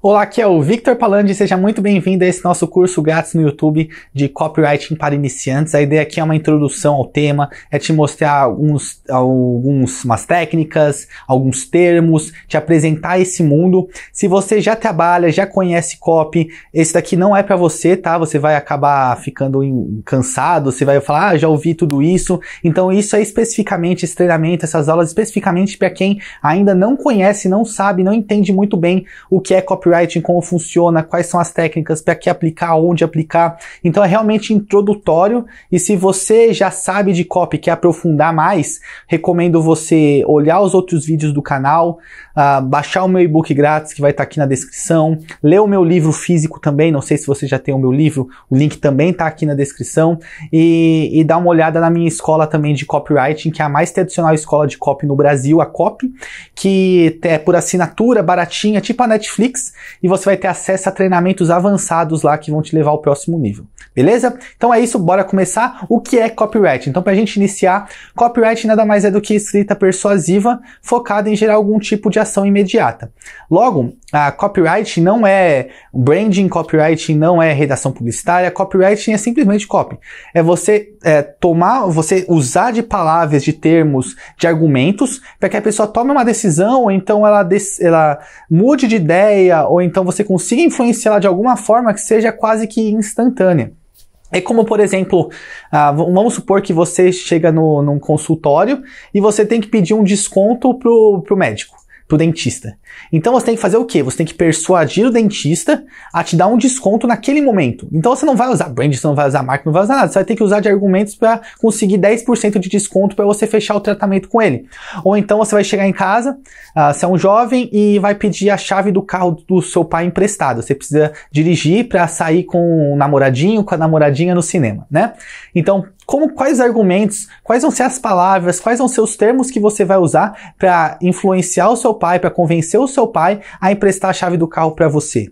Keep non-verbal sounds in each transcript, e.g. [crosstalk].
Olá, aqui é o Victor Palandi, seja muito bem-vindo a esse nosso curso grátis no YouTube de Copywriting para Iniciantes. A ideia aqui é uma introdução ao tema, é te mostrar alguns, algumas técnicas, alguns termos, te apresentar esse mundo. Se você já trabalha, já conhece copy, esse daqui não é para você, tá? Você vai acabar ficando cansado, você vai falar, ah, já ouvi tudo isso. Então isso é especificamente esse treinamento, essas aulas especificamente para quem ainda não conhece, não sabe, não entende muito bem o que é copywriting copywriting, como funciona, quais são as técnicas, para que aplicar, onde aplicar. Então é realmente introdutório e se você já sabe de copy, quer aprofundar mais, recomendo você olhar os outros vídeos do canal, ah, baixar o meu e-book grátis que vai estar tá aqui na descrição, ler o meu livro físico também, não sei se você já tem o meu livro, o link também está aqui na descrição, e, e dar uma olhada na minha escola também de copywriting, que é a mais tradicional escola de copy no Brasil, a Copy, que é por assinatura, baratinha, tipo a Netflix, e você vai ter acesso a treinamentos avançados lá que vão te levar ao próximo nível, beleza? Então é isso, bora começar. O que é copyright. Então, para a gente iniciar, copyright nada mais é do que escrita persuasiva focada em gerar algum tipo de imediata. Logo, a copyright não é branding, copyright não é redação publicitária, copyright é simplesmente copy. É você é, tomar, você usar de palavras, de termos, de argumentos, para que a pessoa tome uma decisão, ou então ela, ela mude de ideia, ou então você consiga influenciar de alguma forma que seja quase que instantânea. É como, por exemplo, ah, vamos supor que você chega no, num consultório e você tem que pedir um desconto pro, pro médico para o dentista. Então você tem que fazer o quê? Você tem que persuadir o dentista a te dar um desconto naquele momento. Então você não vai usar brand, você não vai usar marca, não vai usar nada. Você vai ter que usar de argumentos para conseguir 10% de desconto para você fechar o tratamento com ele. Ou então você vai chegar em casa, uh, você é um jovem e vai pedir a chave do carro do seu pai emprestado. Você precisa dirigir para sair com o namoradinho, com a namoradinha no cinema, né? Então como quais argumentos, quais vão ser as palavras, quais vão ser os termos que você vai usar para influenciar o seu pai, para convencer o seu pai a emprestar a chave do carro para você.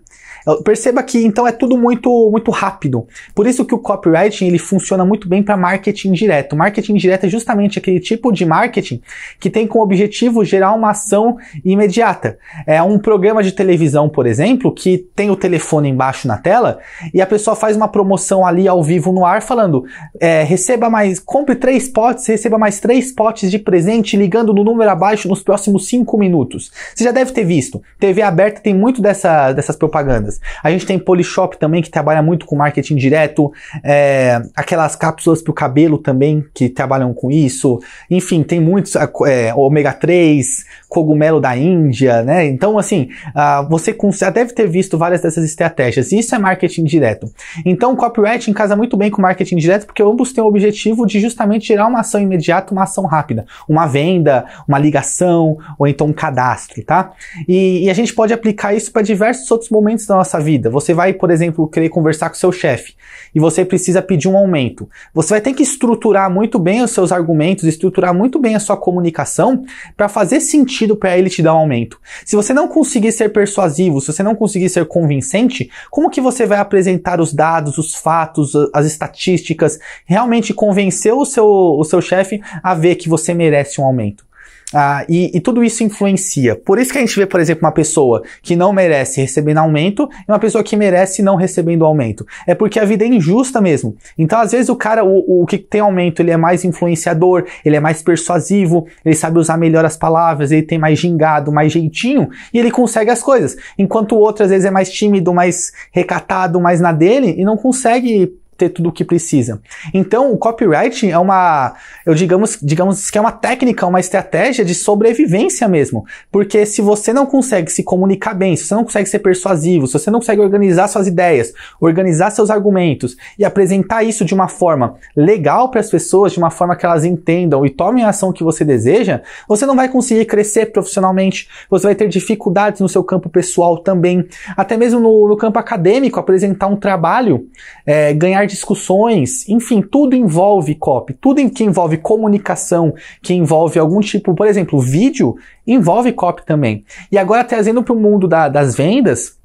Perceba que então é tudo muito muito rápido. Por isso que o copywriting ele funciona muito bem para marketing direto. Marketing direto é justamente aquele tipo de marketing que tem como objetivo gerar uma ação imediata. É um programa de televisão, por exemplo, que tem o telefone embaixo na tela e a pessoa faz uma promoção ali ao vivo no ar falando: é, receba mais, compre três potes, receba mais três potes de presente ligando no número abaixo nos próximos cinco minutos. Você já deve ter visto. TV aberta tem muito dessa, dessas propagandas coisas. A gente tem Polishop também, que trabalha muito com marketing direto, é, aquelas cápsulas para o cabelo também, que trabalham com isso. Enfim, tem muitos, é, ômega 3, cogumelo da Índia, né? Então, assim, uh, você já deve ter visto várias dessas estratégias. Isso é marketing direto. Então, o copywriting casa muito bem com marketing direto, porque ambos têm o objetivo de justamente gerar uma ação imediata, uma ação rápida. Uma venda, uma ligação, ou então um cadastro, tá? E, e a gente pode aplicar isso para diversos outros momentos da nossa nossa vida. Você vai, por exemplo, querer conversar com seu chefe e você precisa pedir um aumento. Você vai ter que estruturar muito bem os seus argumentos, estruturar muito bem a sua comunicação para fazer sentido para ele te dar um aumento. Se você não conseguir ser persuasivo, se você não conseguir ser convincente, como que você vai apresentar os dados, os fatos, as estatísticas, realmente convencer o seu, o seu chefe a ver que você merece um aumento? Ah, e, e, tudo isso influencia. Por isso que a gente vê, por exemplo, uma pessoa que não merece recebendo aumento e uma pessoa que merece não recebendo aumento. É porque a vida é injusta mesmo. Então, às vezes, o cara, o, o que tem aumento, ele é mais influenciador, ele é mais persuasivo, ele sabe usar melhor as palavras, ele tem mais gingado, mais jeitinho e ele consegue as coisas. Enquanto o outro, às vezes, é mais tímido, mais recatado, mais na dele e não consegue ter tudo o que precisa. Então, o copyright é uma, eu digamos, digamos que é uma técnica, uma estratégia de sobrevivência mesmo. Porque se você não consegue se comunicar bem, se você não consegue ser persuasivo, se você não consegue organizar suas ideias, organizar seus argumentos e apresentar isso de uma forma legal para as pessoas, de uma forma que elas entendam e tomem a ação que você deseja, você não vai conseguir crescer profissionalmente, você vai ter dificuldades no seu campo pessoal também, até mesmo no, no campo acadêmico, apresentar um trabalho, é, ganhar discussões, enfim, tudo envolve copy, tudo que envolve comunicação, que envolve algum tipo, por exemplo, vídeo, envolve copy também. E agora trazendo para o mundo da, das vendas,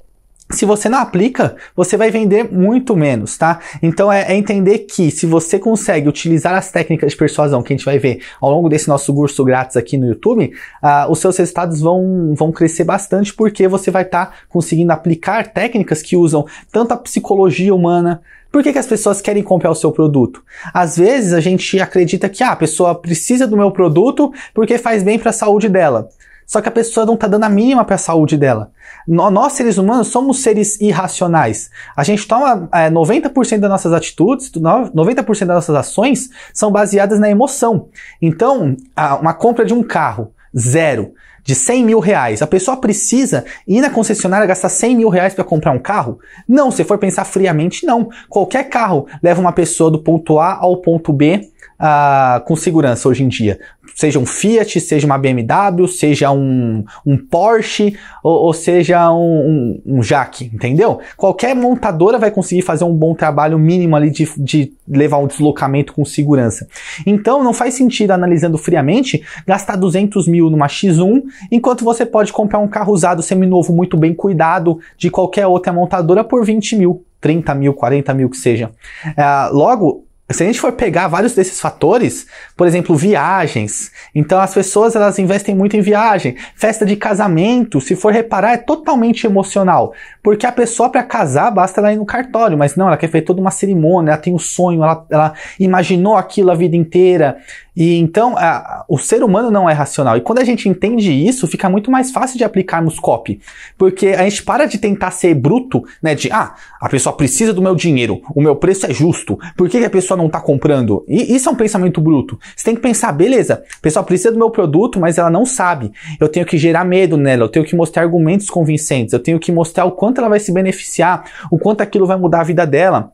se você não aplica, você vai vender muito menos, tá? Então é, é, entender que se você consegue utilizar as técnicas de persuasão que a gente vai ver ao longo desse nosso curso grátis aqui no YouTube, ah, os seus resultados vão, vão crescer bastante porque você vai estar tá conseguindo aplicar técnicas que usam tanto a psicologia humana, por que, que as pessoas querem comprar o seu produto? Às vezes a gente acredita que ah, a pessoa precisa do meu produto porque faz bem para a saúde dela. Só que a pessoa não está dando a mínima para a saúde dela. Nós, seres humanos, somos seres irracionais. A gente toma é, eh, 90% das nossas atitudes, 90% das nossas ações são baseadas na emoção. Então, uma compra de um carro, zero de 100 mil reais, a pessoa precisa ir na concessionária gastar 100 mil reais para comprar um carro? Não, se for pensar friamente, não. Qualquer carro leva uma pessoa do ponto A ao ponto B ah, com segurança hoje em dia. Seja um Fiat, seja uma BMW, seja um, um Porsche ou, ou seja um, um, um Jaque, entendeu? Qualquer montadora vai conseguir fazer um bom trabalho mínimo ali de, de levar um deslocamento com segurança. Então não faz sentido, analisando friamente, gastar 200 mil numa X1, enquanto você pode comprar um carro usado seminovo muito bem cuidado de qualquer outra montadora por 20 mil. 30 mil, 40 mil que seja. Ah, logo, se a gente for pegar vários desses fatores, por exemplo, viagens. Então as pessoas elas investem muito em viagem. Festa de casamento, se for reparar, é totalmente emocional, porque a pessoa para casar basta ela ir no cartório, mas não, ela quer fazer toda uma cerimônia, ela tem um sonho, ela, ela imaginou aquilo a vida inteira. E então a, o ser humano não é racional. E quando a gente entende isso, fica muito mais fácil de aplicarmos copy. Porque a gente para de tentar ser bruto, né? De ah, a pessoa precisa do meu dinheiro, o meu preço é justo, por que, que a pessoa não está comprando? E isso é um pensamento bruto. Você tem que pensar, beleza, a pessoa precisa do meu produto, mas ela não sabe. Eu tenho que gerar medo nela, eu tenho que mostrar argumentos convincentes, eu tenho que mostrar o quanto ela vai se beneficiar, o quanto aquilo vai mudar a vida dela.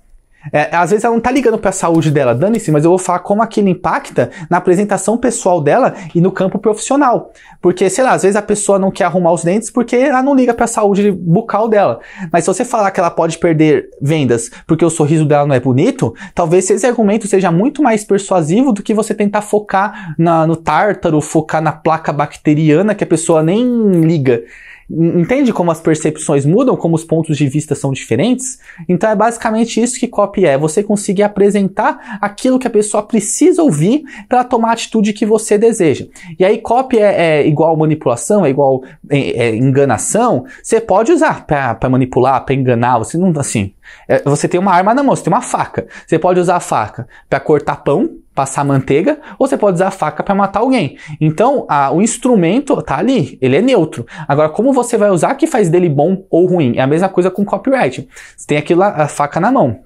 É, às vezes ela não tá ligando para a saúde dela, dane-se, mas eu vou falar como aquilo impacta na apresentação pessoal dela e no campo profissional. Porque, sei lá, às vezes a pessoa não quer arrumar os dentes porque ela não liga para a saúde bucal dela. Mas se você falar que ela pode perder vendas porque o sorriso dela não é bonito, talvez esse argumento seja muito mais persuasivo do que você tentar focar na, no tártaro, focar na placa bacteriana que a pessoa nem liga. Entende como as percepções mudam, como os pontos de vista são diferentes? Então é basicamente isso que copy é, você conseguir apresentar aquilo que a pessoa precisa ouvir para tomar a atitude que você deseja. E aí copy é, é igual manipulação, é igual é, é enganação, você pode usar para manipular, para enganar, você não assim, é, você tem uma arma na mão, você tem uma faca. Você pode usar a faca para cortar pão, passar manteiga, ou você pode usar a faca para matar alguém. Então, a, o instrumento tá ali, ele é neutro. Agora, como você vai usar que faz dele bom ou ruim? É a mesma coisa com copyright. Você tem aquilo, a faca na mão.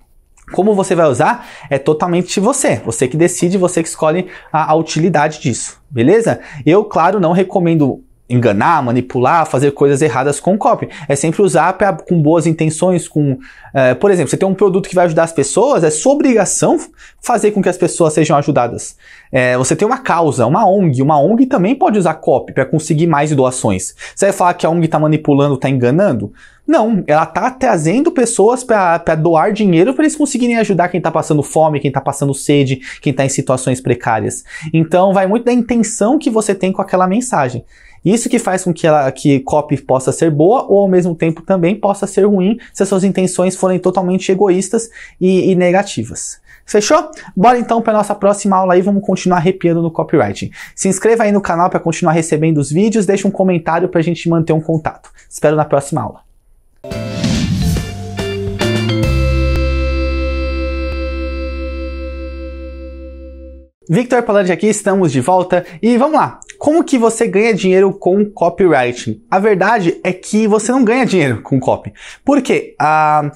Como você vai usar é totalmente você. Você que decide, você que escolhe a, a utilidade disso. Beleza? Eu, claro, não recomendo enganar, manipular, fazer coisas erradas com copy. É sempre usar pra, com boas intenções, com... É, por exemplo, você tem um produto que vai ajudar as pessoas, é sua obrigação fazer com que as pessoas sejam ajudadas. É, você tem uma causa, uma ONG. Uma ONG também pode usar copy para conseguir mais doações. Você vai falar que a ONG está manipulando, está enganando? Não, ela está trazendo pessoas para doar dinheiro para eles conseguirem ajudar quem está passando fome, quem está passando sede, quem está em situações precárias. Então vai muito da intenção que você tem com aquela mensagem. Isso que faz com que, ela, que copy possa ser boa ou ao mesmo tempo também possa ser ruim se as suas intenções forem totalmente egoístas e, e negativas. Fechou? Bora então para nossa próxima aula aí, vamos continuar arrepiando no copywriting. Se inscreva aí no canal para continuar recebendo os vídeos, deixa um comentário para a gente manter um contato. Espero na próxima aula. Victor Palante aqui, estamos de volta e vamos lá. Como que você ganha dinheiro com copywriting? A verdade é que você não ganha dinheiro com copy. Por quê? A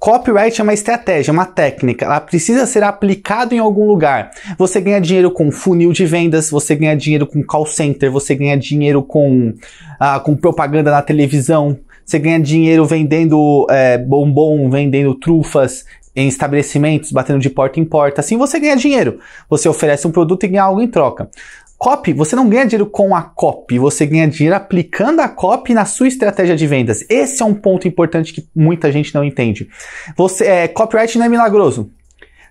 copyright é uma estratégia, uma técnica, ela precisa ser aplicada em algum lugar. Você ganha dinheiro com funil de vendas, você ganha dinheiro com call center, você ganha dinheiro com, ah, com propaganda na televisão, você ganha dinheiro vendendo é, bombom, vendendo trufas em estabelecimentos, batendo de porta em porta. Assim você ganha dinheiro. Você oferece um produto e ganha algo em troca. Copy, você não ganha dinheiro com a copy, você ganha dinheiro aplicando a copy na sua estratégia de vendas. Esse é um ponto importante que muita gente não entende. Você, é, copyright não é milagroso.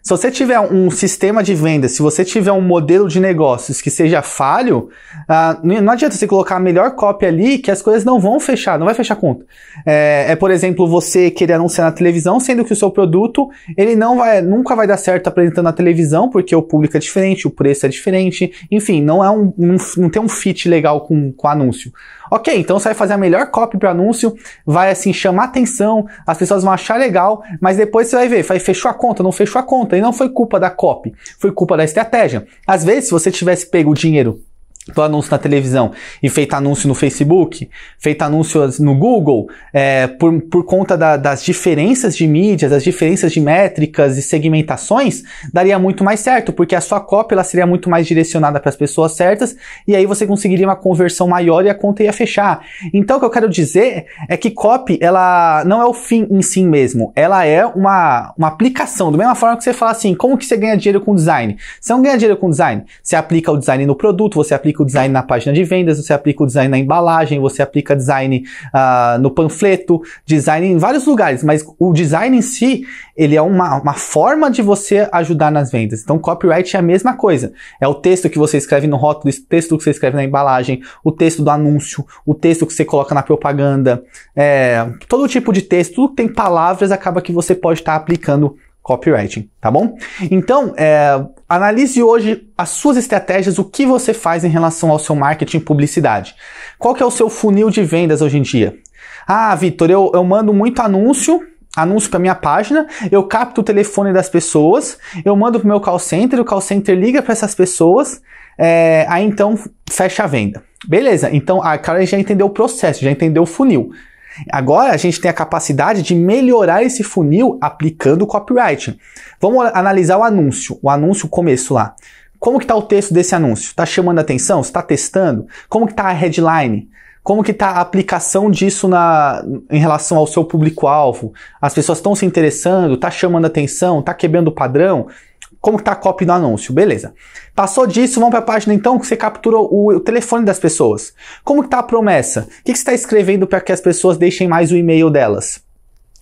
Se você tiver um sistema de venda, se você tiver um modelo de negócios que seja falho, ah, não adianta você colocar a melhor cópia ali que as coisas não vão fechar, não vai fechar conta. É, é, por exemplo, você querer anunciar na televisão, sendo que o seu produto ele não vai, nunca vai dar certo apresentando na televisão, porque o público é diferente, o preço é diferente, enfim, não é um, um não tem um fit legal com o anúncio. Ok, então você vai fazer a melhor copy para anúncio, vai assim chamar atenção, as pessoas vão achar legal, mas depois você vai ver, vai, fechou a conta, não fechou a conta, e não foi culpa da copy, foi culpa da estratégia. Às vezes, se você tivesse pego o dinheiro então, anúncio na televisão e feito anúncio no Facebook, feito anúncio no Google, é, por, por conta da, das diferenças de mídias, das diferenças de métricas e segmentações, daria muito mais certo, porque a sua cópia ela seria muito mais direcionada para as pessoas certas e aí você conseguiria uma conversão maior e a conta ia fechar. Então o que eu quero dizer é que copy ela não é o fim em si mesmo, ela é uma, uma aplicação, da mesma forma que você fala assim, como que você ganha dinheiro com design? Você não ganha dinheiro com design, você aplica o design no produto, você aplica aplica o design na página de vendas, você aplica o design na embalagem, você aplica design uh, no panfleto, design em vários lugares, mas o design em si, ele é uma, uma forma de você ajudar nas vendas. Então, copyright é a mesma coisa. É o texto que você escreve no rótulo, o texto que você escreve na embalagem, o texto do anúncio, o texto que você coloca na propaganda, é, todo tipo de texto, tudo que tem palavras acaba que você pode estar tá aplicando copywriting, tá bom? Então, é, analise hoje as suas estratégias, o que você faz em relação ao seu marketing e publicidade. Qual que é o seu funil de vendas hoje em dia? Ah, Vitor, eu, eu mando muito anúncio, anúncio para minha página, eu capto o telefone das pessoas, eu mando para o meu call center, o call center liga para essas pessoas, é, aí então fecha a venda. Beleza, então a cara já entendeu o processo, já entendeu o funil. Agora a gente tem a capacidade de melhorar esse funil aplicando o copyright. Vamos analisar o anúncio, o anúncio começo lá. Como que está o texto desse anúncio? Está chamando atenção? Está testando? Como que está a headline? Como que está a aplicação disso na, em relação ao seu público-alvo? As pessoas estão se interessando? Está chamando atenção? Está quebrando o padrão? como está a copy do anúncio, beleza. Passou disso, vamos para a página então que você captura o, o telefone das pessoas. Como está a promessa? O que, que você está escrevendo para que as pessoas deixem mais o e-mail delas?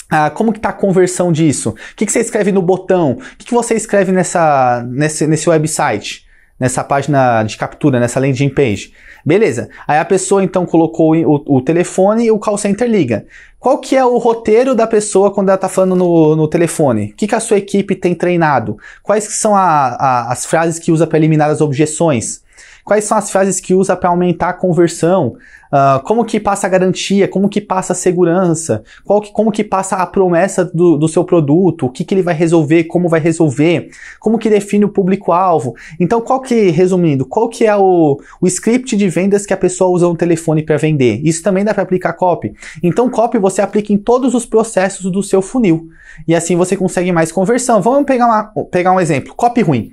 Ah, como que está a conversão disso? O que, que você escreve no botão? O que, que você escreve nessa, nesse, nesse website? Nessa página de captura, nessa landing page? Beleza. Aí a pessoa então colocou o, o telefone e o call center liga. Qual que é o roteiro da pessoa quando ela tá falando no, no telefone? O que, que a sua equipe tem treinado? Quais são a, a, as frases que usa para eliminar as objeções? Quais são as fases que usa para aumentar a conversão? Uh, como que passa a garantia? Como que passa a segurança? Qual que, como que passa a promessa do, do seu produto? O que, que ele vai resolver? Como vai resolver? Como que define o público-alvo? Então, qual que, resumindo, qual que é o, o script de vendas que a pessoa usa no telefone para vender? Isso também dá para aplicar copy. Então, copy você aplica em todos os processos do seu funil. E assim você consegue mais conversão. Vamos pegar, uma, pegar um exemplo. Copy ruim.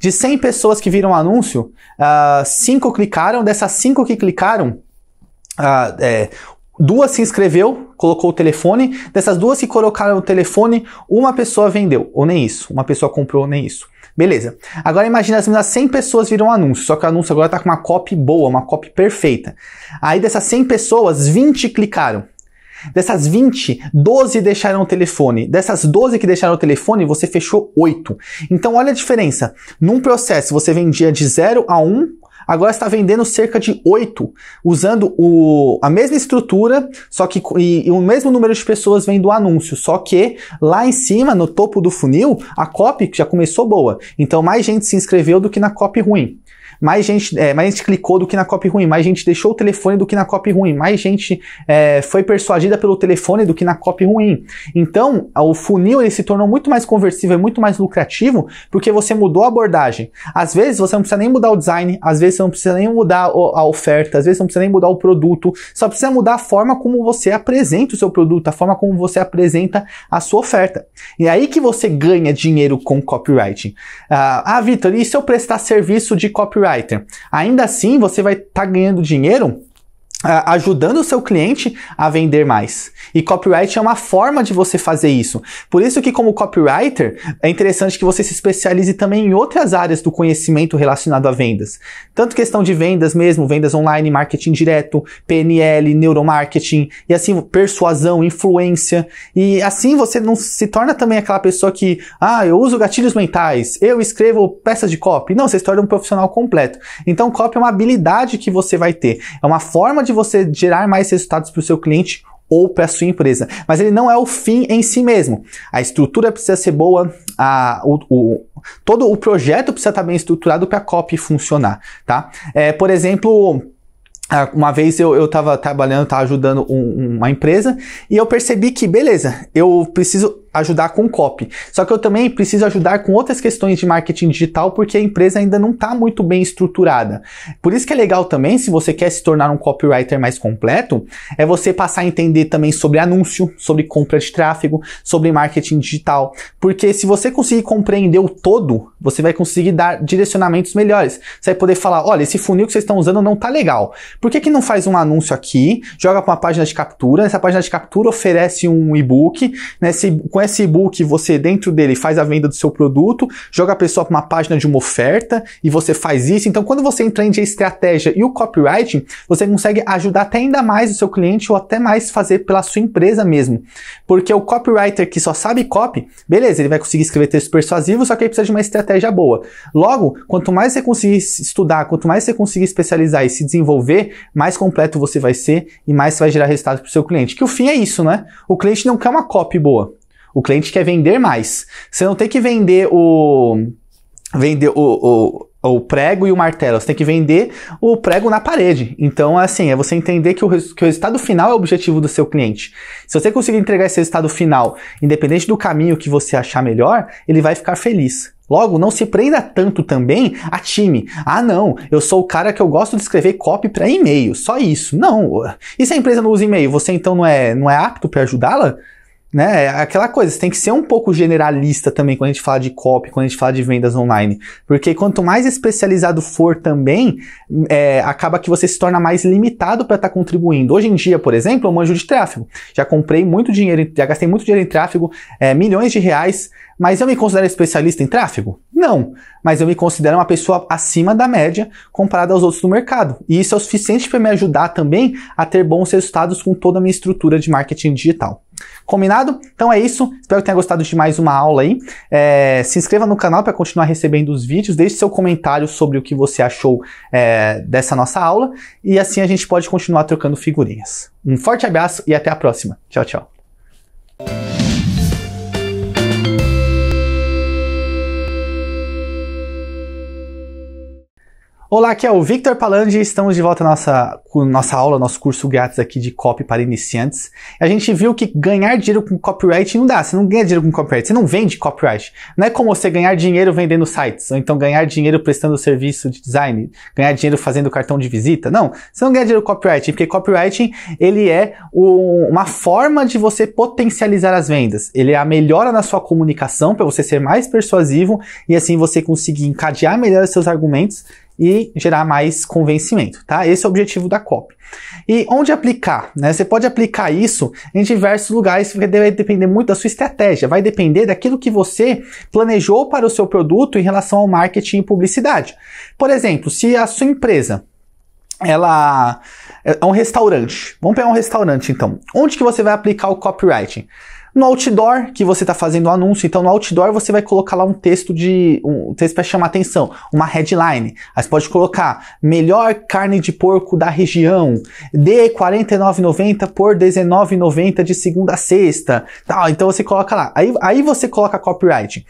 De 100 pessoas que viram o anúncio, uh, ah, 5 clicaram. Dessas 5 que clicaram, uh, é, duas se inscreveu, colocou o telefone. Dessas duas que colocaram o telefone, uma pessoa vendeu, ou nem isso. Uma pessoa comprou, nem isso. Beleza. Agora imagina as assim, 100 pessoas viram o anúncio, só que o anúncio agora está com uma copy boa, uma copy perfeita. Aí dessas 100 pessoas, 20 clicaram. Dessas 20, 12 deixaram o telefone. Dessas 12 que deixaram o telefone, você fechou 8. Então olha a diferença. Num processo você vendia de 0 a 1, agora está vendendo cerca de 8, usando o, a mesma estrutura, só que e, e o mesmo número de pessoas vem do anúncio, só que lá em cima, no topo do funil, a copy já começou boa. Então mais gente se inscreveu do que na copy ruim mais gente, é, mais gente clicou do que na copy ruim, mais gente deixou o telefone do que na copy ruim, mais gente é, foi persuadida pelo telefone do que na copy ruim. Então, o funil ele se tornou muito mais conversível e muito mais lucrativo porque você mudou a abordagem. Às vezes você não precisa nem mudar o design, às vezes você não precisa nem mudar a oferta, às vezes você não precisa nem mudar o produto, só precisa mudar a forma como você apresenta o seu produto, a forma como você apresenta a sua oferta. E é aí que você ganha dinheiro com copywriting. Ah, ah, Vitor, e se eu prestar serviço de copywriting? copywriter. Ainda assim, você vai estar tá ganhando dinheiro ajudando o seu cliente a vender mais. E copyright é uma forma de você fazer isso. Por isso que como copywriter, é interessante que você se especialize também em outras áreas do conhecimento relacionado a vendas. Tanto questão de vendas mesmo, vendas online, marketing direto, PNL, neuromarketing e assim persuasão, influência. E assim você não se torna também aquela pessoa que, ah, eu uso gatilhos mentais, eu escrevo peças de copy. Não, você se torna um profissional completo. Então copy é uma habilidade que você vai ter, é uma forma de pode você gerar mais resultados para o seu cliente ou para a sua empresa, mas ele não é o fim em si mesmo. A estrutura precisa ser boa, a, o, o, todo o projeto precisa estar tá bem estruturado para a copy funcionar, tá? É, por exemplo, uma vez eu estava trabalhando, estava ajudando um, uma empresa e eu percebi que, beleza, eu preciso ajudar com copy. Só que eu também preciso ajudar com outras questões de marketing digital porque a empresa ainda não está muito bem estruturada. Por isso que é legal também, se você quer se tornar um copywriter mais completo, é você passar a entender também sobre anúncio, sobre compra de tráfego, sobre marketing digital, porque se você conseguir compreender o todo, você vai conseguir dar direcionamentos melhores. Você vai poder falar, olha, esse funil que vocês estão usando não tá legal. Por que que não faz um anúncio aqui, joga para uma página de captura, essa página de captura oferece um e-book, né? Se, com com esse e-book você dentro dele faz a venda do seu produto, joga a pessoa para uma página de uma oferta e você faz isso. Então, quando você entende a estratégia e o copywriting, você consegue ajudar até ainda mais o seu cliente ou até mais fazer pela sua empresa mesmo. Porque o copywriter que só sabe copy, beleza, ele vai conseguir escrever texto persuasivo, só que ele precisa de uma estratégia boa. Logo, quanto mais você conseguir estudar, quanto mais você conseguir especializar e se desenvolver, mais completo você vai ser e mais você vai gerar resultados para o seu cliente. Que o fim é isso, né? O cliente não quer uma copy boa. O cliente quer vender mais. Você não tem que vender o. Vender o, o, o prego e o martelo. Você tem que vender o prego na parede. Então, assim, é você entender que o, que o resultado final é o objetivo do seu cliente. Se você conseguir entregar esse resultado final, independente do caminho que você achar melhor, ele vai ficar feliz. Logo, não se prenda tanto também a time. Ah, não, eu sou o cara que eu gosto de escrever copy para e-mail, só isso. Não. E se a empresa não usa e-mail, você então não é, não é apto para ajudá-la? né? É aquela coisa, você tem que ser um pouco generalista também quando a gente fala de copy, quando a gente fala de vendas online. Porque quanto mais especializado for também, é, acaba que você se torna mais limitado para estar tá contribuindo. Hoje em dia, por exemplo, eu manjo de tráfego. Já comprei muito dinheiro, já gastei muito dinheiro em tráfego, é, milhões de reais, mas eu me considero especialista em tráfego? Não, mas eu me considero uma pessoa acima da média comparada aos outros do mercado. E isso é o suficiente para me ajudar também a ter bons resultados com toda a minha estrutura de marketing digital. Combinado? Então é isso. Espero que tenha gostado de mais uma aula aí. É, se inscreva no canal para continuar recebendo os vídeos. Deixe seu comentário sobre o que você achou é, dessa nossa aula. E assim a gente pode continuar trocando figurinhas. Um forte abraço e até a próxima. Tchau, tchau. Olá, aqui é o Victor Palandi estamos de volta nossa, com nossa aula, nosso curso grátis aqui de copy para iniciantes. A gente viu que ganhar dinheiro com copyright não dá, você não ganha dinheiro com copyright, você não vende copyright. Não é como você ganhar dinheiro vendendo sites, ou então ganhar dinheiro prestando serviço de design, ganhar dinheiro fazendo cartão de visita. Não, você não ganha dinheiro com copyright, porque copyright ele é o, uma forma de você potencializar as vendas. Ele é a melhora na sua comunicação para você ser mais persuasivo e assim você conseguir encadear melhor os seus argumentos e gerar mais convencimento, tá? Esse é o objetivo da copy. E onde aplicar? Né? Você pode aplicar isso em diversos lugares, porque vai depender muito da sua estratégia, vai depender daquilo que você planejou para o seu produto em relação ao marketing e publicidade. Por exemplo, se a sua empresa ela é um restaurante. Vamos pegar um restaurante então. Onde que você vai aplicar o copywriting? No outdoor que você está fazendo o um anúncio, então no outdoor você vai colocar lá um texto de um texto para chamar atenção, uma headline. Aí você pode colocar melhor carne de porco da região, de 49,90 por 19,90 de segunda a sexta, tal. Então você coloca lá. Aí, aí você coloca copyright.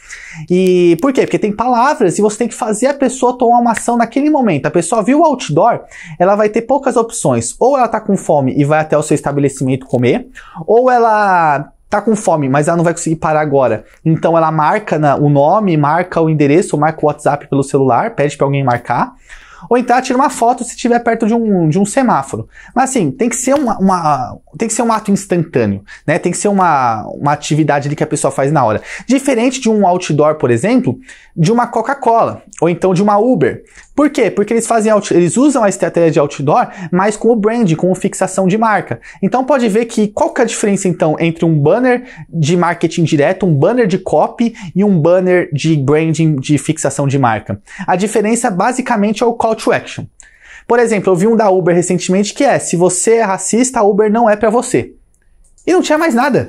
E por quê? Porque tem palavras e você tem que fazer a pessoa tomar uma ação naquele momento. A pessoa viu o outdoor, ela vai ter poucas opções. Ou ela está com fome e vai até o seu estabelecimento comer, ou ela tá com fome, mas ela não vai conseguir parar agora. Então ela marca na, o nome, marca o endereço, marca o WhatsApp pelo celular, pede para alguém marcar. Ou então tira uma foto se estiver perto de um, de um semáforo. Mas assim, tem que ser uma, uma, tem que ser um ato instantâneo, né? Tem que ser uma, uma atividade ali que a pessoa faz na hora. Diferente de um outdoor, por exemplo, de uma Coca-Cola, ou então de uma Uber. Por quê? Porque eles fazem out, eles usam a estratégia de outdoor, mas com o brand, com fixação de marca. Então pode ver que qual que é a diferença então entre um banner de marketing direto, um banner de copy e um banner de branding de fixação de marca? A diferença basicamente é o call to action. Por exemplo, eu vi um da Uber recentemente que é: se você é racista, a Uber não é para você. E não tinha mais nada.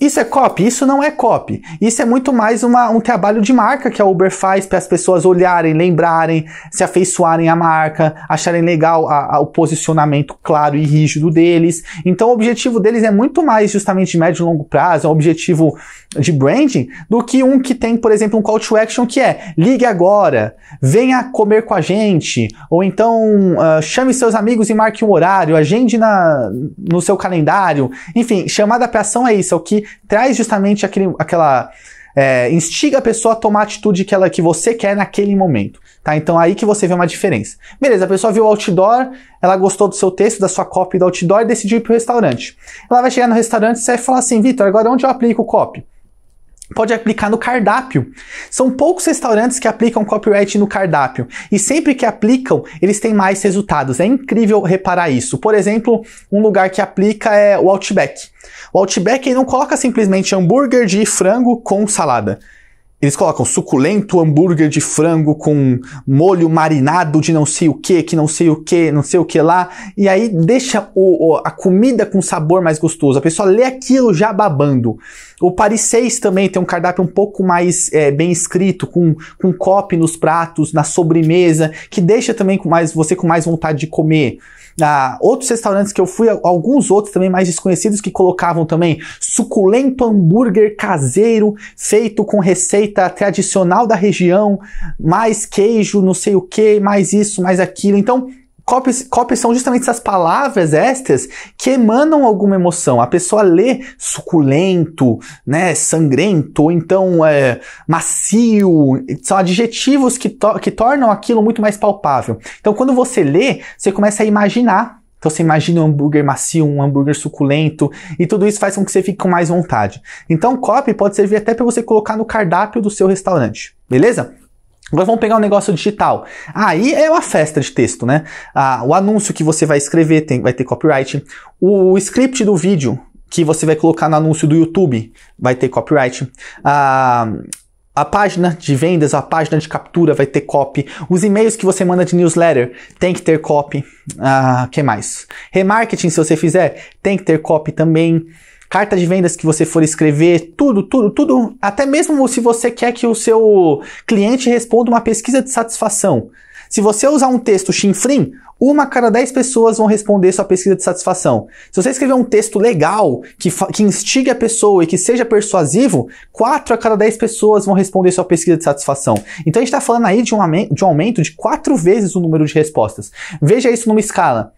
Isso é copy? Isso não é copy. Isso é muito mais uma, um trabalho de marca que a Uber faz para as pessoas olharem, lembrarem, se afeiçoarem à marca, acharem legal a, a, o posicionamento claro e rígido deles. Então, o objetivo deles é muito mais justamente de médio e longo prazo, é um objetivo de branding, do que um que tem, por exemplo, um call to action que é ligue agora, venha comer com a gente, ou então uh, chame seus amigos e marque um horário, agende na, no seu calendário. Enfim, chamada para ação é isso, é o que traz justamente aquele, aquela. É, instiga a pessoa a tomar a atitude que, ela, que você quer naquele momento. Tá? Então aí que você vê uma diferença. Beleza, a pessoa viu o outdoor, ela gostou do seu texto, da sua copy do outdoor e decidiu ir pro restaurante. Ela vai chegar no restaurante e vai falar assim, Vitor, agora onde eu aplico o copy? pode aplicar no cardápio. São poucos restaurantes que aplicam copyright no cardápio e sempre que aplicam, eles têm mais resultados. É incrível reparar isso. Por exemplo, um lugar que aplica é o Outback. O Outback não coloca simplesmente hambúrguer de frango com salada. Eles colocam suculento hambúrguer de frango com molho marinado de não sei o que, que não sei o que, não sei o que lá, e aí deixa o, a comida com sabor mais gostoso. A pessoa lê aquilo já babando. O Paris 6 também tem um cardápio um pouco mais é, bem escrito, com, com copy nos pratos, na sobremesa, que deixa também com mais, você com mais vontade de comer. Ah, outros restaurantes que eu fui, alguns outros também mais desconhecidos que colocavam também suculento hambúrguer caseiro feito com receita tradicional da região, mais queijo, não sei o que, mais isso, mais aquilo. Então Copies, copies são justamente essas palavras estas que emanam alguma emoção. A pessoa lê suculento, né, sangrento, então é, macio. São adjetivos que, to que tornam aquilo muito mais palpável. Então, quando você lê, você começa a imaginar então você imagina um hambúrguer macio, um hambúrguer suculento, e tudo isso faz com que você fique com mais vontade. Então, copy pode servir até para você colocar no cardápio do seu restaurante, beleza? Agora vamos pegar um negócio digital. Aí é uma festa de texto, né? Ah, o anúncio que você vai escrever tem, vai ter copyright. O script do vídeo que você vai colocar no anúncio do YouTube vai ter copyright. Ah, a página de vendas, a página de captura vai ter copy. Os e-mails que você manda de newsletter tem que ter copy. Ah, que mais? Remarketing, se você fizer, tem que ter copy também carta de vendas que você for escrever, tudo, tudo, tudo. Até mesmo se você quer que o seu cliente responda uma pesquisa de satisfação. Se você usar um texto chinfrim, uma cada dez pessoas vão responder sua pesquisa de satisfação. Se você escrever um texto legal, que, que instigue a pessoa e que seja persuasivo, quatro a cada dez pessoas vão responder sua pesquisa de satisfação. Então a gente está falando aí de um, de um aumento de quatro vezes o número de respostas. Veja isso numa escala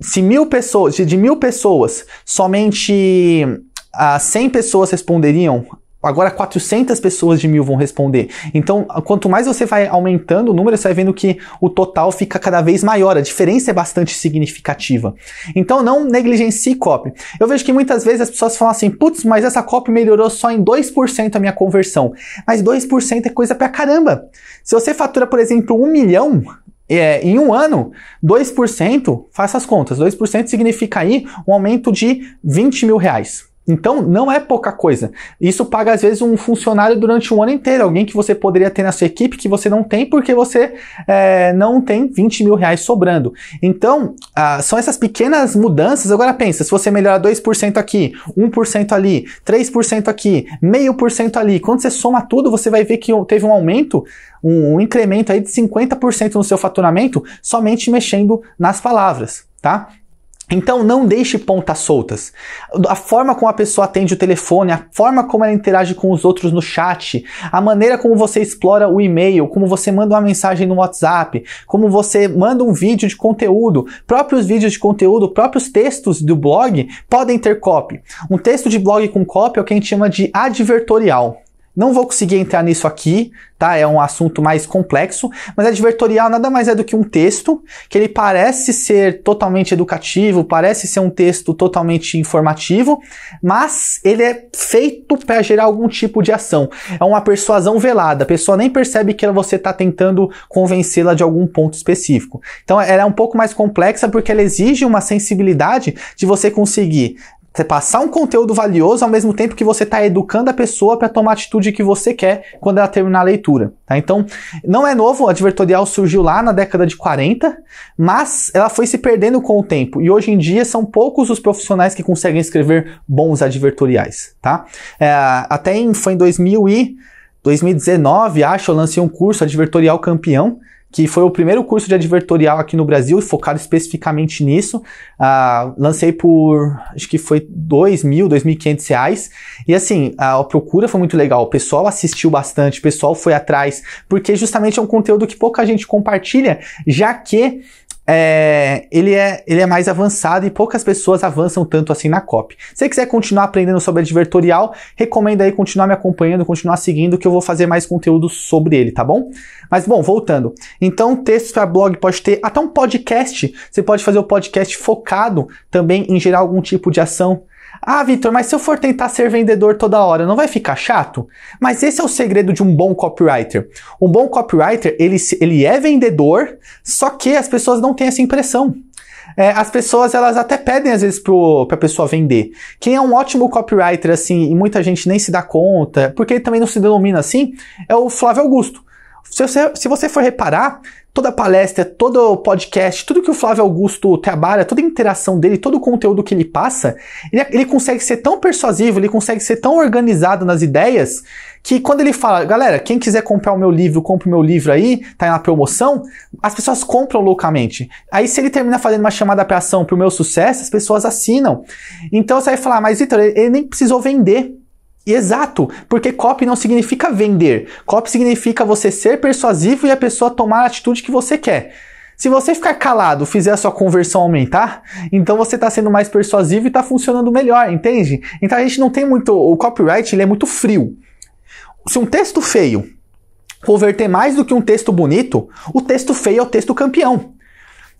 se mil pessoas, de mil pessoas, somente ah, 100 pessoas responderiam, agora 400 pessoas de mil vão responder. Então, ah, quanto mais você vai aumentando o número, você vai vendo que o total fica cada vez maior, a diferença é bastante significativa. Então, não negligencie copy. Eu vejo que muitas vezes as pessoas falam assim, putz, mas essa copy melhorou só em 2% a minha conversão. Mas 2% é coisa pra caramba. Se você fatura, por exemplo, um milhão, é, em um ano, 2%, faça as contas, 2% significa aí um aumento de 20 mil reais. Então não é pouca coisa. Isso paga às vezes um funcionário durante um ano inteiro, alguém que você poderia ter na sua equipe que você não tem porque você é, não tem 20 mil reais sobrando. Então ah, são essas pequenas mudanças. Agora pensa, se você melhorar 2% aqui, 1% ali, 3% aqui, meio por cento ali, quando você soma tudo, você vai ver que teve um aumento, um, um incremento aí de 50% no seu faturamento somente mexendo nas palavras, tá? Então não deixe pontas soltas. A forma como a pessoa atende o telefone, a forma como ela interage com os outros no chat, a maneira como você explora o e-mail, como você manda uma mensagem no WhatsApp, como você manda um vídeo de conteúdo, próprios vídeos de conteúdo, próprios textos do blog podem ter copy. Um texto de blog com copy é o que a gente chama de advertorial. Não vou conseguir entrar nisso aqui, tá? É um assunto mais complexo, mas advertorial nada mais é do que um texto que ele parece ser totalmente educativo, parece ser um texto totalmente informativo, mas ele é feito para gerar algum tipo de ação. É uma persuasão velada, a pessoa nem percebe que você está tentando convencê-la de algum ponto específico. Então ela é um pouco mais complexa porque ela exige uma sensibilidade de você conseguir você passar um conteúdo valioso ao mesmo tempo que você está educando a pessoa para tomar a atitude que você quer quando ela terminar a leitura. Tá? Então, não é novo, o advertorial surgiu lá na década de 40, mas ela foi se perdendo com o tempo. E hoje em dia são poucos os profissionais que conseguem escrever bons advertoriais. Tá? É, até em, foi em 2000 e 2019, acho, eu lancei um curso advertorial campeão que foi o primeiro curso de advertorial aqui no Brasil, focado especificamente nisso. Ah, lancei por, acho que foi dois mil, dois mil e quinhentos reais. E assim, a procura foi muito legal. O pessoal assistiu bastante, o pessoal foi atrás, porque justamente é um conteúdo que pouca gente compartilha, já que é, ele, é, ele é mais avançado e poucas pessoas avançam tanto assim na COP. Se você quiser continuar aprendendo sobre advertorial, recomendo aí continuar me acompanhando, continuar seguindo, que eu vou fazer mais conteúdo sobre ele, tá bom? Mas bom, voltando. Então, texto para blog pode ter até um podcast. Você pode fazer o um podcast focado também em gerar algum tipo de ação ah, Vitor, mas se eu for tentar ser vendedor toda hora, não vai ficar chato? Mas esse é o segredo de um bom copywriter. Um bom copywriter, ele, ele é vendedor, só que as pessoas não têm essa impressão. É, as pessoas elas até pedem às vezes para a pessoa vender. Quem é um ótimo copywriter assim e muita gente nem se dá conta, porque ele também não se denomina assim, é o Flávio Augusto. Se você, se você for reparar, toda palestra, todo podcast, tudo que o Flávio Augusto trabalha, toda a interação dele, todo o conteúdo que ele passa, ele, ele consegue ser tão persuasivo, ele consegue ser tão organizado nas ideias, que quando ele fala, galera, quem quiser comprar o meu livro, compra o meu livro aí, tá na promoção, as pessoas compram loucamente. Aí se ele termina fazendo uma chamada para ação pro meu sucesso, as pessoas assinam. Então você vai falar, mas Vitor, ele, ele nem precisou vender. Exato, porque copy não significa vender. Copy significa você ser persuasivo e a pessoa tomar a atitude que você quer. Se você ficar calado, fizer a sua conversão aumentar, então você está sendo mais persuasivo e está funcionando melhor, entende? Então a gente não tem muito. O copyright ele é muito frio. Se um texto feio converter mais do que um texto bonito, o texto feio é o texto campeão.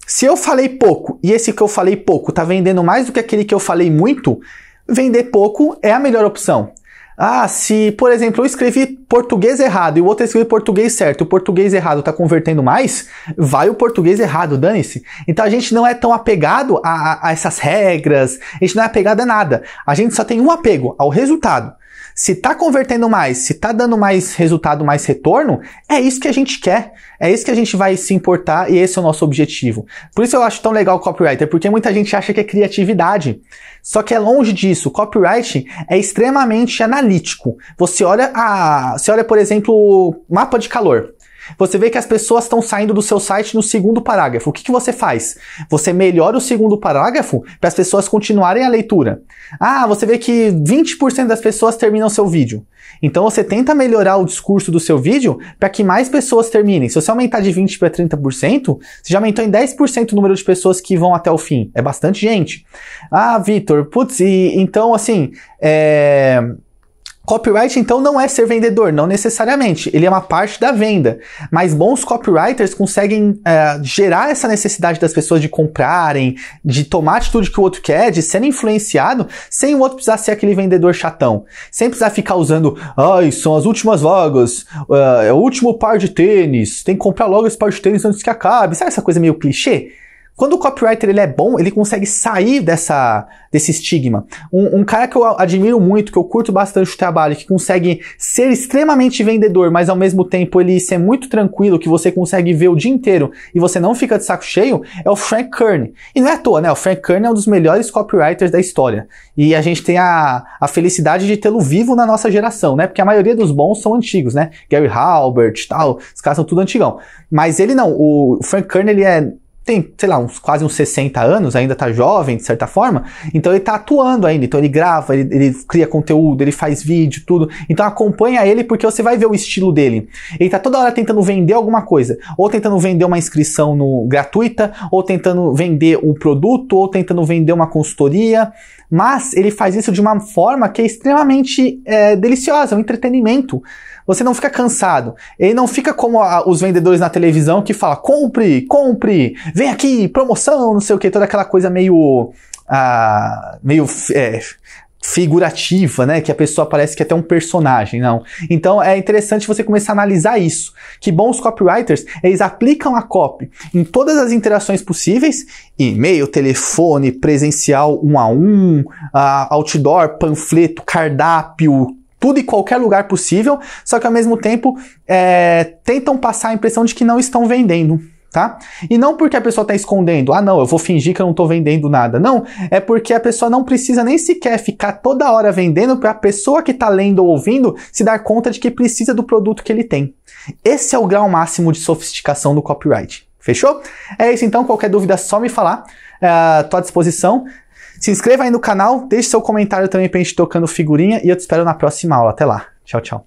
Se eu falei pouco e esse que eu falei pouco está vendendo mais do que aquele que eu falei muito, vender pouco é a melhor opção. Ah, se, por exemplo, eu escrevi português errado e o outro escreveu português certo, o português errado está convertendo mais, vai o português errado, dane-se. Então a gente não é tão apegado a, a, a essas regras, a gente não é apegado a nada. A gente só tem um apego ao resultado. Se tá convertendo mais, se tá dando mais resultado, mais retorno, é isso que a gente quer. É isso que a gente vai se importar e esse é o nosso objetivo. Por isso eu acho tão legal o copywriter, porque muita gente acha que é criatividade. Só que é longe disso. O copywriting é extremamente analítico. Você olha a, você olha, por exemplo, mapa de calor. Você vê que as pessoas estão saindo do seu site no segundo parágrafo. O que, que você faz? Você melhora o segundo parágrafo para as pessoas continuarem a leitura. Ah, você vê que 20% das pessoas terminam seu vídeo. Então você tenta melhorar o discurso do seu vídeo para que mais pessoas terminem. Se você aumentar de 20 para 30%, você já aumentou em 10% o número de pessoas que vão até o fim. É bastante gente. Ah, Vitor, putz, e, então assim, é Copyright, então, não é ser vendedor, não necessariamente. Ele é uma parte da venda. Mas bons copywriters conseguem é, gerar essa necessidade das pessoas de comprarem, de tomar a atitude que o outro quer, de serem influenciado, sem o outro precisar ser aquele vendedor chatão. Sem precisar ficar usando, ai, são as últimas vagas, é, é o último par de tênis, tem que comprar logo esse par de tênis antes que acabe. Sabe essa coisa meio clichê? Quando o copywriter ele é bom, ele consegue sair dessa, desse estigma. Um, um, cara que eu admiro muito, que eu curto bastante o trabalho, que consegue ser extremamente vendedor, mas ao mesmo tempo ele ser muito tranquilo, que você consegue ver o dia inteiro e você não fica de saco cheio, é o Frank Kern. E não é à toa, né? O Frank Kern é um dos melhores copywriters da história. E a gente tem a, a felicidade de tê-lo vivo na nossa geração, né? Porque a maioria dos bons são antigos, né? Gary Halbert, tal, os caras são tudo antigão. Mas ele não, o Frank Kern ele é tem, sei lá, uns quase uns 60 anos, ainda tá jovem, de certa forma, então ele tá atuando ainda, então ele grava, ele, ele cria conteúdo, ele faz vídeo, tudo. Então acompanha ele porque você vai ver o estilo dele. Ele tá toda hora tentando vender alguma coisa, ou tentando vender uma inscrição no, gratuita, ou tentando vender um produto, ou tentando vender uma consultoria, mas ele faz isso de uma forma que é extremamente é, deliciosa, um entretenimento. Você não fica cansado. Ele não fica como a, os vendedores na televisão que fala compre, compre, vem aqui, promoção, não sei o que, toda aquela coisa meio. Ah, meio. É, figurativa, né? Que a pessoa parece que é até um personagem, não. Então é interessante você começar a analisar isso. Que bons copywriters, eles aplicam a copy em todas as interações possíveis: e-mail, telefone, presencial um a um, uh, outdoor, panfleto, cardápio, tudo e qualquer lugar possível, só que ao mesmo tempo é, tentam passar a impressão de que não estão vendendo. Tá? E não porque a pessoa está escondendo, ah não, eu vou fingir que eu não estou vendendo nada. Não, é porque a pessoa não precisa nem sequer ficar toda hora vendendo para a pessoa que está lendo ou ouvindo se dar conta de que precisa do produto que ele tem. Esse é o grau máximo de sofisticação do copyright. Fechou? É isso então, qualquer dúvida é só me falar. Estou é, uh, à disposição. Se inscreva aí no canal, deixe seu comentário também pra gente tocando figurinha e eu te espero na próxima aula. Até lá. Tchau, tchau.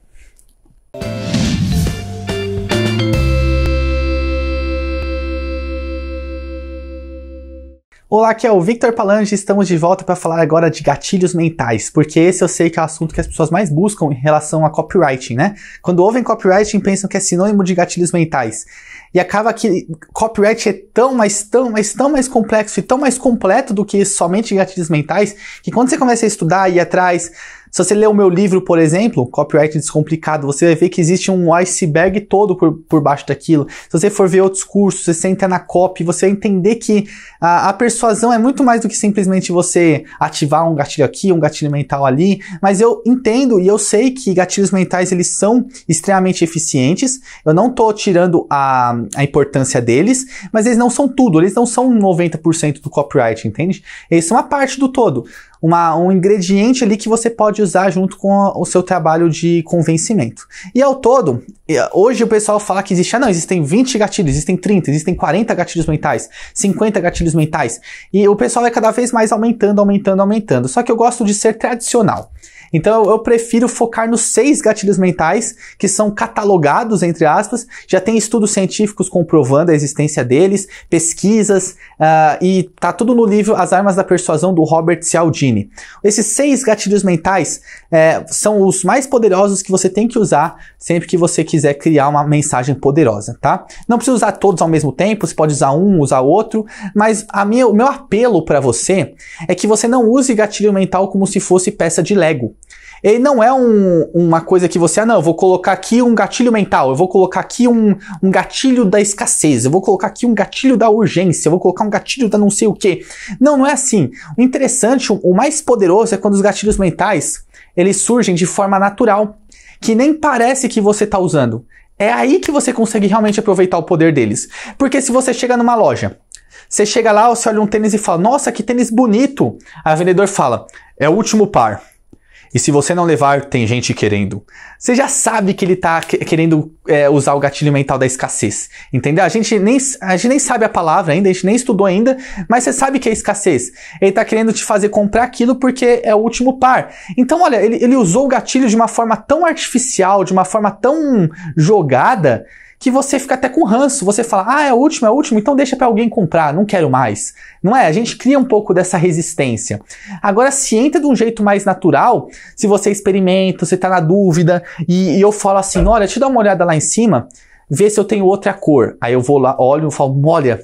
Olá, aqui é o Victor Palange estamos de volta para falar agora de gatilhos mentais, porque esse eu sei que é o assunto que as pessoas mais buscam em relação a copywriting, né? Quando ouvem copywriting, pensam que é sinônimo de gatilhos mentais. E acaba que copyright é tão, mas tão, mas tão mais complexo e tão mais completo do que somente gatilhos mentais, que quando você começa a estudar e ir atrás, se você ler o meu livro, por exemplo, Copyright Descomplicado, você vai ver que existe um iceberg todo por, por baixo daquilo. Se você for ver outros cursos, você entra na copy, você vai entender que a, a persuasão é muito mais do que simplesmente você ativar um gatilho aqui, um gatilho mental ali. Mas eu entendo e eu sei que gatilhos mentais eles são extremamente eficientes. Eu não estou tirando a, a importância deles, mas eles não são tudo, eles não são 90% do copyright, entende? Eles são uma parte do todo uma, um ingrediente ali que você pode usar junto com o seu trabalho de convencimento. E ao todo, hoje o pessoal fala que existe, ah não, existem 20 gatilhos, existem 30, existem 40 gatilhos mentais, 50 gatilhos mentais. E o pessoal é cada vez mais aumentando, aumentando, aumentando. Só que eu gosto de ser tradicional. Então eu prefiro focar nos seis gatilhos mentais que são catalogados, entre aspas, já tem estudos científicos comprovando a existência deles, pesquisas, uh, e tá tudo no livro As Armas da Persuasão do Robert Cialdini. Esses seis gatilhos mentais eh, são os mais poderosos que você tem que usar sempre que você quiser criar uma mensagem poderosa, tá? Não precisa usar todos ao mesmo tempo, você pode usar um, usar outro, mas a minha, o meu apelo para você é que você não use gatilho mental como se fosse peça de Lego. Ele não é um, uma coisa que você, ah, não, eu vou colocar aqui um gatilho mental, eu vou colocar aqui um, um gatilho da escassez, eu vou colocar aqui um gatilho da urgência, eu vou colocar um gatilho da não sei o quê. Não, não é assim. O interessante, o, o mais poderoso é quando os gatilhos mentais eles surgem de forma natural, que nem parece que você está usando. É aí que você consegue realmente aproveitar o poder deles. Porque se você chega numa loja, você chega lá, você olha um tênis e fala, nossa, que tênis bonito. A vendedor fala, é o último par. E se você não levar, tem gente querendo. Você já sabe que ele está querendo é, usar o gatilho mental da escassez. Entendeu? A gente, nem, a gente nem sabe a palavra ainda, a gente nem estudou ainda, mas você sabe que é escassez. Ele está querendo te fazer comprar aquilo porque é o último par. Então, olha, ele, ele usou o gatilho de uma forma tão artificial, de uma forma tão jogada, que você fica até com ranço, você fala, ah, é o último, é o último, então deixa para alguém comprar, não quero mais. Não é? A gente cria um pouco dessa resistência. Agora, se entra de um jeito mais natural, se você experimenta, você tá na dúvida, e, e eu falo assim, olha, te dá uma olhada lá em cima, vê se eu tenho outra cor. Aí eu vou lá, olho e falo, olha,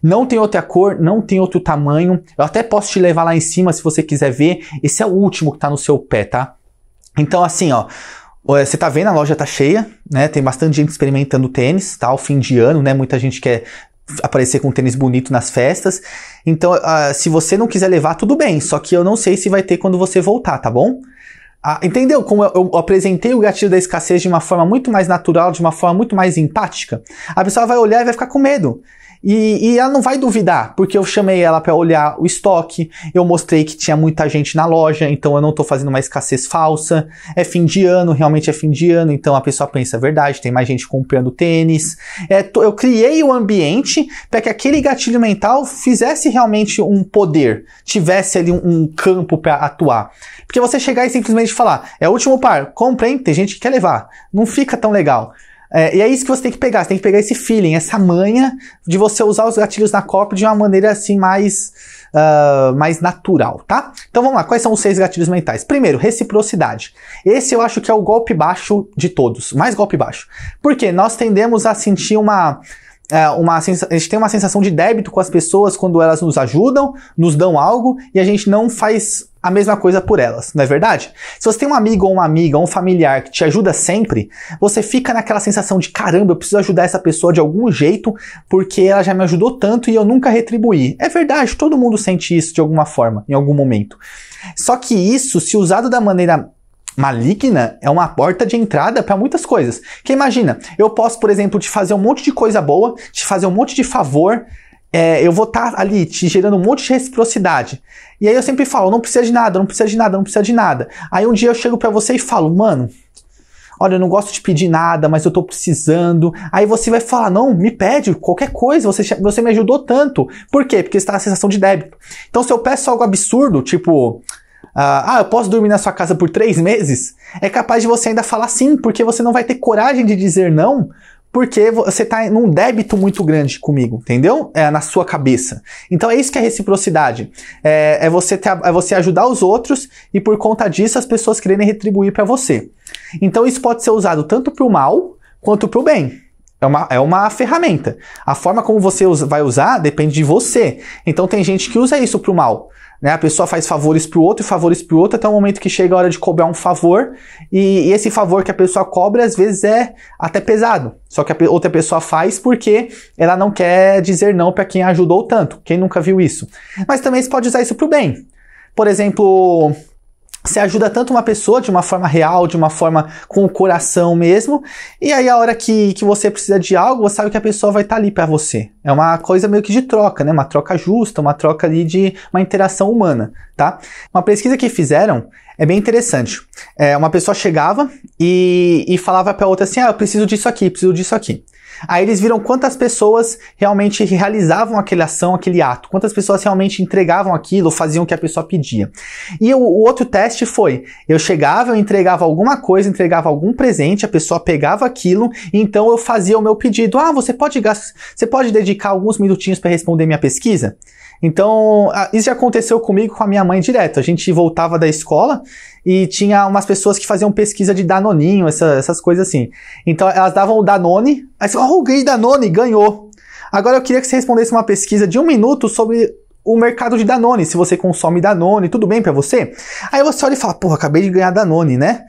não tem outra cor, não tem outro tamanho, eu até posso te levar lá em cima se você quiser ver, esse é o último que tá no seu pé, tá? Então, assim, ó, você é, tá vendo, a loja tá cheia, né? Tem bastante gente experimentando tênis, tá? O fim de ano, né? Muita gente quer aparecer com um tênis bonito nas festas. Então, uh, se você não quiser levar, tudo bem. Só que eu não sei se vai ter quando você voltar, tá bom? Ah, entendeu como eu, eu, apresentei o gatilho da escassez de uma forma muito mais natural, de uma forma muito mais empática? A pessoa vai olhar e vai ficar com medo. E, e, ela não vai duvidar, porque eu chamei ela para olhar o estoque, eu mostrei que tinha muita gente na loja, então eu não estou fazendo uma escassez falsa. É fim de ano, realmente é fim de ano, então a pessoa pensa, é verdade, tem mais gente comprando tênis. É, tô, eu criei o ambiente para que aquele gatilho mental fizesse realmente um poder, tivesse ali um, um campo para atuar. Porque você chegar e simplesmente falar, é o último par, comprem, tem gente que quer levar, não fica tão legal. É, e é isso que você tem que pegar, você tem que pegar esse feeling, essa manha de você usar os gatilhos na copa de uma maneira assim mais, uh, mais natural, tá? Então vamos lá, quais são os seis gatilhos mentais? Primeiro, reciprocidade. Esse eu acho que é o golpe baixo de todos, mais golpe baixo. Porque nós tendemos a sentir uma é, uma sensa... a gente tem uma sensação de débito com as pessoas quando elas nos ajudam, nos dão algo e a gente não faz a mesma coisa por elas, não é verdade? Se você tem um amigo ou uma amiga, ou um familiar que te ajuda sempre, você fica naquela sensação de caramba, eu preciso ajudar essa pessoa de algum jeito, porque ela já me ajudou tanto e eu nunca retribuí. É verdade, todo mundo sente isso de alguma forma, em algum momento. Só que isso, se usado da maneira maligna é uma porta de entrada para muitas coisas. Que imagina, eu posso, por exemplo, te fazer um monte de coisa boa, te fazer um monte de favor, é, eu vou estar tá ali te gerando um monte de reciprocidade. E aí eu sempre falo, não precisa de nada, não precisa de nada, não precisa de nada. Aí um dia eu chego para você e falo, mano, olha, eu não gosto de pedir nada, mas eu tô precisando. Aí você vai falar, não, me pede qualquer coisa, você, você me ajudou tanto. Por quê? Porque está na sensação de débito. Então se eu peço algo absurdo, tipo, ah, ah, eu posso dormir na sua casa por três meses? É capaz de você ainda falar sim, porque você não vai ter coragem de dizer não, porque você está num débito muito grande comigo, entendeu? É, na sua cabeça. Então é isso que é reciprocidade. É, é você, ter, é você ajudar os outros e por conta disso as pessoas quererem retribuir para você. Então isso pode ser usado tanto para o mal quanto para o bem. É uma, é uma ferramenta. A forma como você vai usar depende de você. Então tem gente que usa isso para o mal. Né? A pessoa faz favores para o outro e favores para o outro até o momento que chega a hora de cobrar um favor. E, e esse favor que a pessoa cobra às vezes é até pesado. Só que a outra pessoa faz porque ela não quer dizer não para quem ajudou tanto. Quem nunca viu isso? Mas também você pode usar isso para o bem. Por exemplo, você ajuda tanto uma pessoa de uma forma real, de uma forma com o coração mesmo, e aí a hora que, que você precisa de algo, você sabe que a pessoa vai estar tá ali para você. É uma coisa meio que de troca, né? Uma troca justa, uma troca ali de uma interação humana, tá? Uma pesquisa que fizeram é bem interessante. É, uma pessoa chegava e, e falava para outra assim: ah, eu preciso disso aqui, preciso disso aqui. Aí eles viram quantas pessoas realmente realizavam aquela ação, aquele ato, quantas pessoas realmente entregavam aquilo, faziam o que a pessoa pedia. E o, o outro teste foi: eu chegava, eu entregava alguma coisa, entregava algum presente, a pessoa pegava aquilo, então eu fazia o meu pedido. Ah, você pode gastar, você pode dedicar alguns minutinhos para responder minha pesquisa? Então, isso já aconteceu comigo com a minha mãe direto. A gente voltava da escola e tinha umas pessoas que faziam pesquisa de Danoninho, essa, essas coisas assim. Então elas davam o Danone, aí você, oh, ganhei Danone, ganhou. Agora eu queria que você respondesse uma pesquisa de um minuto sobre o mercado de Danone, se você consome Danone, tudo bem para você? Aí você olha e fala, porra, acabei de ganhar Danone, né?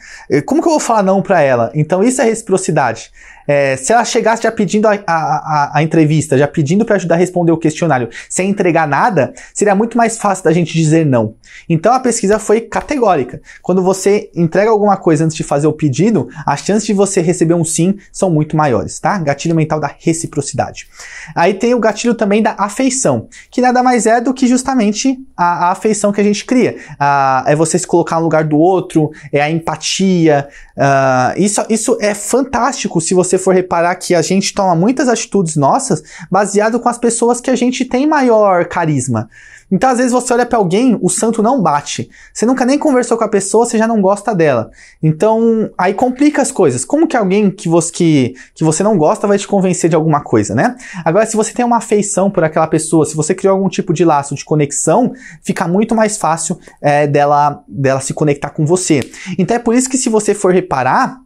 Como que eu vou falar não para ela? Então isso é reciprocidade. É, se ela chegasse já pedindo a, a, a, entrevista, já pedindo para ajudar a responder o questionário, sem entregar nada, seria muito mais fácil da gente dizer não. Então a pesquisa foi categórica. Quando você entrega alguma coisa antes de fazer o pedido, as chances de você receber um sim são muito maiores, tá? Gatilho mental da reciprocidade. Aí tem o gatilho também da afeição, que nada mais é do que justamente a, a afeição que a gente cria. A, é você se colocar no lugar do outro, é a empatia. A, ah, isso, isso é fantástico se você você for reparar que a gente toma muitas atitudes nossas baseado com as pessoas que a gente tem maior carisma. Então, às vezes, você olha para alguém, o santo não bate. Você nunca nem conversou com a pessoa, você já não gosta dela. Então, aí complica as coisas. Como que alguém que você, que, que você não gosta vai te convencer de alguma coisa, né? Agora, se você tem uma afeição por aquela pessoa, se você criou algum tipo de laço de conexão, fica muito mais fácil é, dela, dela se conectar com você. Então, é por isso que, se você for reparar,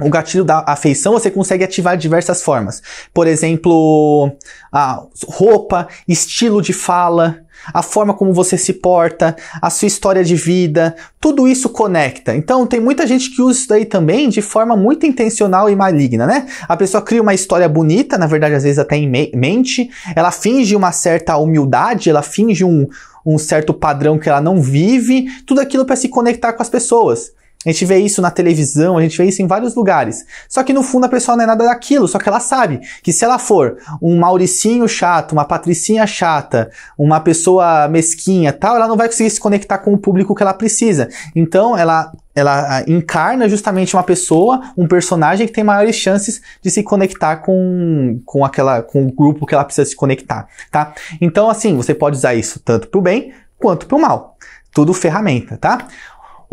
o gatilho da afeição você consegue ativar de diversas formas. Por exemplo, a roupa, estilo de fala, a forma como você se porta, a sua história de vida, tudo isso conecta. Então tem muita gente que usa isso daí também de forma muito intencional e maligna, né? A pessoa cria uma história bonita, na verdade às vezes até em mente, ela finge uma certa humildade, ela finge um um certo padrão que ela não vive, tudo aquilo para se conectar com as pessoas. A gente vê isso na televisão, a gente vê isso em vários lugares. Só que no fundo a pessoa não é nada daquilo, só que ela sabe que se ela for um Mauricinho chato, uma Patricinha chata, uma pessoa mesquinha tal, ela não vai conseguir se conectar com o público que ela precisa. Então ela ela ah, encarna justamente uma pessoa, um personagem que tem maiores chances de se conectar com, com aquela com o grupo que ela precisa se conectar, tá? Então assim, você pode usar isso tanto para o bem quanto para o mal. Tudo ferramenta, tá?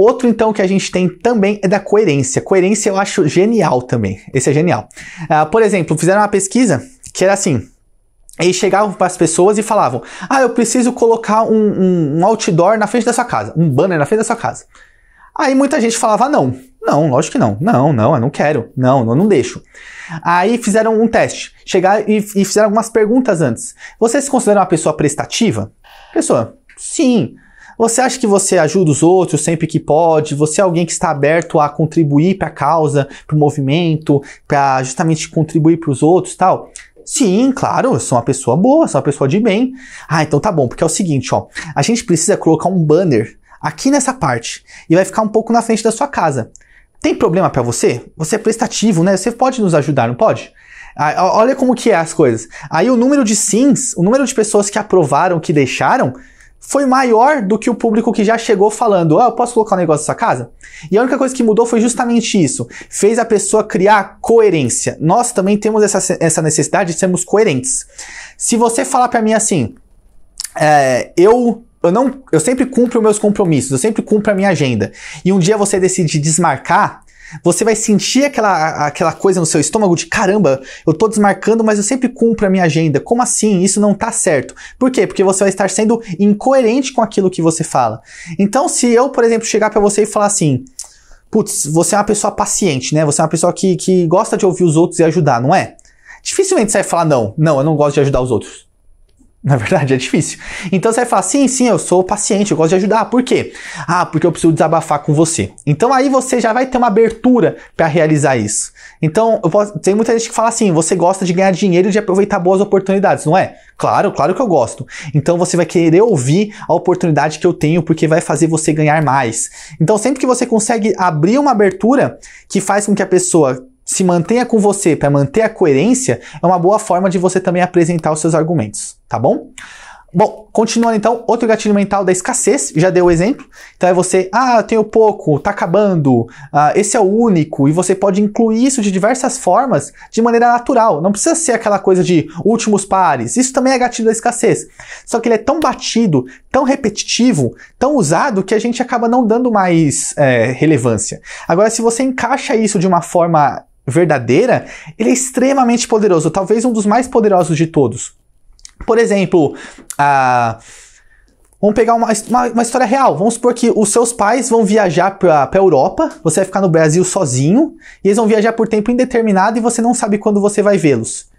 Outro, então, que a gente tem também é da coerência. Coerência eu acho genial também. Esse é genial. Uh, por exemplo, fizeram uma pesquisa que era assim. E chegavam para as pessoas e falavam: Ah, eu preciso colocar um, um, um outdoor na frente da sua casa, um banner na frente da sua casa. Aí muita gente falava: Não, não, lógico que não. Não, não, eu não quero. Não, eu não deixo. Aí fizeram um teste. Chegaram e, e fizeram algumas perguntas antes. Você se considera uma pessoa prestativa? Pessoa, sim. Você acha que você ajuda os outros sempre que pode? Você é alguém que está aberto a contribuir para a causa, para o movimento, para justamente contribuir para os outros tal? Sim, claro, eu sou uma pessoa boa, sou uma pessoa de bem. Ah, então tá bom, porque é o seguinte, ó. A gente precisa colocar um banner aqui nessa parte e vai ficar um pouco na frente da sua casa. Tem problema para você? Você é prestativo, né? Você pode nos ajudar, não pode? Ah, olha como que é as coisas. Aí o número de sims, o número de pessoas que aprovaram, que deixaram, foi maior do que o público que já chegou falando, ah, eu posso colocar um negócio nessa casa? E a única coisa que mudou foi justamente isso. Fez a pessoa criar coerência. Nós também temos essa, essa necessidade de sermos coerentes. Se você falar para mim assim, é, eu eu não, eu sempre cumpro meus compromissos, eu sempre cumpro a minha agenda. E um dia você decide desmarcar, você vai sentir aquela, aquela coisa no seu estômago de caramba, eu tô desmarcando, mas eu sempre cumpro a minha agenda. Como assim? Isso não tá certo. Por quê? Porque você vai estar sendo incoerente com aquilo que você fala. Então, se eu, por exemplo, chegar para você e falar assim, putz, você é uma pessoa paciente, né? Você é uma pessoa que, que gosta de ouvir os outros e ajudar, não é? Dificilmente você vai falar não, não, eu não gosto de ajudar os outros. Na verdade, é difícil. Então você vai falar, sim, sim, eu sou paciente, eu gosto de ajudar. Por quê? Ah, porque eu preciso desabafar com você. Então aí você já vai ter uma abertura para realizar isso. Então, posso... tem muita gente que fala assim, você gosta de ganhar dinheiro e de aproveitar boas oportunidades, não é? Claro, claro que eu gosto. Então você vai querer ouvir a oportunidade que eu tenho porque vai fazer você ganhar mais. Então sempre que você consegue abrir uma abertura que faz com que a pessoa se mantenha com você para manter a coerência, é uma boa forma de você também apresentar os seus argumentos, tá bom? Bom, continuando então, outro gatilho mental da escassez, já deu o exemplo. Então é você, ah, eu tenho pouco, tá acabando, ah, esse é o único, e você pode incluir isso de diversas formas de maneira natural. Não precisa ser aquela coisa de últimos pares. Isso também é gatilho da escassez. Só que ele é tão batido, tão repetitivo, tão usado, que a gente acaba não dando mais é, relevância. Agora, se você encaixa isso de uma forma verdadeira, ele é extremamente poderoso, talvez um dos mais poderosos de todos. Por exemplo, a. Vamos pegar uma, uma, uma, história real. Vamos supor que os seus pais vão viajar para a Europa, você vai ficar no Brasil sozinho, e eles vão viajar por tempo indeterminado e você não sabe quando você vai vê-los.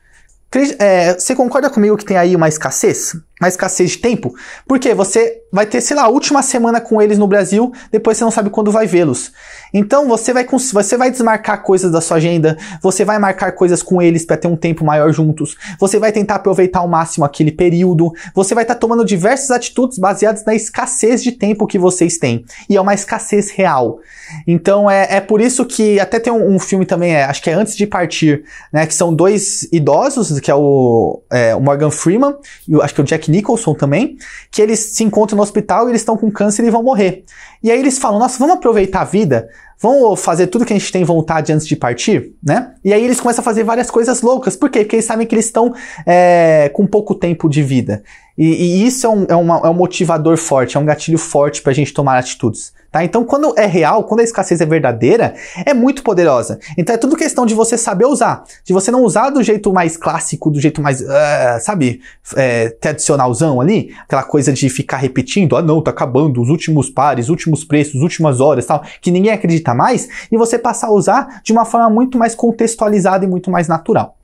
É, você concorda comigo que tem aí uma escassez? Uma escassez de tempo? Porque você vai ter, sei lá, a última semana com eles no Brasil, depois você não sabe quando vai vê-los. Então você vai, você vai desmarcar coisas da sua agenda, você vai marcar coisas com eles para ter um tempo maior juntos, você vai tentar aproveitar ao máximo aquele período, você vai estar tá tomando diversas atitudes baseadas na escassez de tempo que vocês têm. E é uma escassez real. Então é, é por isso que até tem um, um filme também, é, acho que é Antes de Partir, né? Que são dois idosos, que é o, é, o Morgan Freeman e acho que é o Jack Nicholson também, que eles se encontram no hospital e eles estão com câncer e vão morrer. E aí eles falam, nossa, vamos aproveitar a vida, vamos fazer tudo que a gente tem vontade antes de partir, né? E aí eles começam a fazer várias coisas loucas. Por quê? Porque eles sabem que eles estão é, com pouco tempo de vida. E, e isso é um, é, uma, é um motivador forte, é um gatilho forte para a gente tomar atitudes. Tá? Então, quando é real, quando a escassez é verdadeira, é muito poderosa. Então, é tudo questão de você saber usar. De você não usar do jeito mais clássico, do jeito mais, uh, sabe, é, tradicionalzão ali. Aquela coisa de ficar repetindo, ah não, tá acabando, os últimos pares, últimos preços, últimas horas tal, que ninguém acredita mais. E você passar a usar de uma forma muito mais contextualizada e muito mais natural.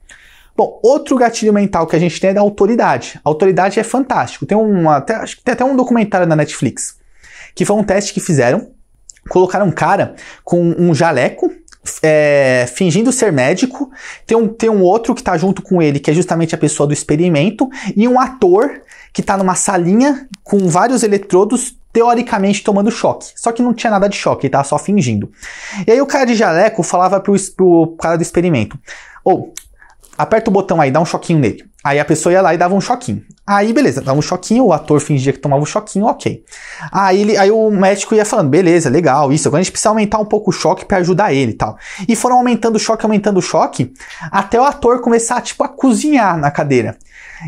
Bom, outro gatilho mental que a gente tem é da autoridade. A autoridade é fantástico. Tem um até acho que tem até um documentário na Netflix que foi um teste que fizeram, colocaram um cara com um jaleco é, fingindo ser médico, tem um, tem um outro que está junto com ele, que é justamente a pessoa do experimento, e um ator que está numa salinha com vários eletrodos, teoricamente tomando choque. Só que não tinha nada de choque, ele estava só fingindo. E aí o cara de jaleco falava pro, o cara do experimento: ou oh, aperta o botão aí, dá um choquinho nele. Aí a pessoa ia lá e dava um choquinho. Aí, beleza, dava um choquinho, o ator fingia que tomava um choquinho, ok. Aí, ele, aí o médico ia falando, beleza, legal, isso, agora a gente precisa aumentar um pouco o choque para ajudar ele e tal. E foram aumentando o choque, aumentando o choque, até o ator começar, tipo, a cozinhar na cadeira.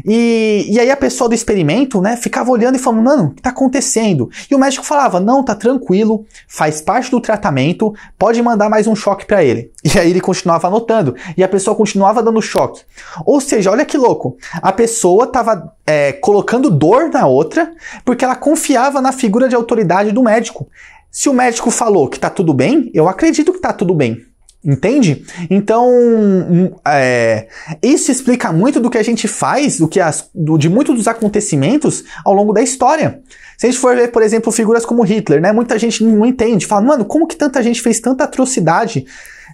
E, e aí a pessoa do experimento, né, ficava olhando e falando, mano, o que tá acontecendo? E o médico falava, não, tá tranquilo, faz parte do tratamento, pode mandar mais um choque para ele. [laughs] E aí ele continuava anotando, e a pessoa continuava dando choque. Ou seja, olha que louco, a pessoa tava é, colocando dor na outra, porque ela confiava na figura de autoridade do médico. Se o médico falou que tá tudo bem, eu acredito que tá tudo bem. Entende? Então, hum, é, isso explica muito do que a gente faz, do que as, do, de muitos dos acontecimentos ao longo da história. Se a gente for ver, por exemplo, figuras como Hitler, né? Muita gente não entende, fala, mano, como que tanta gente fez tanta atrocidade?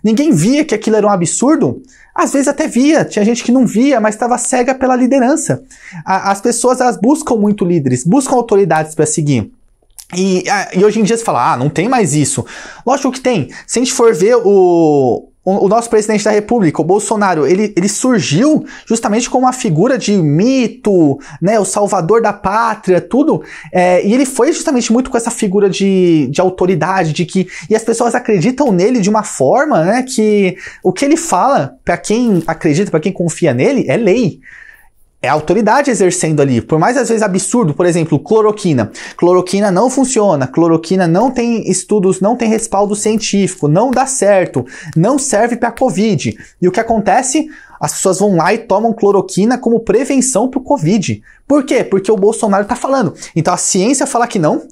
Ninguém via que aquilo era um absurdo, às vezes até via, tinha gente que não via, mas estava cega pela liderança. A, as pessoas elas buscam muito líderes, buscam autoridades para seguir. E, a, e, hoje em dia você fala, ah, não tem mais isso. Lógico que tem. Se a gente for ver o, o, nosso presidente da República, o Bolsonaro, ele, ele surgiu justamente como uma figura de mito, né, o salvador da pátria, tudo. É, e ele foi justamente muito com essa figura de, de autoridade, de que. E as pessoas acreditam nele de uma forma, né, que o que ele fala, para quem acredita, para quem confia nele, é lei é a autoridade exercendo ali. Por mais às vezes absurdo, por exemplo, cloroquina. Cloroquina não funciona, cloroquina não tem estudos, não tem respaldo científico, não dá certo, não serve para COVID. E o que acontece? As pessoas vão lá e tomam cloroquina como prevenção para o COVID. Por quê? Porque o Bolsonaro está falando. Então a ciência fala que não,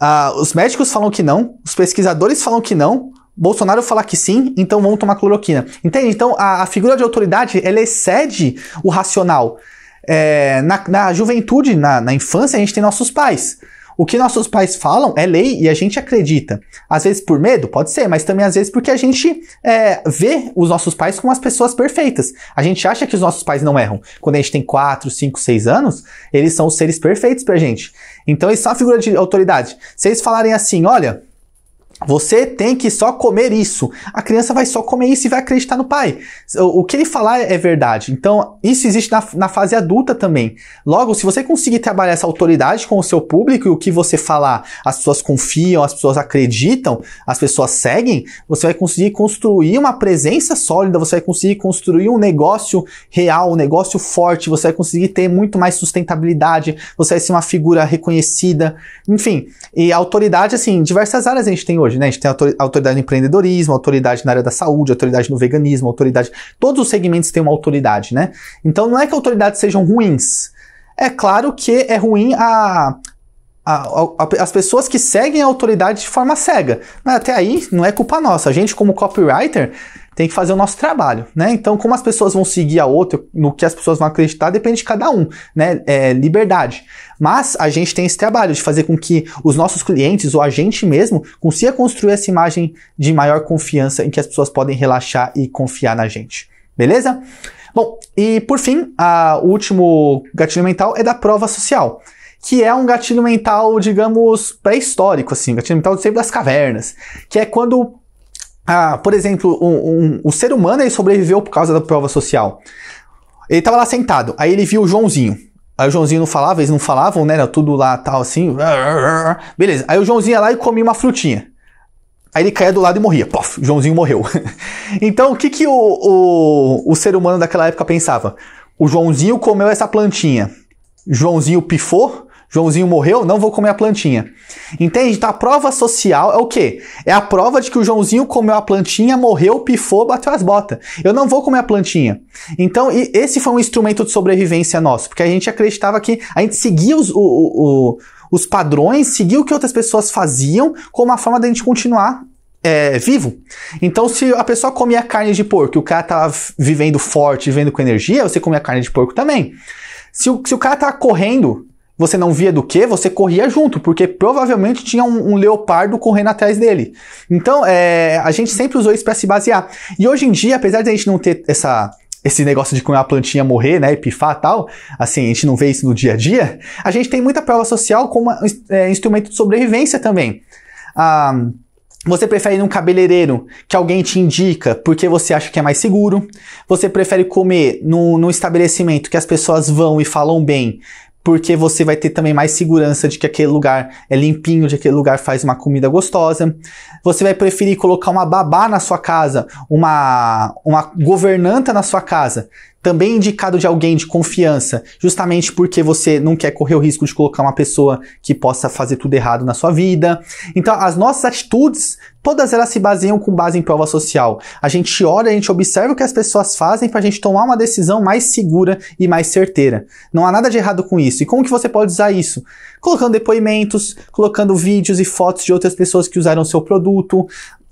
ah, os médicos falam que não, os pesquisadores falam que não, Bolsonaro falar que sim, então vamos tomar cloroquina. Entende? Então a, a figura de autoridade ela excede o racional. É, na, na, juventude, na, na infância, a gente tem nossos pais. O que nossos pais falam é lei e a gente acredita. Às vezes por medo, pode ser, mas também às vezes porque a gente é, vê os nossos pais como as pessoas perfeitas. A gente acha que os nossos pais não erram. Quando a gente tem 4, 5, 6 anos, eles são os seres perfeitos pra gente. Então isso é a figura de autoridade. Se eles falarem assim, olha, você tem que só comer isso. A criança vai só comer isso e vai acreditar no pai. O que ele falar é verdade. Então, isso existe na, na fase adulta também. Logo, se você conseguir trabalhar essa autoridade com o seu público e o que você falar, as pessoas confiam, as pessoas acreditam, as pessoas seguem, você vai conseguir construir uma presença sólida, você vai conseguir construir um negócio real, um negócio forte, você vai conseguir ter muito mais sustentabilidade, você vai ser uma figura reconhecida. Enfim, e autoridade, assim, em diversas áreas a gente tem hoje hoje, né? A gente tem autoridade no empreendedorismo, autoridade na área da saúde, autoridade no veganismo, autoridade. Todos os segmentos têm uma autoridade, né? Então não é que autoridades sejam ruins. É claro que é ruim a as pessoas que seguem a autoridade de forma cega. Mas até aí não é culpa nossa. A gente, como copywriter, tem que fazer o nosso trabalho, né? Então, como as pessoas vão seguir a outra, no que as pessoas vão acreditar, depende de cada um, né? É, liberdade. Mas a gente tem esse trabalho de fazer com que os nossos clientes ou a gente mesmo consiga construir essa imagem de maior confiança em que as pessoas podem relaxar e confiar na gente. Beleza? Bom, e por fim, a, o último gatilho mental é da prova social que é um gatilho mental, digamos, pré-histórico, assim, gatilho mental do tempo das cavernas, que é quando ah, por exemplo, um, um, o ser humano ele sobreviveu por causa da prova social. Ele estava lá sentado, aí ele viu o Joãozinho. Aí o Joãozinho não falava, eles não falavam, né? Era tudo lá tal assim. Beleza. Aí o Joãozinho ia lá e comia uma frutinha. Aí ele caía do lado e morria. Pof, Joãozinho morreu. [laughs] então o que, que o, o, o ser humano daquela época pensava? O Joãozinho comeu essa plantinha. Joãozinho pifou, Joãozinho morreu, não vou comer a plantinha. Entende? Então a prova social é o quê? É a prova de que o Joãozinho comeu a plantinha, morreu, pifou, bateu as botas. Eu não vou comer a plantinha. Então esse foi um instrumento de sobrevivência nosso, porque a gente acreditava que a gente seguia os, o, o, os padrões, seguia o que outras pessoas faziam, como uma forma da gente continuar é, vivo. Então, se a pessoa comia carne de porco e o cara tava vivendo forte, vivendo com energia, você comia carne de porco também. Se o, se o cara tava correndo você não via do que, você corria junto, porque provavelmente tinha um, um leopardo correndo atrás dele. Então, é, a gente sempre usou isso para se basear. E hoje em dia, apesar de a gente não ter essa esse negócio de comer a plantinha morrer, né, e pifar e tal, assim, a gente não vê isso no dia a dia, a gente tem muita prova social como é, instrumento de sobrevivência também. Ah, você prefere ir num cabeleireiro que alguém te indica porque você acha que é mais seguro. Você prefere comer num, num estabelecimento que as pessoas vão e falam bem porque você vai ter também mais segurança de que aquele lugar é limpinho, de que aquele lugar faz uma comida gostosa. Você vai preferir colocar uma babá na sua casa, uma, uma governanta na sua casa, também indicado de alguém de confiança, justamente porque você não quer correr o risco de colocar uma pessoa que possa fazer tudo errado na sua vida. Então, as nossas atitudes, todas elas se baseiam com base em prova social. A gente olha, a gente observa o que as pessoas fazem para a gente tomar uma decisão mais segura e mais certeira. Não há nada de errado com isso. E como que você pode usar isso? Colocando depoimentos, colocando vídeos e fotos de outras pessoas que usaram seu produto,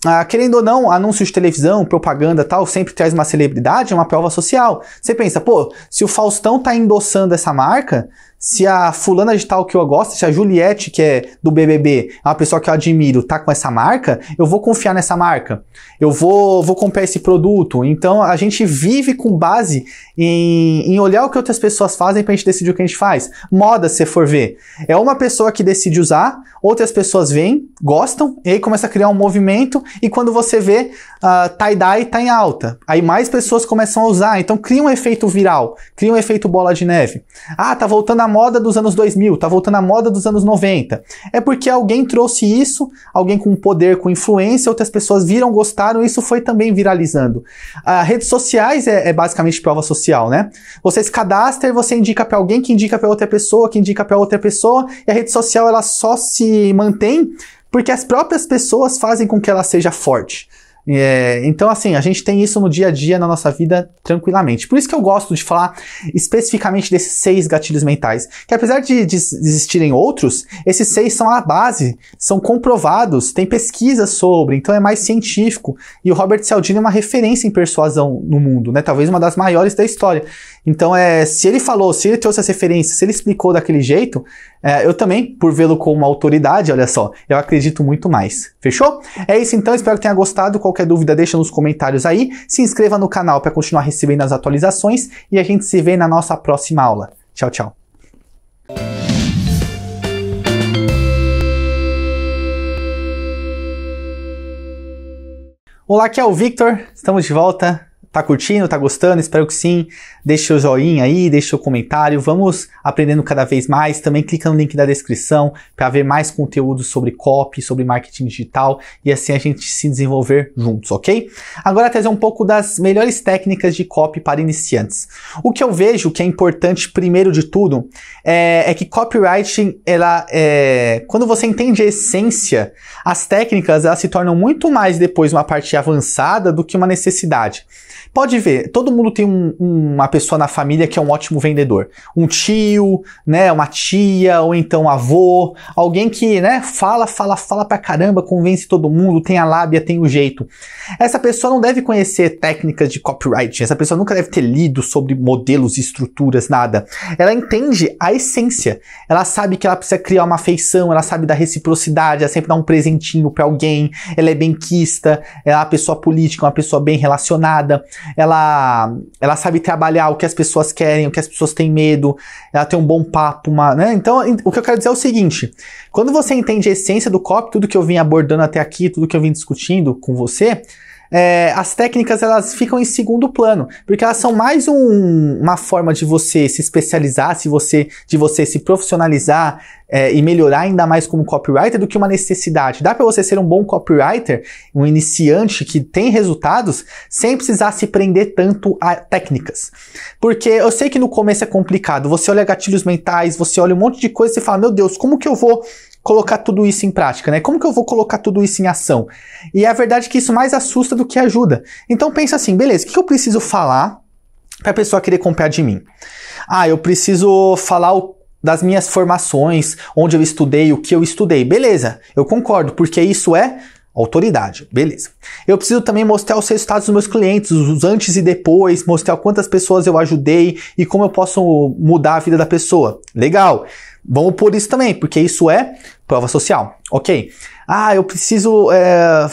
ah, querendo ou não, anúncios de televisão, propaganda tal, sempre traz uma celebridade, é uma prova social. Você pensa, pô, se o Faustão tá endossando essa marca, se a fulana de tal que eu gosto, se a Juliette, que é do BBB, é uma pessoa que eu admiro, tá com essa marca, eu vou confiar nessa marca. Eu vou, vou comprar esse produto. Então a gente vive com base em, em olhar o que outras pessoas fazem pra gente decidir o que a gente faz. Moda, se for ver. É uma pessoa que decide usar, outras pessoas vêm, gostam, e aí começa a criar um movimento, e quando você vê, uh, ah, tie-dye tá, tá em alta. Aí mais pessoas começam a usar. Então cria um efeito viral, cria um efeito bola de neve. Ah, tá voltando a moda dos anos 2000, tá voltando à moda dos anos 90. É porque alguém trouxe isso, alguém com poder, com influência, outras pessoas viram, gostaram, isso foi também viralizando. Ah, redes sociais é, é, basicamente prova social, né? Você se cadastra e você indica para alguém, que indica para outra pessoa, que indica para outra pessoa, e a rede social ela só se mantém porque as próprias pessoas fazem com que ela seja forte. É, então, assim, a gente tem isso no dia a dia, na nossa vida, tranquilamente. Por isso que eu gosto de falar especificamente desses seis gatilhos mentais, que apesar de, de existirem outros, esses seis são a base, são comprovados, tem pesquisas sobre, então é mais científico. E o Robert Cialdini é uma referência em persuasão no mundo, né? Talvez uma das maiores da história. Então, é, se ele falou, se ele trouxe as referências, se ele explicou daquele jeito, é, eu também, por vê-lo como uma autoridade, olha só, eu acredito muito mais. Fechou? É isso então, espero que tenha gostado. Qualquer dúvida deixa nos comentários aí. Se inscreva no canal para continuar recebendo as atualizações e a gente se vê na nossa próxima aula. Tchau, tchau. Olá, aqui é o Victor. Estamos de volta Tá curtindo? Tá gostando? Espero que sim. Deixe o joinha aí, deixe o comentário. Vamos aprendendo cada vez mais. Também clica no link da descrição para ver mais conteúdo sobre copy, sobre marketing digital e assim a gente se desenvolver juntos, ok? Agora trazer um pouco das melhores técnicas de copy para iniciantes. O que eu vejo que é importante primeiro de tudo é, é que copywriting, ela é, quando você entende a essência, as técnicas elas se tornam muito mais depois uma parte avançada do que uma necessidade. Pode ver, todo mundo tem um, uma pessoa na família que é um ótimo vendedor. Um tio, né, uma tia, ou então avô, alguém que, né, fala, fala, fala pra caramba, convence todo mundo, tem a lábia, tem o jeito. Essa pessoa não deve conhecer técnicas de copyright, essa pessoa nunca deve ter lido sobre modelos, estruturas, nada. Ela entende a essência. Ela sabe que ela precisa criar uma afeição, ela sabe da reciprocidade, ela sempre dá um presentinho para alguém, ela é benquista, ela é uma pessoa política, uma pessoa bem relacionada ela, ela sabe trabalhar o que as pessoas querem, o que as pessoas têm medo, ela tem um bom papo, uma, né? Então, o que eu quero dizer é o seguinte: quando você entende a essência do copy, tudo que eu vim abordando até aqui, tudo que eu vim discutindo com você, é, as técnicas elas ficam em segundo plano, porque elas são mais um, uma forma de você se especializar, se você, de você se profissionalizar é, e melhorar ainda mais como copywriter do que uma necessidade. Dá para você ser um bom copywriter, um iniciante que tem resultados, sem precisar se prender tanto a técnicas. Porque eu sei que no começo é complicado, você olha gatilhos mentais, você olha um monte de coisa e fala: meu Deus, como que eu vou colocar tudo isso em prática, né? Como que eu vou colocar tudo isso em ação? E é a verdade que isso mais assusta do que ajuda. Então pensa assim, beleza, o que eu preciso falar para a pessoa querer comprar de mim? Ah, eu preciso falar o das minhas formações, onde eu estudei, o que eu estudei. Beleza, eu concordo, porque isso é autoridade. Beleza. Eu preciso também mostrar os resultados dos meus clientes, os antes e depois, mostrar quantas pessoas eu ajudei e como eu posso mudar a vida da pessoa. Legal. Vamos por isso também, porque isso é prova social, ok? Ah, eu preciso. É,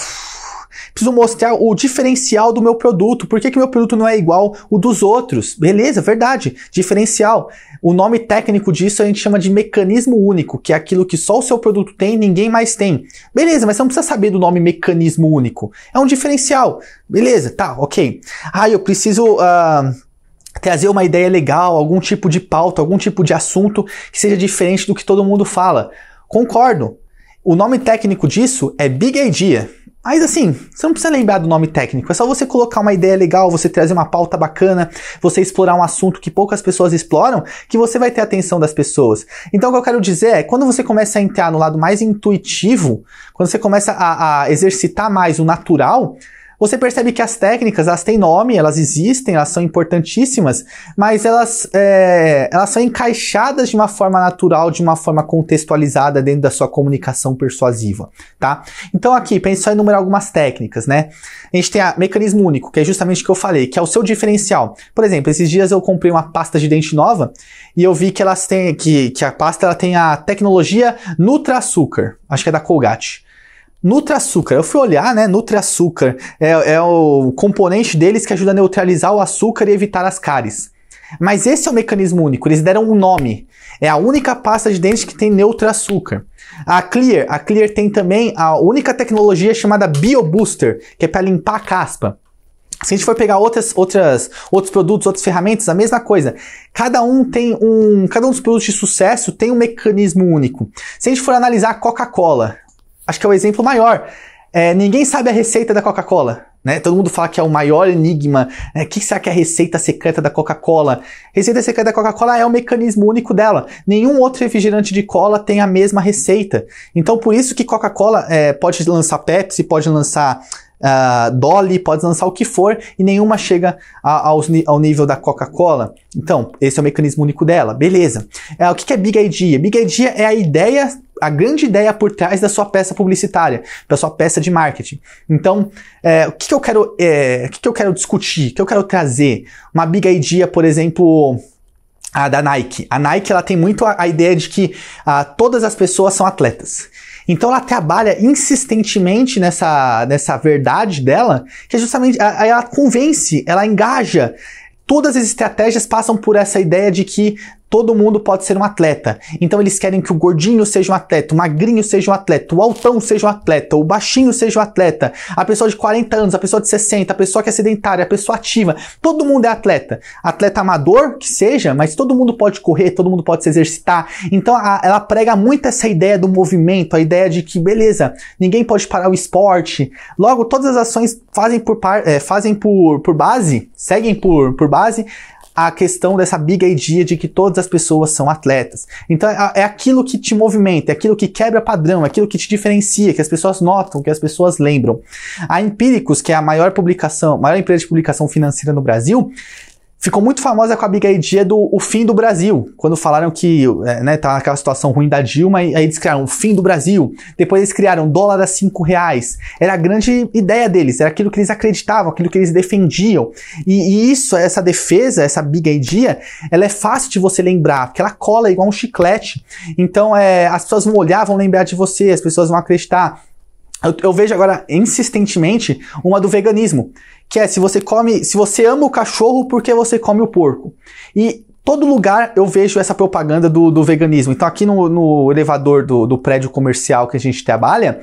preciso mostrar o diferencial do meu produto. Por que, que meu produto não é igual o dos outros? Beleza, verdade. Diferencial. O nome técnico disso a gente chama de mecanismo único, que é aquilo que só o seu produto tem e ninguém mais tem. Beleza, mas você não precisa saber do nome mecanismo único. É um diferencial. Beleza, tá, ok. Ah, eu preciso. Uh, trazer uma ideia legal, algum tipo de pauta, algum tipo de assunto que seja diferente do que todo mundo fala. Concordo. O nome técnico disso é Big Idea. Mas assim, você não precisa lembrar do nome técnico, é só você colocar uma ideia legal, você trazer uma pauta bacana, você explorar um assunto que poucas pessoas exploram, que você vai ter a atenção das pessoas. Então o que eu quero dizer é, quando você começa a entrar no lado mais intuitivo, quando você começa a, a exercitar mais o natural, você percebe que as técnicas, elas têm nome, elas existem, elas são importantíssimas, mas elas, é, elas são encaixadas de uma forma natural, de uma forma contextualizada dentro da sua comunicação persuasiva, tá? Então aqui, pensa só em enumerar algumas técnicas, né? A gente tem a mecanismo único, que é justamente o que eu falei, que é o seu diferencial. Por exemplo, esses dias eu comprei uma pasta de dente nova e eu vi que elas têm, que, que a pasta ela tem a tecnologia Nutra Açúcar, acho que é da Colgate. Nutra-açúcar, eu fui olhar, né? Nutra-açúcar é, é o componente deles que ajuda a neutralizar o açúcar e evitar as cáries. Mas esse é o um mecanismo único, eles deram um nome. É a única pasta de dente que tem Açúcar. A Clear, a Clear tem também a única tecnologia chamada BioBooster, que é para limpar a caspa. Se a gente for pegar outras, outras, outros produtos, outras ferramentas, a mesma coisa. Cada um tem um, cada um dos produtos de sucesso tem um mecanismo único. Se a gente for analisar a Coca-Cola, acho que é o exemplo maior. É, ninguém sabe a receita da Coca-Cola. Né? Todo mundo fala que é o maior enigma. O né? que será que é a receita secreta da Coca-Cola? Receita secreta da Coca-Cola é o mecanismo único dela. Nenhum outro refrigerante de cola tem a mesma receita. Então, por isso que Coca-Cola é, pode lançar Pepsi, pode lançar uh, Dolly, pode lançar o que for e nenhuma chega a, ao nível da Coca-Cola. Então, esse é o mecanismo único dela, beleza. Uh, o que, que é Big Idea? Big Idea é a ideia, a grande ideia por trás da sua peça publicitária, da sua peça de marketing. Então, uh, o que, que eu quero, é, o que, que eu quero discutir, o que eu quero trazer? Uma Big Idea, por exemplo, a da Nike. A Nike ela tem muito a, a ideia de que ah, todas as pessoas são atletas. Então ela trabalha insistentemente nessa, nessa verdade dela, que é justamente. Aí ela convence, ela engaja. Todas as estratégias passam por essa ideia de que todo mundo pode ser um atleta. Então eles querem que o gordinho seja um atleta, o magrinho seja um atleta, o altão seja um atleta, o baixinho seja um atleta, a pessoa de 40 anos, a pessoa de 60, a pessoa que é sedentária, a pessoa ativa. Todo mundo é atleta. Atleta amador que seja, mas todo mundo pode correr, todo mundo pode se exercitar. Então a, ela prega muito essa ideia do movimento, a ideia de que, beleza, ninguém pode parar o esporte. Logo, todas as ações fazem por, par, é, fazem por, por base, seguem por, por base, a questão dessa big idea de que todas as pessoas são atletas. Então é, é aquilo que te movimenta, é aquilo que quebra padrão, é aquilo que te diferencia, que as pessoas notam, que as pessoas lembram. A Empíricos, que é a maior publicação, maior empresa de publicação financeira no Brasil, Ficou muito famosa com a Big Idea do o fim do Brasil, quando falaram que é, né, tá aquela situação ruim da Dilma, e aí eles criaram o fim do Brasil. Depois eles criaram dólar a cinco reais. Era a grande ideia deles, era aquilo que eles acreditavam, aquilo que eles defendiam. E, e isso, essa defesa, essa Big Idea, ela é fácil de você lembrar, porque ela cola igual um chiclete. Então é, as pessoas vão olhar, vão lembrar de você, as pessoas vão acreditar. Eu, eu, vejo agora insistentemente uma do veganismo que é se você come, se você ama o cachorro, por que você come o porco? E todo lugar eu vejo essa propaganda do, do veganismo. Então, aqui no, no elevador do, do prédio comercial que a gente trabalha,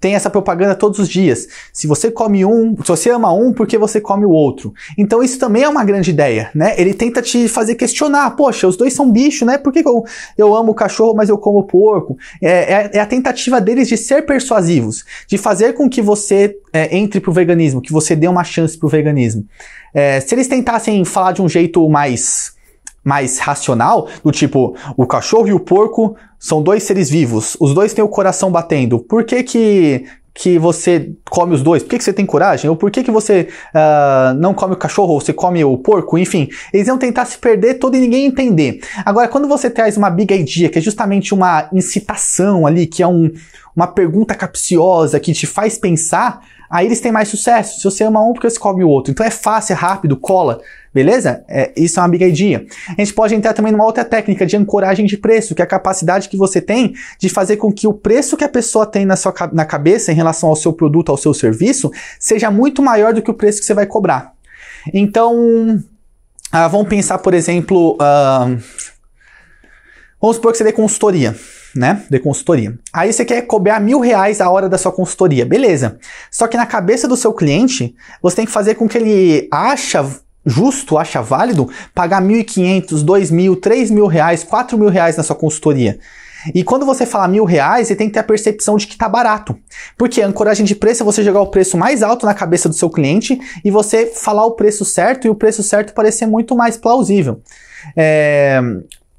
tem essa propaganda todos os dias. Se você come um, se você ama um, por que você come o outro? Então isso também é uma grande ideia, né? Ele tenta te fazer questionar, poxa, os dois são bicho, né? Por que eu, eu amo o cachorro, mas eu como o porco? É, é, é a tentativa deles de ser persuasivos, de fazer com que você é, entre pro veganismo, que você dê uma chance pro veganismo. É, se eles tentassem falar de um jeito mais mais racional, do tipo, o cachorro e o porco são dois seres vivos, os dois têm o coração batendo, por que que que você come os dois? Por que, que você tem coragem? Ou por que, que você uh, não come o cachorro ou você come o porco? Enfim, eles iam tentar se perder todo e ninguém entender. Agora, quando você traz uma big idea, que é justamente uma incitação ali, que é um, uma pergunta capciosa que te faz pensar, aí eles têm mais sucesso. Se você ama um, porque você come o outro. Então é fácil, é rápido, cola. Beleza? É, isso é uma big idea. A gente pode entrar também numa outra técnica de ancoragem de preço, que é a capacidade que você tem de fazer com que o preço que a pessoa tem na sua na cabeça em relação ao seu produto, ao seu serviço, seja muito maior do que o preço que você vai cobrar. Então, ah, vamos pensar, por exemplo, ah, vamos supor que você dê consultoria, né? de consultoria. Aí você quer cobrar mil reais a hora da sua consultoria, beleza. Só que na cabeça do seu cliente, você tem que fazer com que ele acha justo, acha válido pagar 1.500, 2.000, 3.000 reais, 4.000 reais na sua consultoria. E quando você fala mil reais, você tem que ter a percepção de que está barato. Porque a é ancoragem de preço é você jogar o preço mais alto na cabeça do seu cliente e você falar o preço certo e o preço certo parecer muito mais plausível. É,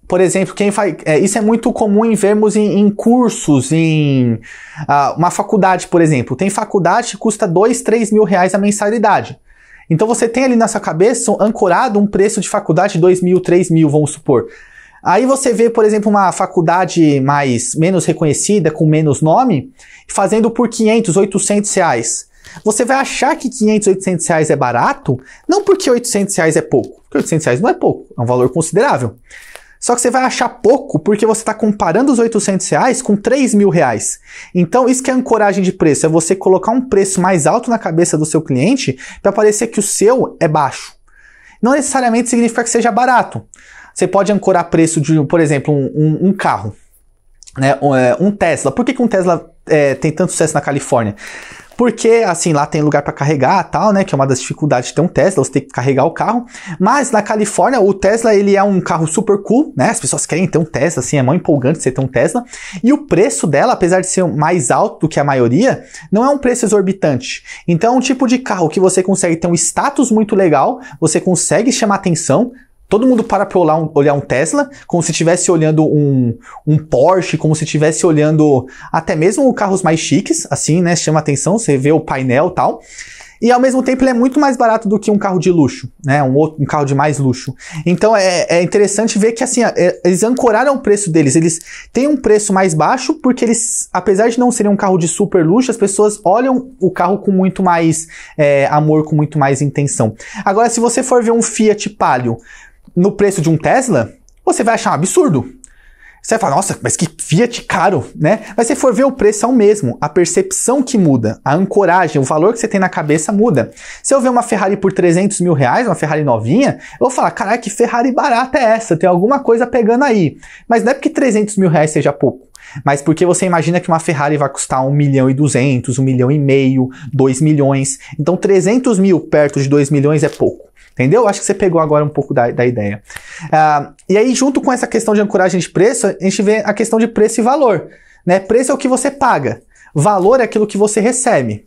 por exemplo, quem faz. É, isso é muito comum em vermos em, em cursos, em ah, uma faculdade, por exemplo. Tem faculdade que custa dois, três mil reais a mensalidade. Então você tem ali na sua cabeça ancorado um preço de faculdade de 2 mil, 3 mil, vamos supor. Aí você vê, por exemplo, uma faculdade mais menos reconhecida, com menos nome, fazendo por 500, 800 reais. Você vai achar que 500, 800 reais é barato, não porque 800 reais é pouco, porque 800 reais não é pouco, é um valor considerável. Só que você vai achar pouco porque você está comparando os 800 reais com 3 mil reais. Então isso que é ancoragem de preço, é você colocar um preço mais alto na cabeça do seu cliente para parecer que o seu é baixo. Não necessariamente significa que seja barato. Você pode ancorar preço de, por exemplo, um, um, um carro. Né? É, um Tesla. Por que, que um Tesla é, tem tanto sucesso na Califórnia? porque assim, lá tem lugar para carregar tal, né, que é uma das dificuldades de ter um Tesla, você tem que carregar o carro, mas na Califórnia o Tesla, ele é um carro super cool, né, as pessoas querem ter um Tesla, assim, é mão empolgante você ter um Tesla, e o preço dela, apesar de ser mais alto do que a maioria, não é um preço exorbitante, então é um tipo de carro que você consegue ter um status muito legal, você consegue chamar atenção, Todo mundo para para olhar um, olhar um Tesla como se estivesse olhando um, um Porsche, como se estivesse olhando até mesmo carros mais chiques, assim, né? Chama atenção, você vê o painel tal. E ao mesmo tempo ele é muito mais barato do que um carro de luxo, né? Um, outro, um carro de mais luxo. Então é, é interessante ver que assim, é, eles ancoraram o preço deles. Eles têm um preço mais baixo, porque eles, apesar de não serem um carro de super luxo, as pessoas olham o carro com muito mais é, amor, com muito mais intenção. Agora, se você for ver um Fiat Palio, no preço de um Tesla, você vai achar um absurdo. Você vai falar, nossa, mas que Fiat caro, né? Mas se for ver o preço é o mesmo, a percepção que muda, a ancoragem, o valor que você tem na cabeça muda. Se eu ver uma Ferrari por 300 mil reais, uma Ferrari novinha, eu vou falar, caralho, que Ferrari barata é essa? Tem alguma coisa pegando aí. Mas não é porque 300 mil reais seja pouco. Mas porque você imagina que uma Ferrari vai custar 1 milhão e 200, 1 milhão e meio, 2 milhões. Então 300 mil perto de 2 milhões é pouco. Entendeu? Acho que você pegou agora um pouco da, da ideia. Ah, e aí, junto com essa questão de ancoragem de preço, a gente vê a questão de preço e valor. Né? Preço é o que você paga, valor é aquilo que você recebe.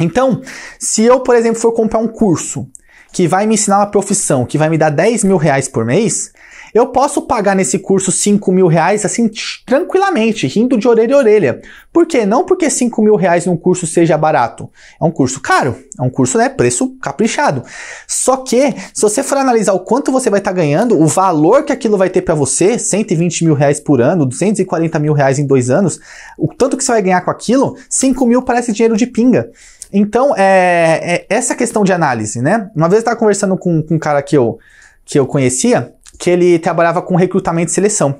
Então, se eu, por exemplo, for comprar um curso que vai me ensinar uma profissão, que vai me dar 10 mil reais por mês, eu posso pagar nesse curso 5 mil reais assim tranquilamente, rindo de orelha a orelha. Por quê? Não porque 5 mil reais num curso seja barato. É um curso caro, é um curso, né? Preço caprichado. Só que, se você for analisar o quanto você vai estar tá ganhando, o valor que aquilo vai ter para você, 120 mil reais por ano, 240 mil reais em dois anos, o tanto que você vai ganhar com aquilo, 5 mil parece dinheiro de pinga. Então, é, é essa questão de análise, né? Uma vez eu estava conversando com, com um cara que eu, que eu conhecia, que ele trabalhava com recrutamento e seleção.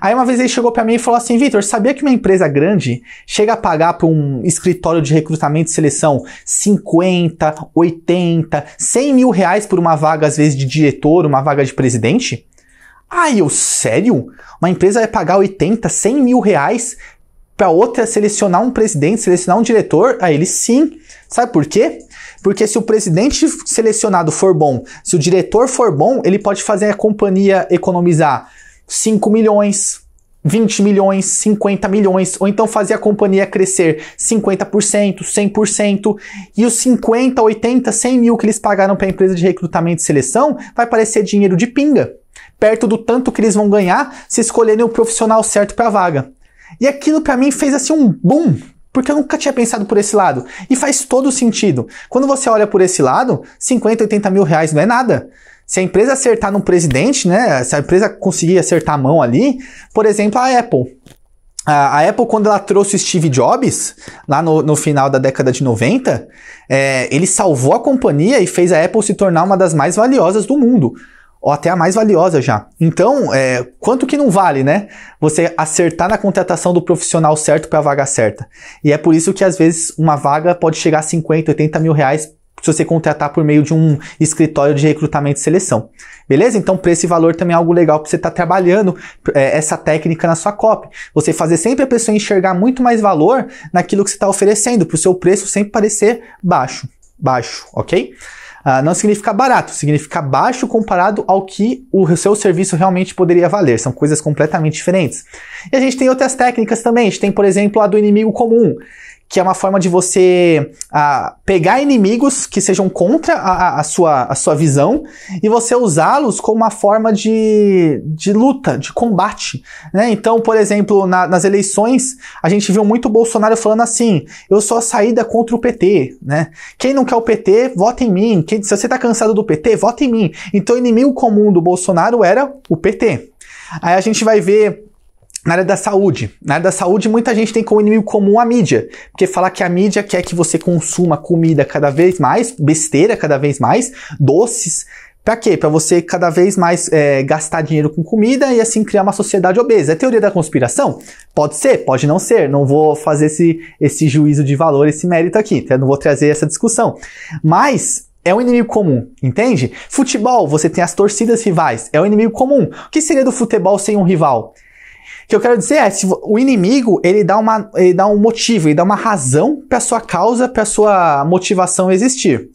Aí uma vez ele chegou para mim e falou assim: Vitor, sabia que uma empresa grande chega a pagar para um escritório de recrutamento e seleção 50, 80, 100 mil reais por uma vaga, às vezes, de diretor, uma vaga de presidente? Aí eu, sério? Uma empresa vai pagar 80, 100 mil reais para outra selecionar um presidente, selecionar um diretor? Aí ele, sim. Sabe por quê? Porque se o presidente selecionado for bom, se o diretor for bom, ele pode fazer a companhia economizar 5 milhões, 20 milhões, 50 milhões, ou então fazer a companhia crescer 50%, 100%, e os 50, 80, 100 mil que eles pagaram para a empresa de recrutamento e seleção vai parecer dinheiro de pinga, perto do tanto que eles vão ganhar se escolherem o profissional certo para a vaga. E aquilo para mim fez assim um boom, porque eu nunca tinha pensado por esse lado. E faz todo sentido. Quando você olha por esse lado, 50, 80 mil reais não é nada. Se a empresa acertar num presidente, né? Se a empresa conseguir acertar a mão ali, por exemplo, a Apple. A Apple, quando ela trouxe o Steve Jobs, lá no, no final da década de 90, é, ele salvou a companhia e fez a Apple se tornar uma das mais valiosas do mundo ou até a mais valiosa já. Então, é, quanto que não vale, né? Você acertar na contratação do profissional certo para a vaga certa. E é por isso que às vezes uma vaga pode chegar a 50, 80 mil reais se você contratar por meio de um escritório de recrutamento e seleção. Beleza? Então, preço e valor também é algo legal para você estar tá trabalhando é, essa técnica na sua copy. Você fazer sempre a pessoa enxergar muito mais valor naquilo que você está oferecendo, para o seu preço sempre parecer baixo. Baixo, ok? Ah, não significa barato, significa baixo comparado ao que o seu serviço realmente poderia valer. São coisas completamente diferentes. E a gente tem outras técnicas também. A gente tem, por exemplo, a do inimigo comum que é uma forma de você a ah, pegar inimigos que sejam contra a, a, sua, a sua visão e você usá-los como uma forma de, de luta, de combate. Né? Então, por exemplo, na, nas eleições, a gente viu muito Bolsonaro falando assim: eu sou a saída contra o PT. Né? Quem não quer o PT, vota em mim. Quem, se você está cansado do PT, vota em mim. Então, o inimigo comum do Bolsonaro era o PT. Aí a gente vai ver na área da saúde. Na área da saúde, muita gente tem como inimigo comum a mídia, porque falar que a mídia quer que você consuma comida cada vez mais, besteira cada vez mais, doces. Para quê? Para você cada vez mais é, gastar dinheiro com comida e assim criar uma sociedade obesa. É teoria da conspiração? Pode ser, pode não ser. Não vou fazer esse, esse juízo de valor, esse mérito aqui. Tá? Não vou trazer essa discussão. Mas é um inimigo comum, entende? Futebol, você tem as torcidas rivais. É um inimigo comum. O que seria do futebol sem um rival? que eu quero dizer é, se o inimigo, ele dá, uma, ele dá um motivo, ele dá uma razão para sua causa, para sua motivação existir.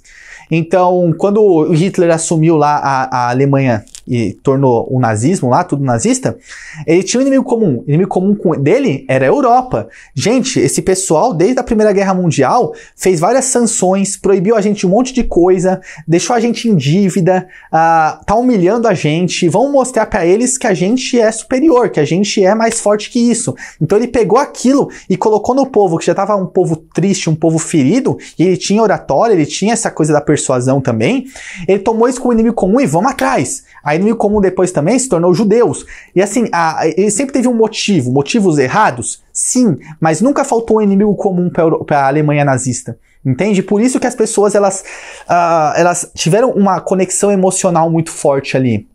Então, quando Hitler assumiu lá a, a Alemanha e tornou o nazismo lá, tudo nazista, ele tinha um inimigo comum. O inimigo comum dele era a Europa. Gente, esse pessoal, desde a Primeira Guerra Mundial, fez várias sanções, proibiu a gente um monte de coisa, deixou a gente em dívida, uh, tá humilhando a gente. Vão mostrar para eles que a gente é superior, que a gente é mais forte que isso. Então ele pegou aquilo e colocou no povo, que já estava um povo triste, um povo ferido, e ele tinha oratória, ele tinha essa coisa da persuasão também. Ele tomou isso como inimigo comum e vamos atrás. Aí inimigo comum depois também se tornou judeus. E assim, a, ele sempre teve um motivo, motivos errados, sim, mas nunca faltou um inimigo comum para a Alemanha nazista. Entende? Por isso que as pessoas elas, uh, elas tiveram uma conexão emocional muito forte ali.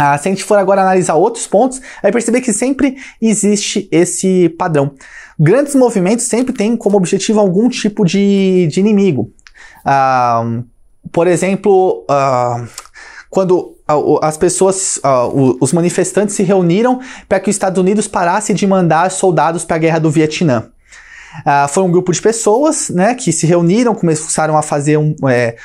Uh, se a gente for agora analisar outros pontos, vai perceber que sempre existe esse padrão. Grandes movimentos sempre têm como objetivo algum tipo de, de inimigo. Ah, por exemplo, ah, quando as pessoas, ah, os manifestantes se reuniram para que os Estados Unidos parasse de mandar soldados para a guerra do Vietnã. foi um grupo de pessoas né, que se reuniram, começaram a fazer um, é,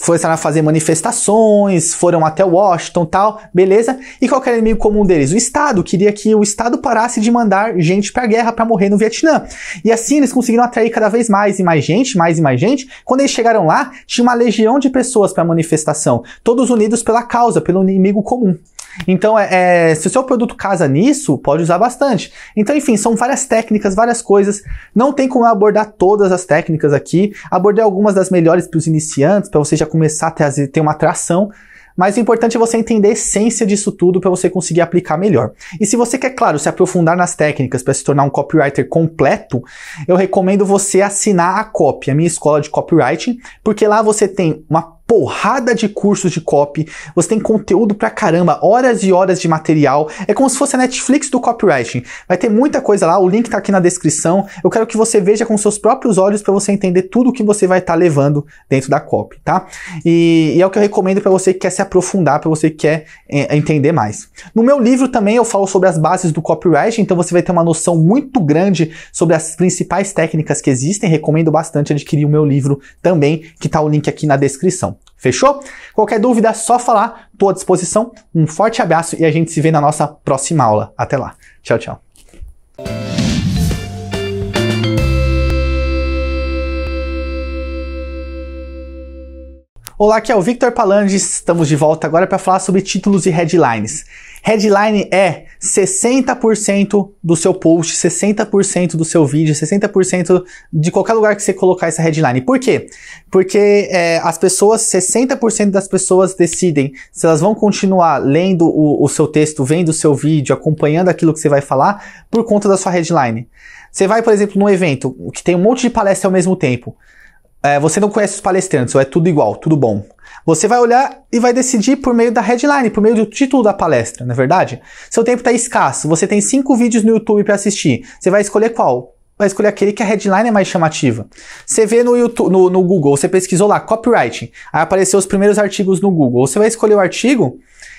foram a fazer manifestações, foram até Washington tal, beleza? E qual era o inimigo comum deles? O Estado. Queria que o Estado parasse de mandar gente pra guerra para morrer no Vietnã. E assim eles conseguiram atrair cada vez mais e mais gente, mais e mais gente. Quando eles chegaram lá, tinha uma legião de pessoas para manifestação, todos unidos pela causa, pelo inimigo comum. Então, é, é, se o seu produto casa nisso, pode usar bastante. Então, enfim, são várias técnicas, várias coisas. Não tem como eu abordar todas as técnicas aqui. Abordei algumas das melhores para os iniciantes, para você já começar a ter, ter uma atração. Mas o importante é você entender a essência disso tudo para você conseguir aplicar melhor. E se você quer, claro, se aprofundar nas técnicas para se tornar um copywriter completo, eu recomendo você assinar a copy, a minha escola de copywriting, porque lá você tem uma porrada de cursos de copy, você tem conteúdo pra caramba, horas e horas de material. É como se fosse a Netflix do copywriting. Vai ter muita coisa lá, o link tá aqui na descrição. Eu quero que você veja com seus próprios olhos para você entender tudo o que você vai estar tá levando dentro da copy, tá? E, e é o que eu recomendo para você que quer se aprofundar, para você que quer é, entender mais. No meu livro também eu falo sobre as bases do copywriting, então você vai ter uma noção muito grande sobre as principais técnicas que existem. Recomendo bastante adquirir o meu livro também, que tá o link aqui na descrição. Fechou? Qualquer dúvida, só falar. Estou à disposição. Um forte abraço e a gente se vê na nossa próxima aula. Até lá. Tchau, tchau. Olá, aqui é o Victor Palandes, estamos de volta agora para falar sobre títulos e headlines. Headline é 60% do seu post, 60% do seu vídeo, 60% de qualquer lugar que você colocar essa headline. Por quê? Porque é, as pessoas, 60% das pessoas decidem se elas vão continuar lendo o, o seu texto, vendo o seu vídeo, acompanhando aquilo que você vai falar, por conta da sua headline. Você vai, por exemplo, num evento que tem um monte de palestra ao mesmo tempo é, você não conhece os palestrantes, ou é tudo igual, tudo bom. Você vai olhar e vai decidir por meio da headline, por meio do título da palestra, não é verdade? Seu tempo está escasso, você tem cinco vídeos no YouTube para assistir. Você vai escolher qual? vai escolher aquele que a headline é mais chamativa. Você vê no, YouTube, no, no Google, você pesquisou lá copywriting, aí apareceu os primeiros artigos no Google. Você vai escolher o artigo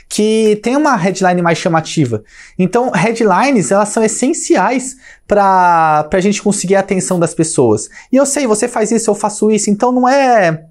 que tem uma headline mais chamativa. Então, headlines, elas são essenciais para a gente conseguir a atenção das pessoas. E eu sei, você faz isso, eu faço isso, então não é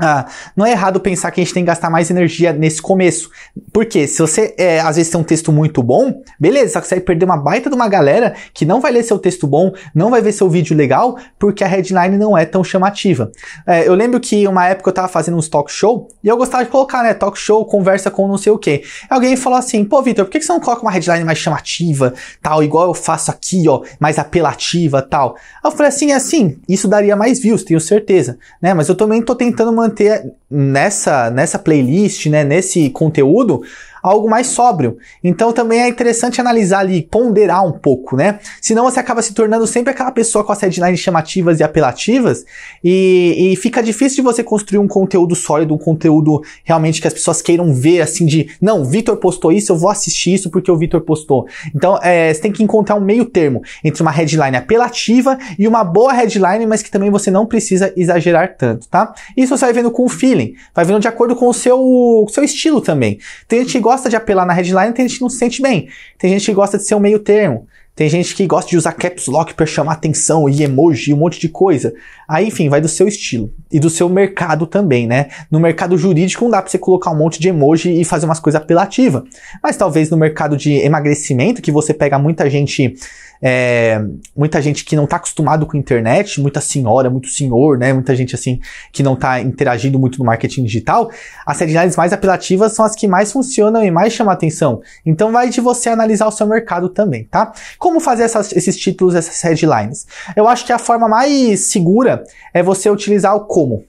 ah, não é errado pensar que a gente tem que gastar mais energia nesse começo. Porque se você, é, às vezes, tem um texto muito bom, beleza, só que você vai perder uma baita de uma galera que não vai ler seu texto bom, não vai ver seu vídeo legal, porque a headline não é tão chamativa. É, eu lembro que uma época eu tava fazendo uns talk show, e eu gostava de colocar, né, talk show, conversa com não sei o quê. Alguém falou assim, pô, Vitor, por que você não coloca uma headline mais chamativa, tal, igual eu faço aqui, ó, mais apelativa, tal. eu falei assim, assim, isso daria mais views, tenho certeza, né, mas eu também tô tentando manter manter nessa, nessa playlist, né, nesse conteúdo, algo mais sóbrio. Então também é interessante analisar ali, ponderar um pouco, né? Senão você acaba se tornando sempre aquela pessoa com as headlines chamativas e apelativas e, e fica difícil de você construir um conteúdo sólido, um conteúdo realmente que as pessoas queiram ver, assim, de não, Vitor postou isso, eu vou assistir isso porque o Vitor postou. Então é, você tem que encontrar um meio termo entre uma headline apelativa e uma boa headline, mas que também você não precisa exagerar tanto, tá? Isso você vai vendo com o feeling, vai vendo de acordo com o seu, seu estilo também. Tem gente que gosta de apelar na headline, tem gente que não se sente bem. Tem gente que gosta de ser um meio termo. Tem gente que gosta de usar caps lock para chamar atenção e emoji e um monte de coisa. Aí, enfim, vai do seu estilo e do seu mercado também, né? No mercado jurídico não dá para você colocar um monte de emoji e fazer umas coisas apelativas. Mas talvez no mercado de emagrecimento, que você pega muita gente é, muita gente que não está acostumado com internet, muita senhora, muito senhor, né? Muita gente assim que não está interagindo muito no marketing digital, as headlines mais apelativas são as que mais funcionam e mais chamam atenção. Então vai de você analisar o seu mercado também, tá? Como fazer essas, esses títulos, essas headlines? Eu acho que a forma mais segura é você utilizar o como.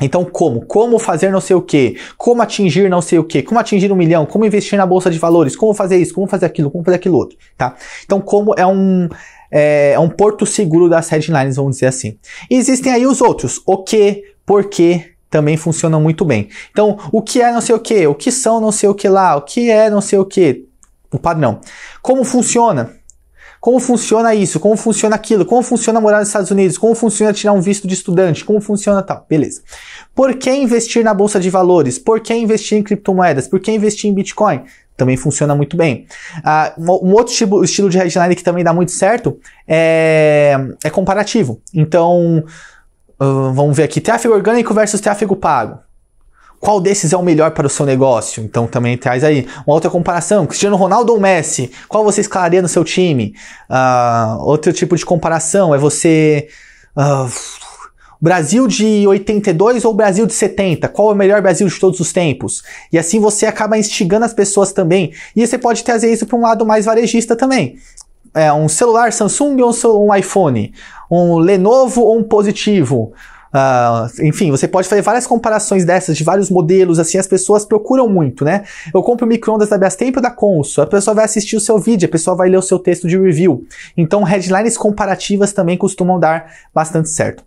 Então, como? Como fazer não sei o que? Como atingir não sei o que? Como atingir um milhão? Como investir na bolsa de valores? Como fazer isso? Como fazer aquilo? Como fazer aquilo outro? Tá? Então, como é um, é, é um porto seguro das headlines, vamos dizer assim. E existem aí os outros. O que? Por que Também funcionam muito bem. Então, o que é não sei o que? O que são não sei o que lá? O que é não sei o que? O padrão. Como funciona? Como funciona isso? Como funciona aquilo? Como funciona morar nos Estados Unidos? Como funciona tirar um visto de estudante? Como funciona tal? Beleza. Por que investir na bolsa de valores? Por que investir em criptomoedas? Por que investir em Bitcoin? Também funciona muito bem. Ah, um outro tipo, estilo de headline que também dá muito certo é, é comparativo. Então, uh, vamos ver aqui: tráfego orgânico versus tráfego pago qual desses é o melhor para o seu negócio? Então também traz aí uma outra comparação, Cristiano Ronaldo ou Messi? Qual você escalaria no seu time? Uh, outro tipo de comparação é você... Uh, Brasil de 82 ou Brasil de 70? Qual é o melhor Brasil de todos os tempos? E assim você acaba instigando as pessoas também. E você pode trazer isso para um lado mais varejista também. É, um celular Samsung ou um iPhone? Um Lenovo ou um Positivo? Uh, enfim, você pode fazer várias comparações dessas, de vários modelos, assim, as pessoas procuram muito, né? Eu compro micro-ondas da Bastempo da Consul, a pessoa vai assistir o seu vídeo, a pessoa vai ler o seu texto de review. Então, headlines comparativas também costumam dar bastante certo.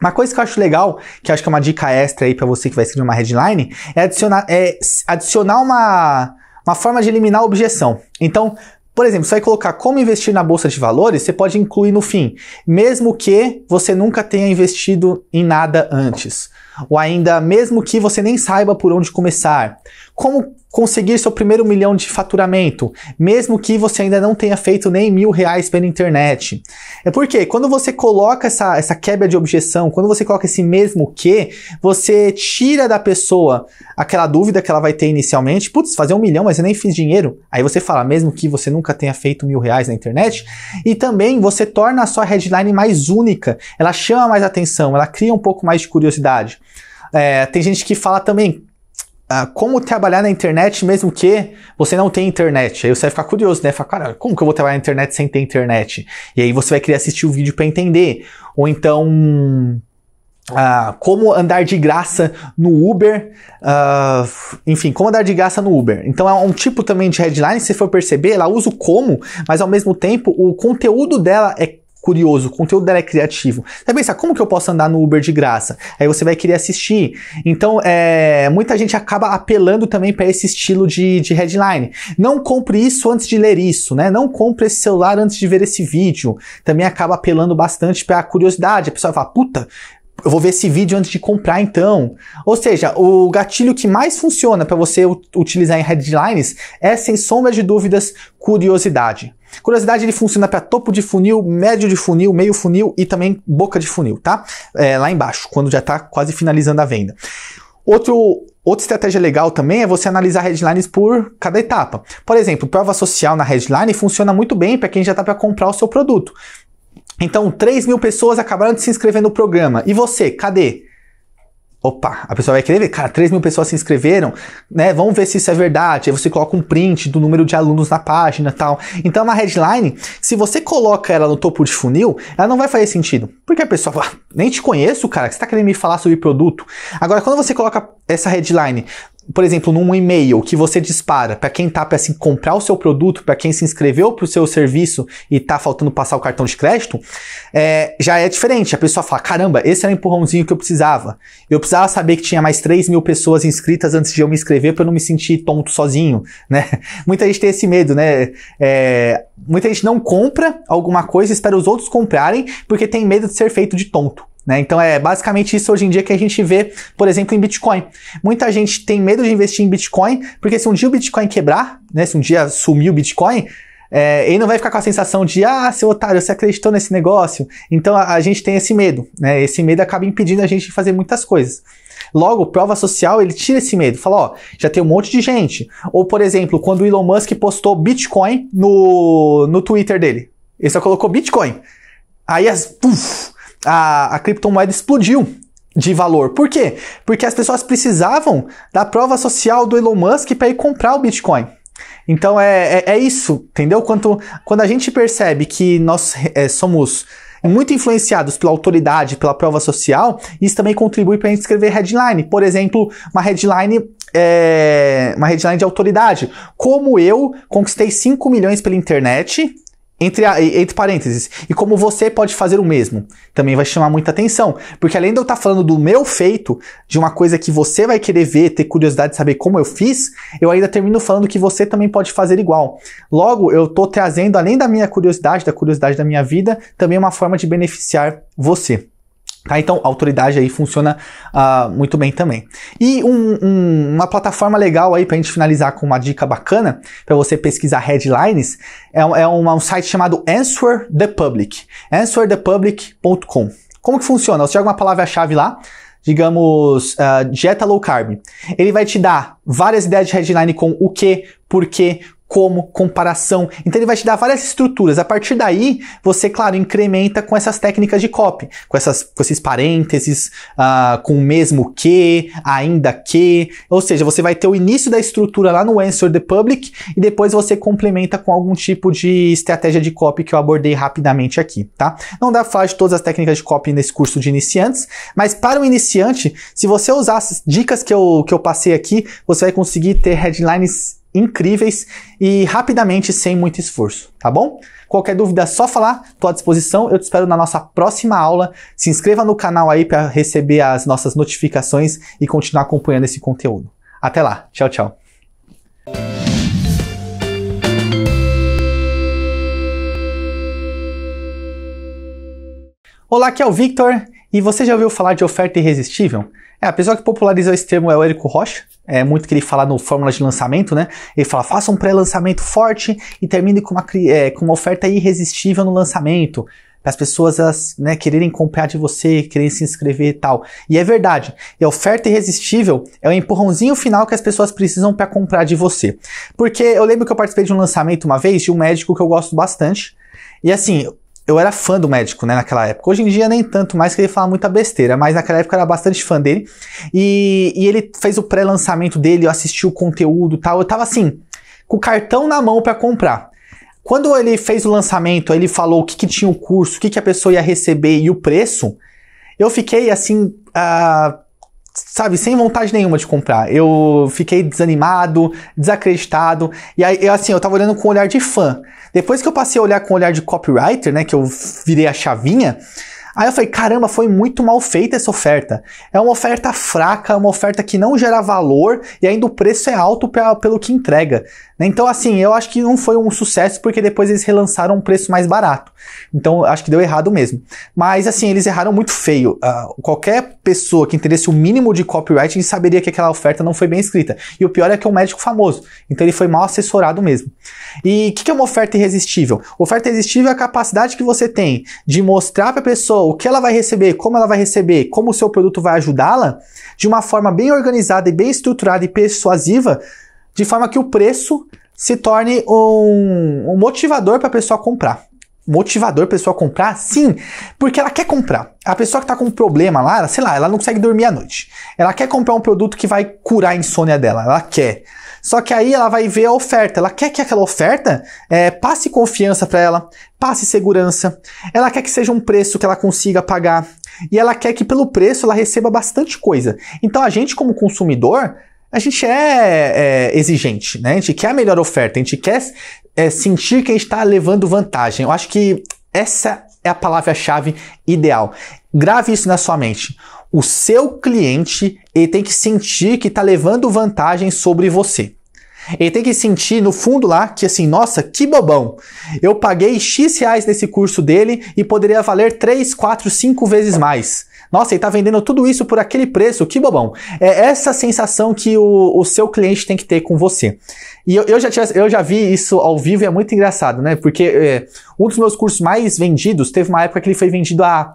Uma coisa que eu acho legal, que acho que é uma dica extra aí para você que vai escrever uma headline, é adicionar, é adicionar uma, uma forma de eliminar a objeção. Então, por exemplo, você vai colocar como investir na bolsa de valores, você pode incluir no fim, mesmo que você nunca tenha investido em nada antes, ou ainda mesmo que você nem saiba por onde começar. Como conseguir seu primeiro milhão de faturamento, mesmo que você ainda não tenha feito nem mil reais pela internet. É porque quando você coloca essa, essa quebra de objeção, quando você coloca esse mesmo que, você tira da pessoa aquela dúvida que ela vai ter inicialmente, putz, fazer um milhão, mas eu nem fiz dinheiro. Aí você fala, mesmo que você nunca tenha feito mil reais na internet, e também você torna a sua headline mais única, ela chama mais atenção, ela cria um pouco mais de curiosidade. É, tem gente que fala também, ah, como trabalhar na internet mesmo que você não tenha internet. Aí você vai ficar curioso, né? fala cara, como que eu vou trabalhar na internet sem ter internet? E aí você vai querer assistir o vídeo para entender. Ou então. Ah, como andar de graça no Uber, ah, enfim, como andar de graça no Uber. Então é um tipo também de headline, se for perceber, ela usa o como, mas ao mesmo tempo o conteúdo dela é curioso, o conteúdo dela é criativo. Você vai pensar, como que eu posso andar no Uber de graça? Aí você vai querer assistir. Então, é, muita gente acaba apelando também para esse estilo de, de headline. Não compre isso antes de ler isso, né? Não compre esse celular antes de ver esse vídeo. Também acaba apelando bastante para a curiosidade. A pessoa fala, puta, eu vou ver esse vídeo antes de comprar então. Ou seja, o gatilho que mais funciona para você utilizar em headlines é, sem sombra de dúvidas, curiosidade. Curiosidade, ele funciona para topo de funil, médio de funil, meio funil e também boca de funil, tá? É, lá embaixo, quando já está quase finalizando a venda. Outro, outra estratégia legal também é você analisar headlines por cada etapa. Por exemplo, prova social na headline funciona muito bem para quem já está para comprar o seu produto. Então, 3 mil pessoas acabaram de se inscrever no programa. E você, cadê? Opa, a pessoa vai querer ver, cara, 3 mil pessoas se inscreveram, né? Vamos ver se isso é verdade. Aí você coloca um print do número de alunos na página tal. Então, é uma headline, se você coloca ela no topo de funil, ela não vai fazer sentido. Porque a pessoa fala, ah, nem te conheço, cara, que você tá querendo me falar sobre produto. Agora, quando você coloca essa headline por exemplo, num e-mail que você dispara para quem tá para assim, comprar o seu produto, para quem se inscreveu para o seu serviço e tá faltando passar o cartão de crédito, é, já é diferente. A pessoa fala: caramba, esse era o empurrãozinho que eu precisava. Eu precisava saber que tinha mais 3 mil pessoas inscritas antes de eu me inscrever para eu não me sentir tonto sozinho, [laughs] né? Muita gente tem esse medo, né? É, muita gente não compra alguma coisa, espera os outros comprarem porque tem medo de ser feito de tonto. Né? Então é basicamente isso hoje em dia que a gente vê, por exemplo, em Bitcoin. Muita gente tem medo de investir em Bitcoin, porque se um dia o Bitcoin quebrar, né? se um dia sumir o Bitcoin, é, ele não vai ficar com a sensação de, ah, seu otário, você acreditou nesse negócio. Então a, a gente tem esse medo, né? Esse medo acaba impedindo a gente de fazer muitas coisas. Logo, prova social, ele tira esse medo. Fala, ó, já tem um monte de gente. Ou, por exemplo, quando o Elon Musk postou Bitcoin no, no Twitter dele. Ele só colocou Bitcoin. Aí as. Puff, a, a criptomoeda explodiu de valor. Por quê? Porque as pessoas precisavam da prova social do Elon Musk para ir comprar o Bitcoin. Então é, é, é, isso, entendeu? Quanto, quando a gente percebe que nós é, somos muito influenciados pela autoridade, pela prova social, isso também contribui para a gente escrever headline. Por exemplo, uma headline. É, uma headline de autoridade. Como eu conquistei 5 milhões pela internet entre, a, entre parênteses, e como você pode fazer o mesmo, também vai chamar muita atenção, porque além de eu estar tá falando do meu feito, de uma coisa que você vai querer ver, ter curiosidade de saber como eu fiz, eu ainda termino falando que você também pode fazer igual. Logo, eu estou trazendo, além da minha curiosidade, da curiosidade da minha vida, também uma forma de beneficiar você. Tá? Então, a autoridade aí funciona uh, muito bem também. E um, um, uma plataforma legal aí para a gente finalizar com uma dica bacana, para você pesquisar headlines, é, é um site chamado Answer the Public. answerthepublic.com. Como que funciona? Você joga uma palavra-chave lá, digamos, uh, dieta low carb. Ele vai te dar várias ideias de headline com o que, por quê, como comparação. Então ele vai te dar várias estruturas. A partir daí, você, claro, incrementa com essas técnicas de copy, com, essas, com esses parênteses, uh, com o mesmo que, ainda que. Ou seja, você vai ter o início da estrutura lá no Answer the Public e depois você complementa com algum tipo de estratégia de copy que eu abordei rapidamente aqui, tá? Não dá pra falar de todas as técnicas de copy nesse curso de iniciantes, mas para o iniciante, se você usar as dicas que eu, que eu passei aqui, você vai conseguir ter headlines incríveis e rapidamente sem muito esforço, tá bom? Qualquer dúvida é só falar, tô à disposição. Eu te espero na nossa próxima aula. Se inscreva no canal aí para receber as nossas notificações e continuar acompanhando esse conteúdo. Até lá, tchau, tchau. Olá, aqui é o Victor e você já ouviu falar de oferta irresistível? É, a pessoa que popularizou esse termo é o Érico Rocha. É muito que ele fala no Fórmula de Lançamento, né? Ele fala, faça um pré-lançamento forte e termine com uma, é, com uma oferta irresistível no lançamento. Para as pessoas elas, né, quererem comprar de você, quererem se inscrever e tal. E é verdade. E a oferta irresistível é o empurrãozinho final que as pessoas precisam para comprar de você. Porque eu lembro que eu participei de um lançamento uma vez de um médico que eu gosto bastante. E assim, eu era fã do médico, né, naquela época. Hoje em dia nem tanto mais que ele fala muita besteira, mas naquela época eu era bastante fã dele. E, e ele fez o pré-lançamento dele, eu assisti o conteúdo tal. Eu tava assim, com o cartão na mão para comprar. Quando ele fez o lançamento, ele falou o que, que tinha o curso, o que, que a pessoa ia receber e o preço, eu fiquei assim. Uh, sabe, sem vontade nenhuma de comprar. Eu fiquei desanimado, desacreditado. E aí, eu, assim, eu tava olhando com um olhar de fã. Depois que eu passei a olhar com um olhar de copywriter, né, que eu virei a chavinha, Aí eu falei, caramba, foi muito mal feita essa oferta. É uma oferta fraca, uma oferta que não gera valor e ainda o preço é alto pra, pelo que entrega. Né? Então, assim, eu acho que não foi um sucesso porque depois eles relançaram um preço mais barato. Então, acho que deu errado mesmo. Mas, assim, eles erraram muito feio. Uh, qualquer pessoa que interesse o mínimo de copywriting saberia que aquela oferta não foi bem escrita. E o pior é que é um médico famoso. Então, ele foi mal assessorado mesmo. E o que, que é uma oferta irresistível? Oferta irresistível é a capacidade que você tem de mostrar para a pessoa o que ela vai receber, como ela vai receber, como o seu produto vai ajudá-la, de uma forma bem organizada e bem estruturada e persuasiva, de forma que o preço se torne um, um motivador para a pessoa comprar. Motivador para a pessoa comprar? Sim, porque ela quer comprar. A pessoa que está com um problema lá, sei lá, ela não consegue dormir à noite. Ela quer comprar um produto que vai curar a insônia dela, ela quer. Só que aí ela vai ver a oferta. Ela quer que aquela oferta é, passe confiança para ela, passe segurança. Ela quer que seja um preço que ela consiga pagar. E ela quer que pelo preço ela receba bastante coisa. Então a gente, como consumidor, a gente é, é, exigente, né? A gente quer a melhor oferta, a gente quer é, sentir que a gente está levando vantagem. Eu acho que essa é a palavra-chave ideal. Grave isso na sua mente. O seu cliente ele tem que sentir que está levando vantagem sobre você. Ele tem que sentir no fundo lá que assim, nossa, que bobão. Eu paguei X reais nesse curso dele e poderia valer 3, 4, 5 vezes mais. Nossa, ele está vendendo tudo isso por aquele preço, que bobão. É essa sensação que o, o seu cliente tem que ter com você. E eu, eu já tinha, eu já vi isso ao vivo e é muito engraçado, né? Porque é, um dos meus cursos mais vendidos teve uma época que ele foi vendido a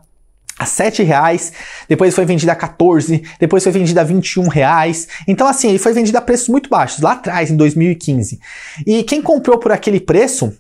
a 7 reais, depois foi vendida a 14, depois foi vendida a 21 reais. Então assim, ele foi vendido a preços muito baixos, lá atrás, em 2015. E quem comprou por aquele preço,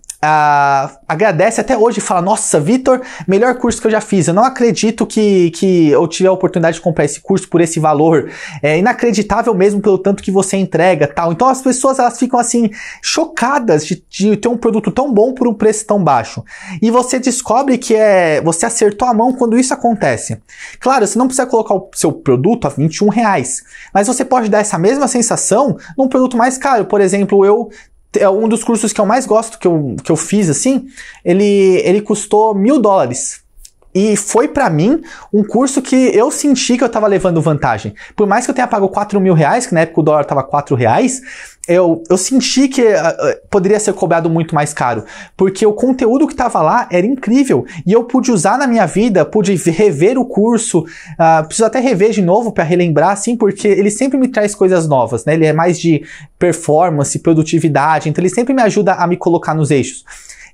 agradece até hoje e fala: Nossa, Vitor, melhor curso que eu já fiz. Eu não acredito que, que eu tive a oportunidade de comprar esse curso por esse valor. É inacreditável mesmo pelo tanto que você entrega tal. Então as pessoas elas ficam assim, chocadas de, de ter um produto tão bom por um preço tão baixo. E você descobre que é você acertou a mão quando isso acontece. Claro, você não precisa colocar o seu produto a 21 reais, mas você pode dar essa mesma sensação num produto mais caro. Por exemplo, eu é um dos cursos que eu mais gosto, que eu, que eu fiz assim, ele, ele custou mil dólares. E foi para mim um curso que eu senti que eu estava levando vantagem. Por mais que eu tenha pago quatro mil reais, que na época o dólar estava quatro reais, eu, eu senti que uh, poderia ser cobrado muito mais caro, porque o conteúdo que estava lá era incrível e eu pude usar na minha vida, pude rever o curso, uh, preciso até rever de novo para relembrar, assim, porque ele sempre me traz coisas novas, né? Ele é mais de performance, produtividade, então ele sempre me ajuda a me colocar nos eixos.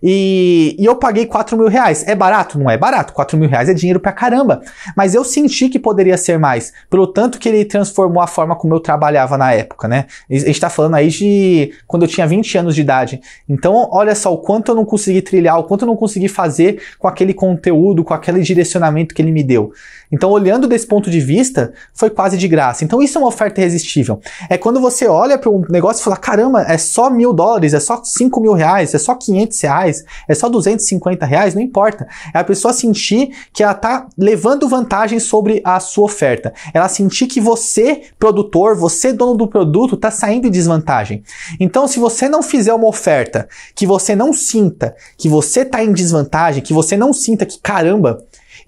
E, e eu paguei 4 mil reais. É barato? Não é barato. 4 mil reais é dinheiro pra caramba. Mas eu senti que poderia ser mais, pelo tanto que ele transformou a forma como eu trabalhava na época, né? A gente tá falando aí de quando eu tinha 20 anos de idade. Então, olha só o quanto eu não consegui trilhar, o quanto eu não consegui fazer com aquele conteúdo, com aquele direcionamento que ele me deu. Então, olhando desse ponto de vista, foi quase de graça. Então, isso é uma oferta irresistível. É quando você olha para um negócio e fala: caramba, é só mil dólares, é só cinco mil reais, é só quinhentos reais, é só duzentos e cinquenta reais, não importa. É a pessoa sentir que ela está levando vantagem sobre a sua oferta. Ela sentir que você, produtor, você, dono do produto, está saindo em desvantagem. Então, se você não fizer uma oferta que você não sinta que você está em desvantagem, que você não sinta que, caramba,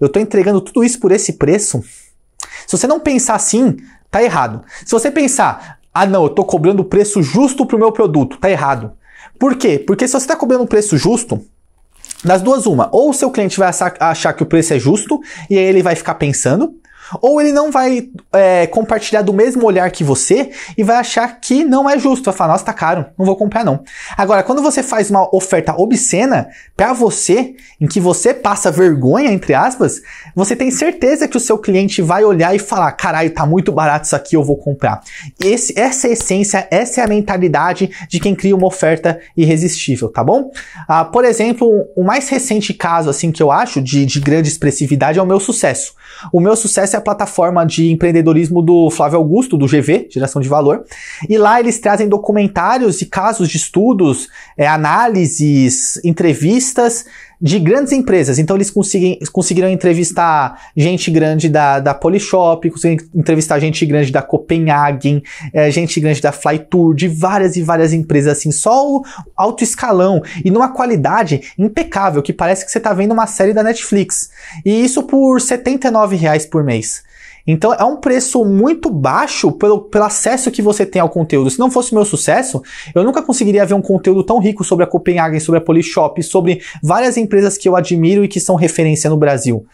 eu estou entregando tudo isso por esse preço? Se você não pensar assim, tá errado. Se você pensar, ah não, eu estou cobrando o preço justo para o meu produto, tá errado. Por quê? Porque se você está cobrando um preço justo, das duas uma, ou o seu cliente vai achar que o preço é justo e aí ele vai ficar pensando, ou ele não vai é, compartilhar do mesmo olhar que você e vai achar que não é justo. Vai falar, nossa, tá caro, não vou comprar não. Agora, quando você faz uma oferta obscena para você, em que você passa vergonha, entre aspas, você tem certeza que o seu cliente vai olhar e falar, caralho, tá muito barato isso aqui, eu vou comprar. Esse, essa é a essência, essa é a mentalidade de quem cria uma oferta irresistível, tá bom? Ah, por exemplo, o mais recente caso, assim, que eu acho de, de grande expressividade é o meu sucesso. O meu sucesso é a plataforma de empreendedorismo do Flávio Augusto, do GV, Geração de Valor. E lá eles trazem documentários e casos de estudos, é, análises, entrevistas de grandes empresas. Então eles conseguiram entrevistar gente grande da, da Polishop, conseguiram entrevistar gente grande da Copenhagen, é, gente grande da Flytour, de várias e várias empresas assim, só o alto escalão e numa qualidade impecável, que parece que você está vendo uma série da Netflix. E isso por R$ 79 por mês. Então é um preço muito baixo pelo, pelo acesso que você tem ao conteúdo. Se não fosse o meu sucesso, eu nunca conseguiria ver um conteúdo tão rico sobre a Copenhagen, sobre a Polishop, sobre várias empresas que eu admiro e que são referência no Brasil.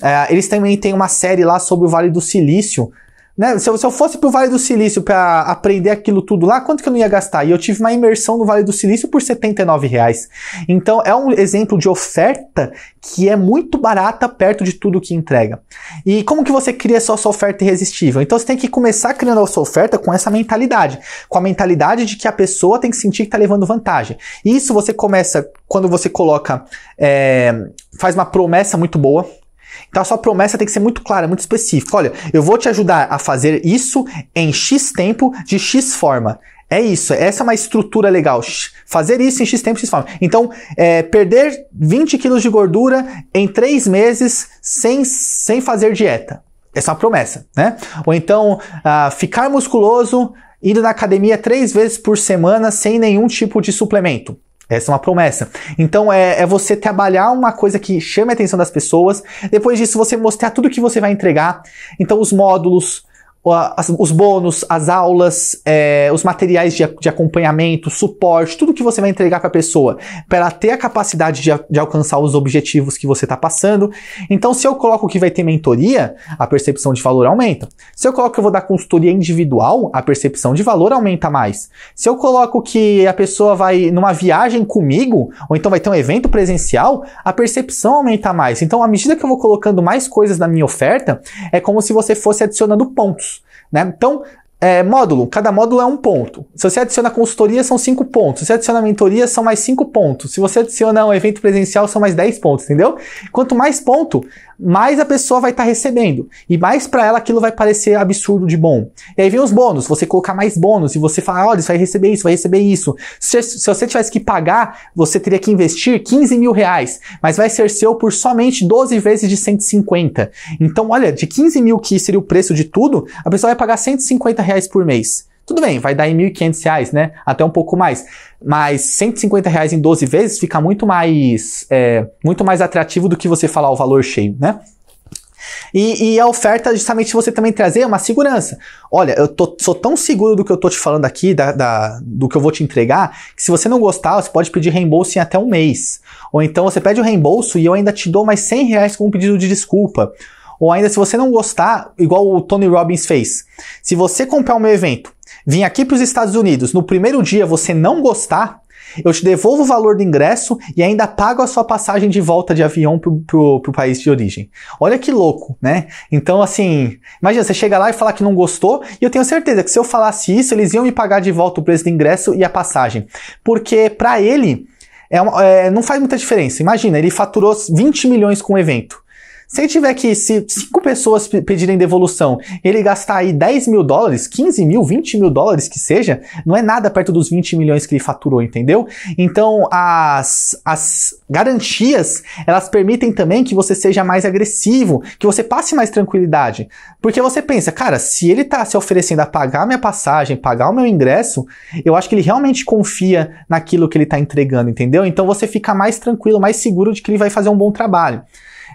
É, eles também têm uma série lá sobre o Vale do Silício, né? Se, eu, se eu fosse pro Vale do Silício para aprender aquilo tudo lá, quanto que eu não ia gastar? E eu tive uma imersão no Vale do Silício por 79 reais. Então é um exemplo de oferta que é muito barata perto de tudo que entrega. E como que você cria sua, sua oferta irresistível? Então você tem que começar criando a sua oferta com essa mentalidade, com a mentalidade de que a pessoa tem que sentir que está levando vantagem. E isso você começa quando você coloca, é, faz uma promessa muito boa, então a sua promessa tem que ser muito clara, muito específica. Olha, eu vou te ajudar a fazer isso em X tempo, de X forma. É isso, essa é uma estrutura legal. Fazer isso em X tempo, X forma. Então, é, perder 20 quilos de gordura em 3 meses sem, sem fazer dieta. Essa é uma promessa, né? Ou então, ah, ficar musculoso indo na academia três vezes por semana sem nenhum tipo de suplemento. Essa é uma promessa. Então é, é, você trabalhar uma coisa que chame a atenção das pessoas. Depois disso, você mostrar tudo que você vai entregar. Então, os módulos, os bônus, as aulas, é, os materiais de, de, acompanhamento, suporte, tudo que você vai entregar para a pessoa, para ela ter a capacidade de, de alcançar os objetivos que você está passando. Então, se eu coloco que vai ter mentoria, a percepção de valor aumenta. Se eu coloco que eu vou dar consultoria individual, a percepção de valor aumenta mais. Se eu coloco que a pessoa vai numa viagem comigo, ou então vai ter um evento presencial, a percepção aumenta mais. Então, à medida que eu vou colocando mais coisas na minha oferta, é como se você fosse adicionando pontos. Né? Então, é, módulo, cada módulo é um ponto. Se você adiciona consultoria, são cinco pontos. Se você adiciona mentoria, são mais cinco pontos. Se você adiciona um evento presencial, são mais dez pontos, entendeu? Quanto mais ponto, mais a pessoa vai estar tá recebendo. E mais para ela aquilo vai parecer absurdo de bom. E aí vem os bônus, você colocar mais bônus e você falar, olha, você vai receber isso, vai receber isso. Se, se você tivesse que pagar, você teria que investir 15 mil reais, mas vai ser seu por somente 12 vezes de 150. Então, olha, de 15 mil que seria o preço de tudo, a pessoa vai pagar 150 reais por mês. Tudo bem, vai dar em R$ 1.500, né? Até um pouco mais. Mas 150 reais em 12 vezes fica muito mais, é, muito mais atrativo do que você falar o valor cheio, né? E, e, a oferta justamente você também trazer é uma segurança. Olha, eu tô, sou tão seguro do que eu tô te falando aqui, da, da, do que eu vou te entregar, que se você não gostar, você pode pedir reembolso em até um mês. Ou então você pede o reembolso e eu ainda te dou mais 100 reais como pedido de desculpa. Ou ainda se você não gostar, igual o Tony Robbins fez. Se você comprar o meu evento vim aqui para os Estados Unidos, no primeiro dia você não gostar, eu te devolvo o valor do ingresso e ainda pago a sua passagem de volta de avião para o país de origem. Olha que louco, né? Então, assim, imagina, você chega lá e fala que não gostou, e eu tenho certeza que se eu falasse isso, eles iam me pagar de volta o preço do ingresso e a passagem. Porque para ele, é uma, é, não faz muita diferença. Imagina, ele faturou 20 milhões com o evento. Se ele tiver que, se cinco pessoas pedirem devolução, ele gastar aí 10 mil dólares, 15 mil, 20 mil dólares que seja, não é nada perto dos 20 milhões que ele faturou, entendeu? Então, as, as garantias, elas permitem também que você seja mais agressivo, que você passe mais tranquilidade. Porque você pensa, cara, se ele tá se oferecendo a pagar a minha passagem, pagar o meu ingresso, eu acho que ele realmente confia naquilo que ele tá entregando, entendeu? Então você fica mais tranquilo, mais seguro de que ele vai fazer um bom trabalho.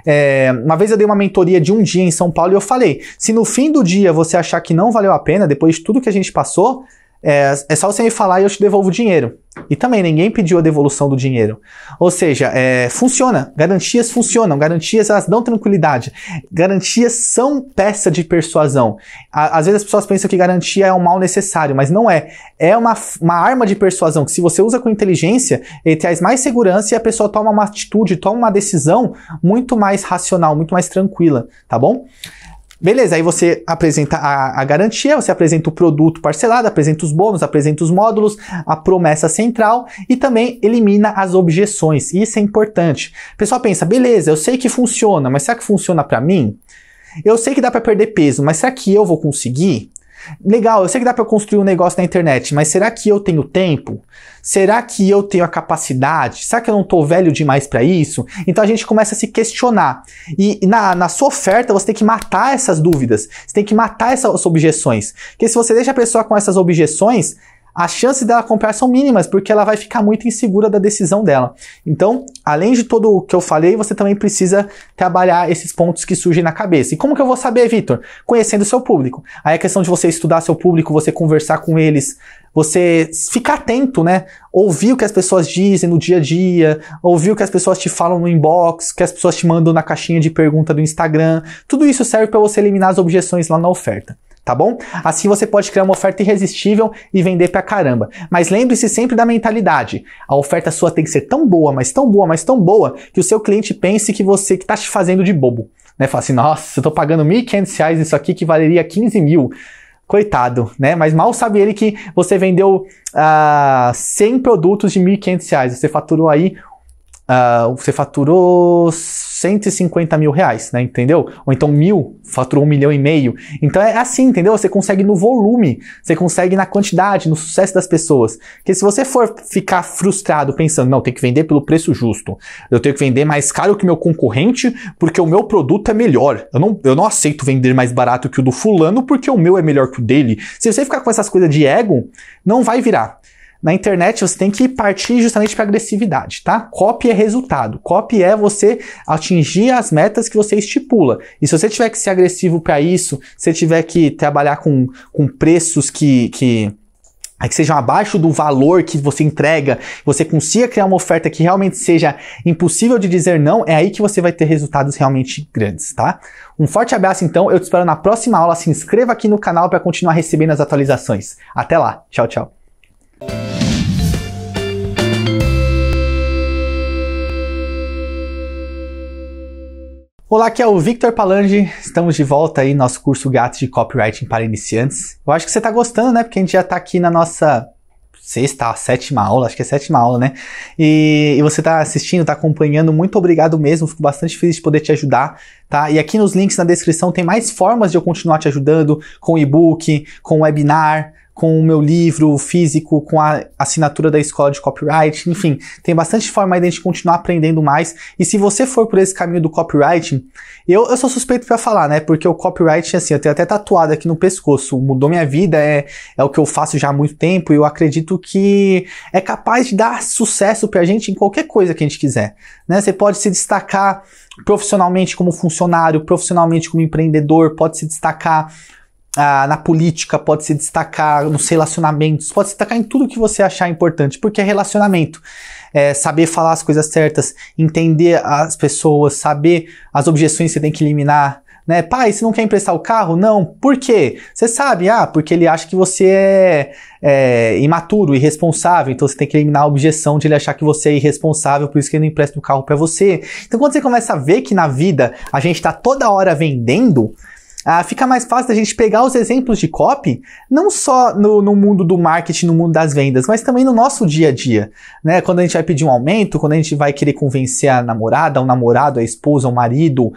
É, uma vez eu dei uma mentoria de um dia em São Paulo e eu falei: se no fim do dia você achar que não valeu a pena, depois de tudo que a gente passou, é, é só você me falar e eu te devolvo o dinheiro. E também ninguém pediu a devolução do dinheiro. Ou seja, é, funciona. Garantias funcionam. Garantias elas dão tranquilidade. Garantias são peça de persuasão. À, às vezes as pessoas pensam que garantia é um mal necessário, mas não é. É uma, uma arma de persuasão que se você usa com inteligência, ele traz mais segurança e a pessoa toma uma atitude, toma uma decisão muito mais racional, muito mais tranquila, tá bom? Beleza, aí você apresenta a, a, garantia, você apresenta o produto parcelado, apresenta os bônus, apresenta os módulos, a promessa central e também elimina as objeções. Isso é importante. O pessoal pensa, beleza, eu sei que funciona, mas será que funciona para mim? Eu sei que dá para perder peso, mas será que eu vou conseguir? Legal, eu sei que dá para construir um negócio na internet, mas será que eu tenho tempo? Será que eu tenho a capacidade? Será que eu não estou velho demais para isso? Então a gente começa a se questionar. E na, na sua oferta você tem que matar essas dúvidas, você tem que matar essas objeções. Porque se você deixa a pessoa com essas objeções, as chances dela comprar são mínimas, porque ela vai ficar muito insegura da decisão dela. Então, além de tudo o que eu falei, você também precisa trabalhar esses pontos que surgem na cabeça. E como que eu vou saber, Vitor? Conhecendo seu público. Aí a é questão de você estudar seu público, você conversar com eles, você ficar atento, né? Ouvir o que as pessoas dizem no dia a dia, ouvir o que as pessoas te falam no inbox, que as pessoas te mandam na caixinha de pergunta do Instagram. Tudo isso serve para você eliminar as objeções lá na oferta tá bom? Assim você pode criar uma oferta irresistível e vender pra caramba. Mas lembre-se sempre da mentalidade. A oferta sua tem que ser tão boa, mas tão boa, mas tão boa, que o seu cliente pense que você que tá te fazendo de bobo. Né? Fala assim, nossa, eu tô pagando R$ 1.500 nisso aqui que valeria 15 mil. Coitado, né? Mas mal sabe ele que você vendeu ah, 100 produtos de R$ 1.500, você faturou aí uh, você faturou 150 mil reais, né? Entendeu? Ou então mil, faturou um milhão e meio. Então é assim, entendeu? Você consegue no volume, você consegue na quantidade, no sucesso das pessoas. Porque se você for ficar frustrado pensando, não, tem que vender pelo preço justo, eu tenho que vender mais caro que meu concorrente porque o meu produto é melhor. Eu não, eu não aceito vender mais barato que o do fulano porque o meu é melhor que o dele. Se você ficar com essas coisas de ego, não vai virar. Na internet você tem que partir justamente para agressividade, tá? Copy é resultado. Copy é você atingir as metas que você estipula. E se você tiver que ser agressivo para isso, se tiver que trabalhar com, com preços que, que é que sejam abaixo do valor que você entrega, você consiga criar uma oferta que realmente seja impossível de dizer não, é aí que você vai ter resultados realmente grandes, tá? Um forte abraço então, eu te espero na próxima aula, se inscreva aqui no canal para continuar recebendo as atualizações. Até lá, tchau, tchau. Olá, aqui é o Victor Palange. Estamos de volta aí no nosso curso Gato de Copywriting para Iniciantes. Eu acho que você está gostando, né? Porque a gente já está aqui na nossa sexta, sétima aula, acho que é sétima aula, né? E, e você está assistindo, está acompanhando, muito obrigado mesmo. Fico bastante feliz de poder te ajudar. Tá? E aqui nos links na descrição tem mais formas de eu continuar te ajudando com e-book, com webinar, com o meu livro físico, com a assinatura da escola de copyright, enfim, tem bastante forma aí de a gente continuar aprendendo mais. E se você for por esse caminho do copyright, eu, eu sou suspeito para falar, né? Porque o copyright, assim, eu tenho até tatuado aqui no pescoço, mudou minha vida, é, é o que eu faço já há muito tempo e eu acredito que é capaz de dar sucesso pra gente em qualquer coisa que a gente quiser, né? Você pode se destacar profissionalmente como funcionário, profissionalmente como empreendedor, pode se destacar ah, na política, pode se destacar nos relacionamentos, pode se destacar em tudo que você achar importante, porque é relacionamento. É saber falar as coisas certas, entender as pessoas, saber as objeções que você tem que eliminar. Né? Pai, você não quer emprestar o carro? Não. Por quê? Você sabe, ah, porque ele acha que você é, é imaturo, irresponsável, então você tem que eliminar a objeção de ele achar que você é irresponsável, por isso que ele não empresta o carro para você. Então quando você começa a ver que na vida a gente está toda hora vendendo, ah, fica mais fácil da gente pegar os exemplos de copy, não só no, no, mundo do marketing, no mundo das vendas, mas também no nosso dia a dia. Né? Quando a gente vai pedir um aumento, quando a gente vai querer convencer a namorada, o namorado, a esposa, o marido,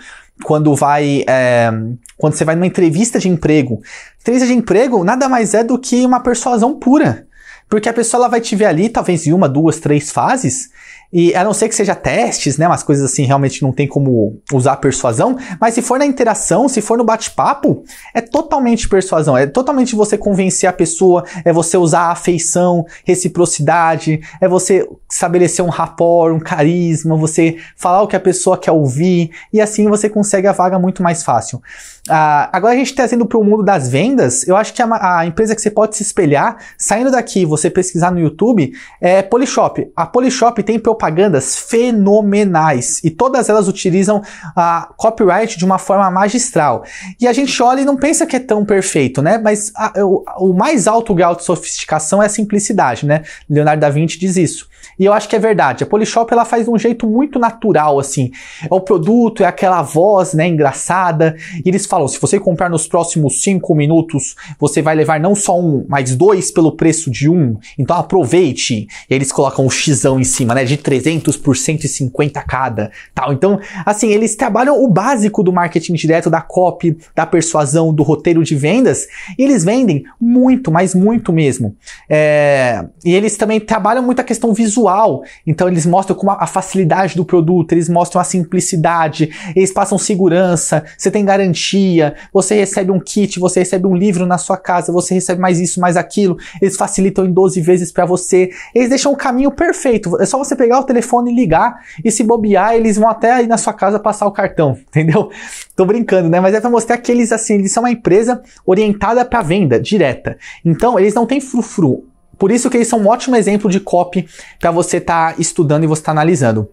quando vai. É, quando você vai numa entrevista de emprego. Entrevista de emprego nada mais é do que uma persuasão pura. Porque a pessoa ela vai te ver ali, talvez em uma, duas, três fases, e a não ser que seja testes, né? Umas coisas assim realmente não tem como usar persuasão. Mas se for na interação, se for no bate-papo, é totalmente persuasão. É totalmente você convencer a pessoa, é você usar afeição, reciprocidade, é você estabelecer um rapport, um carisma, você falar o que a pessoa quer ouvir. E assim você consegue a vaga muito mais fácil. Ah, agora a gente tá indo para o mundo das vendas, eu acho que a, a, empresa que você pode se espelhar, saindo daqui você pesquisar no YouTube, é Polishop. A Polishop tem propagandas fenomenais e todas elas utilizam a ah, copyright de uma forma magistral. E a gente olha e não pensa que é tão perfeito, né? Mas a, o, o mais alto grau de sofisticação é a simplicidade, né? Leonardo da Vinci diz isso. E eu acho que é verdade. A Polishop ela faz de um jeito muito natural, assim. É o produto, é aquela voz, né, engraçada. E eles falam falam: se você comprar nos próximos 5 minutos, você vai levar não só um, mas dois pelo preço de um. Então aproveite. E eles colocam o X em cima, né? De 300 por 150 cada. tal. Então, assim, eles trabalham o básico do marketing direto, da copy, da persuasão, do roteiro de vendas. E eles vendem muito, mas muito mesmo. É... E eles também trabalham muito a questão visual. Então, eles mostram como a facilidade do produto, eles mostram a simplicidade, eles passam segurança, você tem garantia você recebe um kit, você recebe um livro na sua casa, você recebe mais isso, mais aquilo, eles facilitam em 12 vezes para você. Eles deixam um caminho perfeito. É só você pegar o telefone e ligar e se bobear, eles vão até aí na sua casa passar o cartão, [laughs] entendeu? Tô brincando, né? Mas é para mostrar que eles assim, eles são uma empresa orientada para venda direta. Então, eles não têm frufru. Por isso que eles são um ótimo exemplo de copy para você estar tá estudando e você estar tá analisando.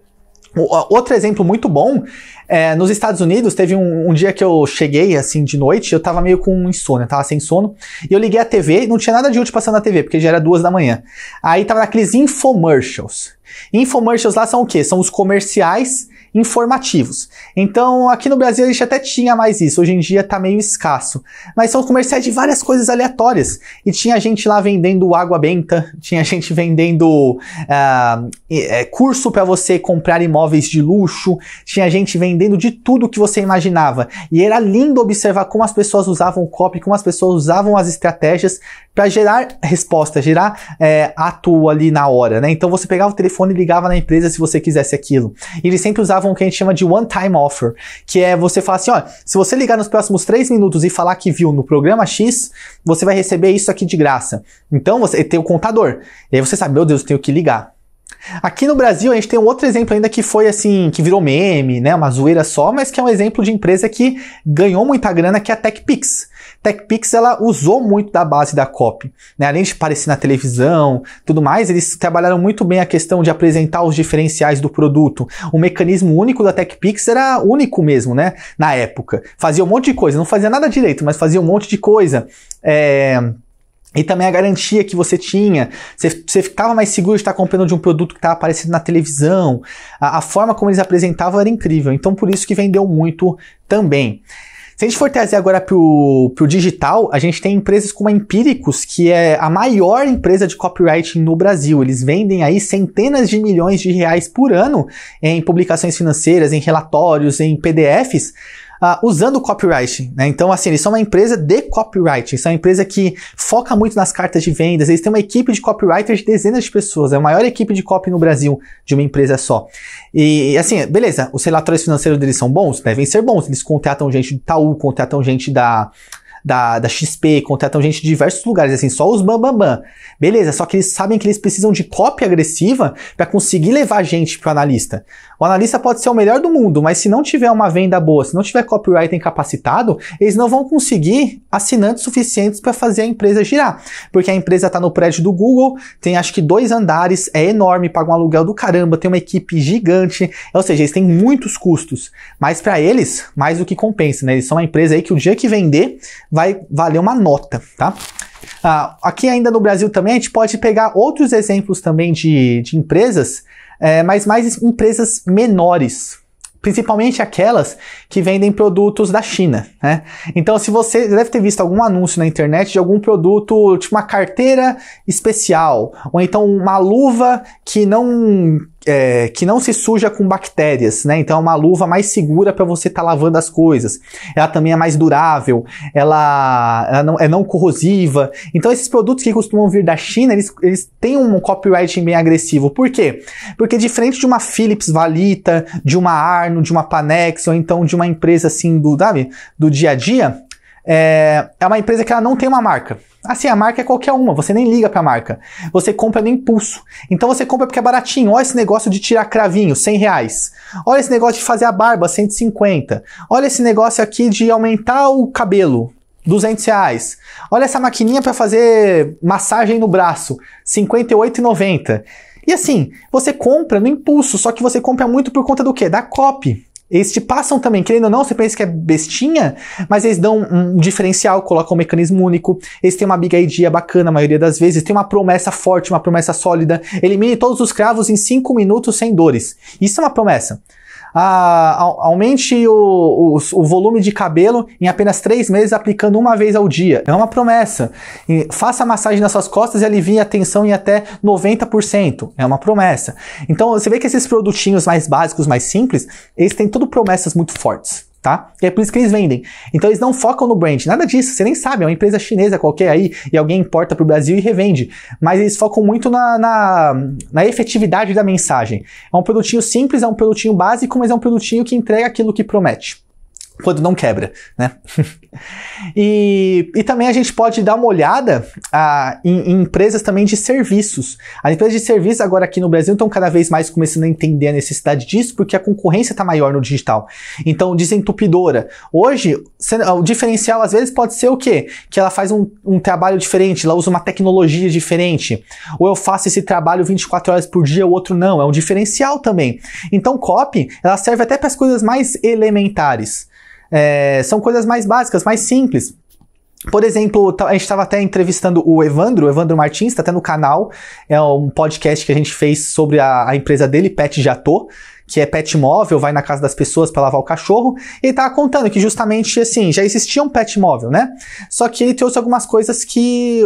Outro exemplo muito bom é, nos Estados Unidos, teve um, um, dia que eu cheguei, assim, de noite, eu tava meio com insônia, tava sem sono, e eu liguei a TV não tinha nada de útil passando na TV, porque já era duas da manhã. Aí tava naqueles infomercials. Infomercials lá são o quê? São os comerciais informativos. Então, aqui no Brasil a gente até tinha mais isso, hoje em dia está meio escasso. Mas são comerciais de várias coisas aleatórias. E tinha gente lá vendendo água benta, tá? tinha gente vendendo uh, curso para você comprar imóveis de luxo, tinha gente vendendo de tudo que você imaginava. E era lindo observar como as pessoas usavam o copy, como as pessoas usavam as estratégias para gerar resposta, gerar é, ato ali na hora, né? Então você pegava o telefone e ligava na empresa se você quisesse aquilo. E eles sempre usavam davam o que a gente chama de one-time offer, que é você falar assim, ó, se você ligar nos próximos três minutos e falar que viu no programa X, você vai receber isso aqui de graça. Então você tem o contador. E aí você sabe, meu Deus, eu tenho que ligar. Aqui no Brasil, a gente tem um outro exemplo ainda que foi assim, que virou meme, né? Uma zoeira só, mas que é um exemplo de empresa que ganhou muita grana, que é a TechPix. TechPix ela usou muito da base da copy, né? Além de aparecer na televisão, tudo mais, eles trabalharam muito bem a questão de apresentar os diferenciais do produto. O mecanismo único da TechPix era único mesmo, né? Na época, fazia um monte de coisa, não fazia nada direito, mas fazia um monte de coisa. É... E também a garantia que você tinha. Você, você ficava mais seguro de estar comprando de um produto que estava aparecendo na televisão. A, a forma como eles apresentavam era incrível. Então, por isso que vendeu muito também. Se a gente for trazer agora para o digital, a gente tem empresas como a Empíricos, que é a maior empresa de copywriting no Brasil. Eles vendem aí centenas de milhões de reais por ano em publicações financeiras, em relatórios, em PDFs uh, usando copywriting. Né? Então, assim, eles são uma empresa de copywriting, são uma empresa que foca muito nas cartas de vendas. Eles têm uma equipe de copywriters de dezenas de pessoas, é a maior equipe de copy no Brasil de uma empresa só. E, assim, beleza, os relatórios financeiros deles são bons? Devem ser bons. Eles contratam gente de Itaú, contratam gente da da, da XP, contratam gente de diversos lugares, assim, só os bambambam. Bam, bam. Beleza, só que eles sabem que eles precisam de cópia agressiva para conseguir levar gente para o analista. O analista pode ser o melhor do mundo, mas se não tiver uma venda boa, se não tiver copywriting capacitado, eles não vão conseguir assinantes suficientes para fazer a empresa girar. Porque a empresa está no prédio do Google, tem acho que dois andares, é enorme, paga um aluguel do caramba, tem uma equipe gigante, ou seja, eles têm muitos custos. Mas para eles, mais do que compensa, né? Eles são uma empresa aí que o dia que vender, vai valer uma nota, tá? Ah, aqui ainda no Brasil também a gente pode pegar outros exemplos também de, de empresas, é, mas mais empresas menores, principalmente aquelas que vendem produtos da China, né? Então, se você deve ter visto algum anúncio na internet de algum produto, tipo uma carteira especial, ou então uma luva que não é, que não se suja com bactérias, né? Então é uma luva mais segura para você estar tá lavando as coisas. Ela também é mais durável, ela, ela não, é não corrosiva. Então esses produtos que costumam vir da China, eles, eles têm um copywriting bem agressivo. Por quê? Porque diferente de uma Philips Valita, de uma Arno, de uma Panex ou então de uma uma empresa assim do, sabe, do dia a dia, é, é uma empresa que ela não tem uma marca. Assim, a marca é qualquer uma, você nem liga pra marca. Você compra no impulso. Então você compra porque é baratinho. Olha esse negócio de tirar cravinho, 100 reais. Olha esse negócio de fazer a barba, 150. Olha esse negócio aqui de aumentar o cabelo, 200 reais. Olha essa maquininha para fazer massagem no braço, 58,90. E assim, você compra no impulso, só que você compra muito por conta do quê? Da copy. Eles te passam também, querendo ou não, você pensa que é bestinha, mas eles dão um diferencial, colocam um mecanismo único, eles têm uma big idea bacana a maioria das vezes, tem uma promessa forte, uma promessa sólida, elimine todos os cravos em 5 minutos sem dores. Isso é uma promessa. Ah, aumente o, o, o, volume de cabelo em apenas três meses, aplicando uma vez ao dia. É uma promessa. E faça massagem nas suas costas e alivie a tensão em até 90%. É uma promessa. Então você vê que esses produtinhos mais básicos, mais simples, eles têm todo tudo promessas muito fortes. Tá? E é por isso que eles vendem. Então eles não focam no brand, nada disso, você nem sabe, é uma empresa chinesa qualquer aí e alguém importa para o Brasil e revende. Mas eles focam muito na, na, na, efetividade da mensagem. É um produtinho simples, é um produtinho básico, mas é um produtinho que entrega aquilo que promete quando não quebra, né? [laughs] e, e também a gente pode dar uma olhada ah, em, em, empresas também de serviços. As empresas de serviços agora aqui no Brasil estão cada vez mais começando a entender a necessidade disso, porque a concorrência está maior no digital. Então, desentupidora. Hoje, o diferencial às vezes pode ser o quê? Que ela faz um, um trabalho diferente, ela usa uma tecnologia diferente. Ou eu faço esse trabalho 24 horas por dia, o outro não. É um diferencial também. Então, copy, ela serve até para as coisas mais elementares. É, são coisas mais básicas, mais simples. Por exemplo, a gente estava até entrevistando o Evandro, o Evandro Martins, está até no canal, é um podcast que a gente fez sobre a, a empresa dele, Pet Jatô, que é pet móvel, vai na casa das pessoas para lavar o cachorro, e ele tava contando que justamente assim, já existia um pet móvel, né? Só que ele trouxe algumas coisas que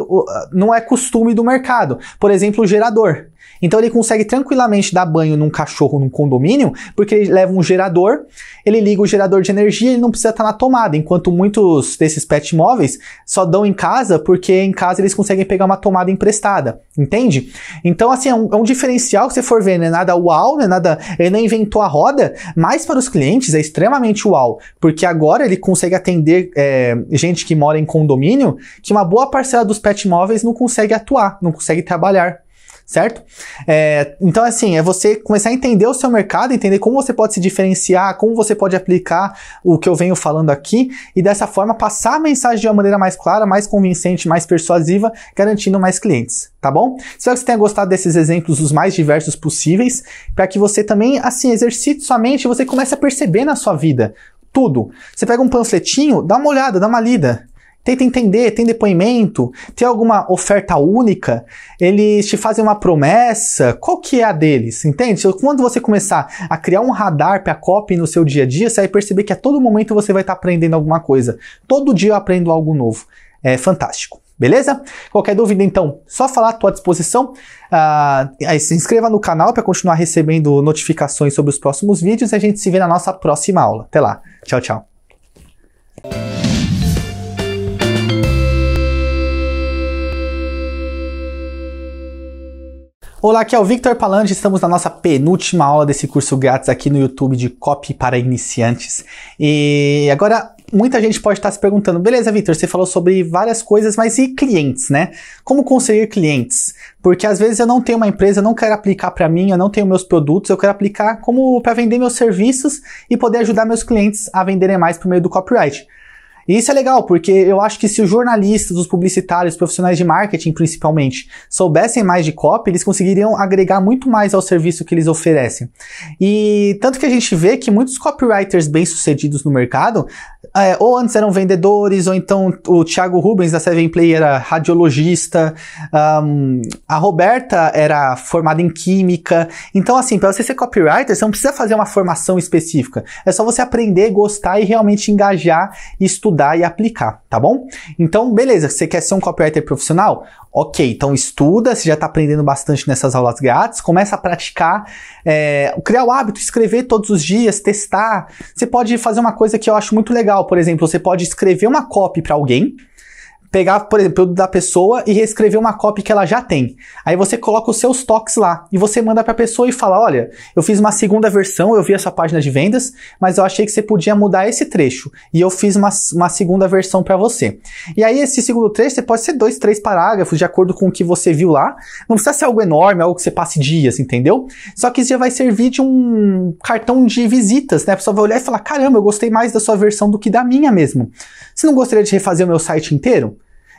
não é costume do mercado. Por exemplo, o gerador. Então ele consegue tranquilamente dar banho num cachorro num condomínio, porque ele leva um gerador, ele liga o gerador de energia e não precisa estar tá na tomada, enquanto muitos desses pet móveis só dão em casa porque em casa eles conseguem pegar uma tomada emprestada, entende? Então assim, é um, é um diferencial que você for ver, não é nada uau, não é nada, ele não inventou a roda, mas para os clientes é extremamente uau, porque agora ele consegue atender é, gente que mora em condomínio que uma boa parcela dos pet móveis não consegue atuar, não consegue trabalhar certo? É, então, assim, é você começar a entender o seu mercado, entender como você pode se diferenciar, como você pode aplicar o que eu venho falando aqui e dessa forma passar a mensagem de uma maneira mais clara, mais convincente, mais persuasiva, garantindo mais clientes, tá bom? Espero que você tenha gostado desses exemplos os mais diversos possíveis, para que você também, assim, exercite sua mente e você comece a perceber na sua vida tudo. Você pega um panfletinho, dá uma olhada, dá uma lida. Tenta entender, tem depoimento, tem alguma oferta única, eles te fazem uma promessa, qual que é a deles, entende? Quando você começar a criar um radar para copy no seu dia a dia, você vai perceber que a todo momento você vai estar tá aprendendo alguma coisa. Todo dia eu aprendo algo novo. É fantástico. Beleza? Qualquer dúvida, então, só falar, à tua disposição. Ah, se inscreva no canal para continuar recebendo notificações sobre os próximos vídeos e a gente se vê na nossa próxima aula. Até lá. Tchau, tchau. Olá, aqui é o Victor Palange. estamos na nossa penúltima aula desse curso grátis aqui no YouTube de Copy para Iniciantes. E agora muita gente pode estar se perguntando, beleza, Victor, você falou sobre várias coisas, mas e clientes, né? Como conseguir clientes? Porque às vezes eu não tenho uma empresa, eu não quero aplicar para mim, eu não tenho meus produtos, eu quero aplicar como para vender meus serviços e poder ajudar meus clientes a venderem mais por meio do copyright. E isso é legal, porque eu acho que se os jornalistas, os publicitários, os profissionais de marketing principalmente, soubessem mais de copy, eles conseguiriam agregar muito mais ao serviço que eles oferecem. E tanto que a gente vê que muitos copywriters bem-sucedidos no mercado, ah, é, ou antes eram vendedores, ou então o Thiago Rubens da Seven Play era radiologista, um, a Roberta era formada em química. Então, assim, para você ser copywriter, você não precisa fazer uma formação específica. É só você aprender, gostar e realmente engajar, estudar e aplicar, tá bom? Então, beleza, você quer ser um copywriter profissional? Ok, então estuda, se já está aprendendo bastante nessas aulas grátis, começa a praticar, é, criar o hábito, escrever todos os dias, testar. Você pode fazer uma coisa que eu acho muito legal, por exemplo, você pode escrever uma copy para alguém, pegar, por exemplo, da pessoa e reescrever uma cópia que ela já tem. Aí você coloca os seus toques lá e você manda para a pessoa e fala: "Olha, eu fiz uma segunda versão, eu vi essa página de vendas, mas eu achei que você podia mudar esse trecho e eu fiz uma, uma segunda versão para você". E aí esse segundo trecho você pode ser dois, três parágrafos de acordo com o que você viu lá. Não precisa ser algo enorme, algo que você passe dias, entendeu? Só que isso já vai servir de um cartão de visitas, né? A pessoa vai olhar e falar: "Caramba, eu gostei mais da sua versão do que da minha mesmo". Você não gostaria de refazer o meu site inteiro?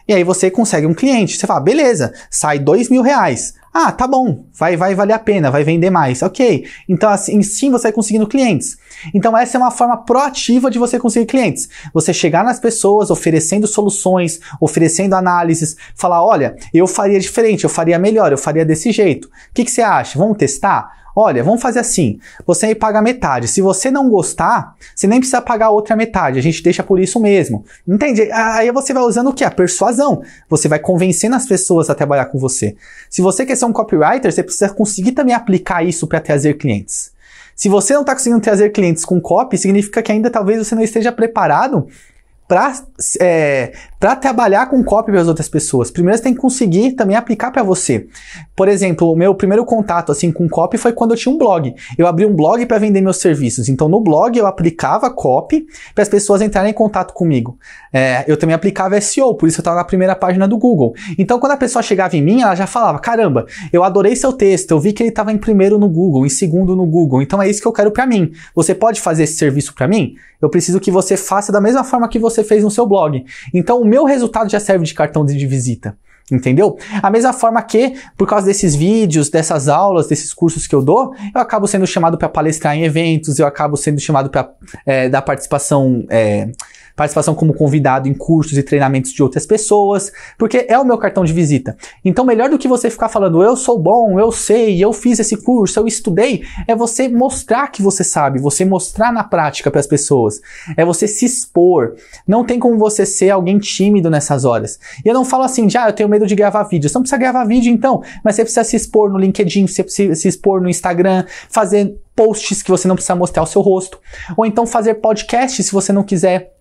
E aí você consegue um cliente. Você fala, beleza, sai dois mil reais. Ah, tá bom, vai, vai valer a pena, vai vender mais, ok. Então, assim sim você vai conseguindo clientes. Então, essa é uma forma proativa de você conseguir clientes. Você chegar nas pessoas oferecendo soluções, oferecendo análises, falar: olha, eu faria diferente, eu faria melhor, eu faria desse jeito. O que, que você acha? Vamos testar? Olha, vamos fazer assim. Você aí paga metade. Se você não gostar, você nem precisa pagar a outra metade. A gente deixa por isso mesmo. Entende? Aí você vai usando o que? A persuasão. Você vai convencendo as pessoas a trabalhar com você. Se você quer ser um copywriter, você precisa conseguir também aplicar isso para trazer clientes. Se você não está conseguindo trazer clientes com copy, significa que ainda talvez você não esteja preparado para é, pra trabalhar com copy para as outras pessoas, primeiro você tem que conseguir também aplicar para você. Por exemplo, o meu primeiro contato assim com copy foi quando eu tinha um blog. Eu abri um blog para vender meus serviços. Então no blog eu aplicava copy para as pessoas entrarem em contato comigo é, eu também aplicava SEO, por isso eu estava na primeira página do Google. Então, quando a pessoa chegava em mim, ela já falava: caramba, eu adorei seu texto, eu vi que ele estava em primeiro no Google, em segundo no Google, então é isso que eu quero para mim. Você pode fazer esse serviço para mim? Eu preciso que você faça da mesma forma que você fez no seu blog. Então, o meu resultado já serve de cartão de visita. Entendeu? A mesma forma que, por causa desses vídeos, dessas aulas, desses cursos que eu dou, eu acabo sendo chamado para palestrar em eventos, eu acabo sendo chamado para é, dar participação. É, participação como convidado em cursos e treinamentos de outras pessoas, porque é o meu cartão de visita. Então, melhor do que você ficar falando, eu sou bom, eu sei, eu fiz esse curso, eu estudei, é você mostrar que você sabe, você mostrar na prática para as pessoas, é você se expor. Não tem como você ser alguém tímido nessas horas. E eu não falo assim, já ah, eu tenho medo de gravar vídeo. Você não precisa gravar vídeo então, mas você precisa se expor no LinkedIn, você precisa se expor no Instagram, fazer posts que você não precisa mostrar o seu rosto, ou então fazer podcasts se você não quiser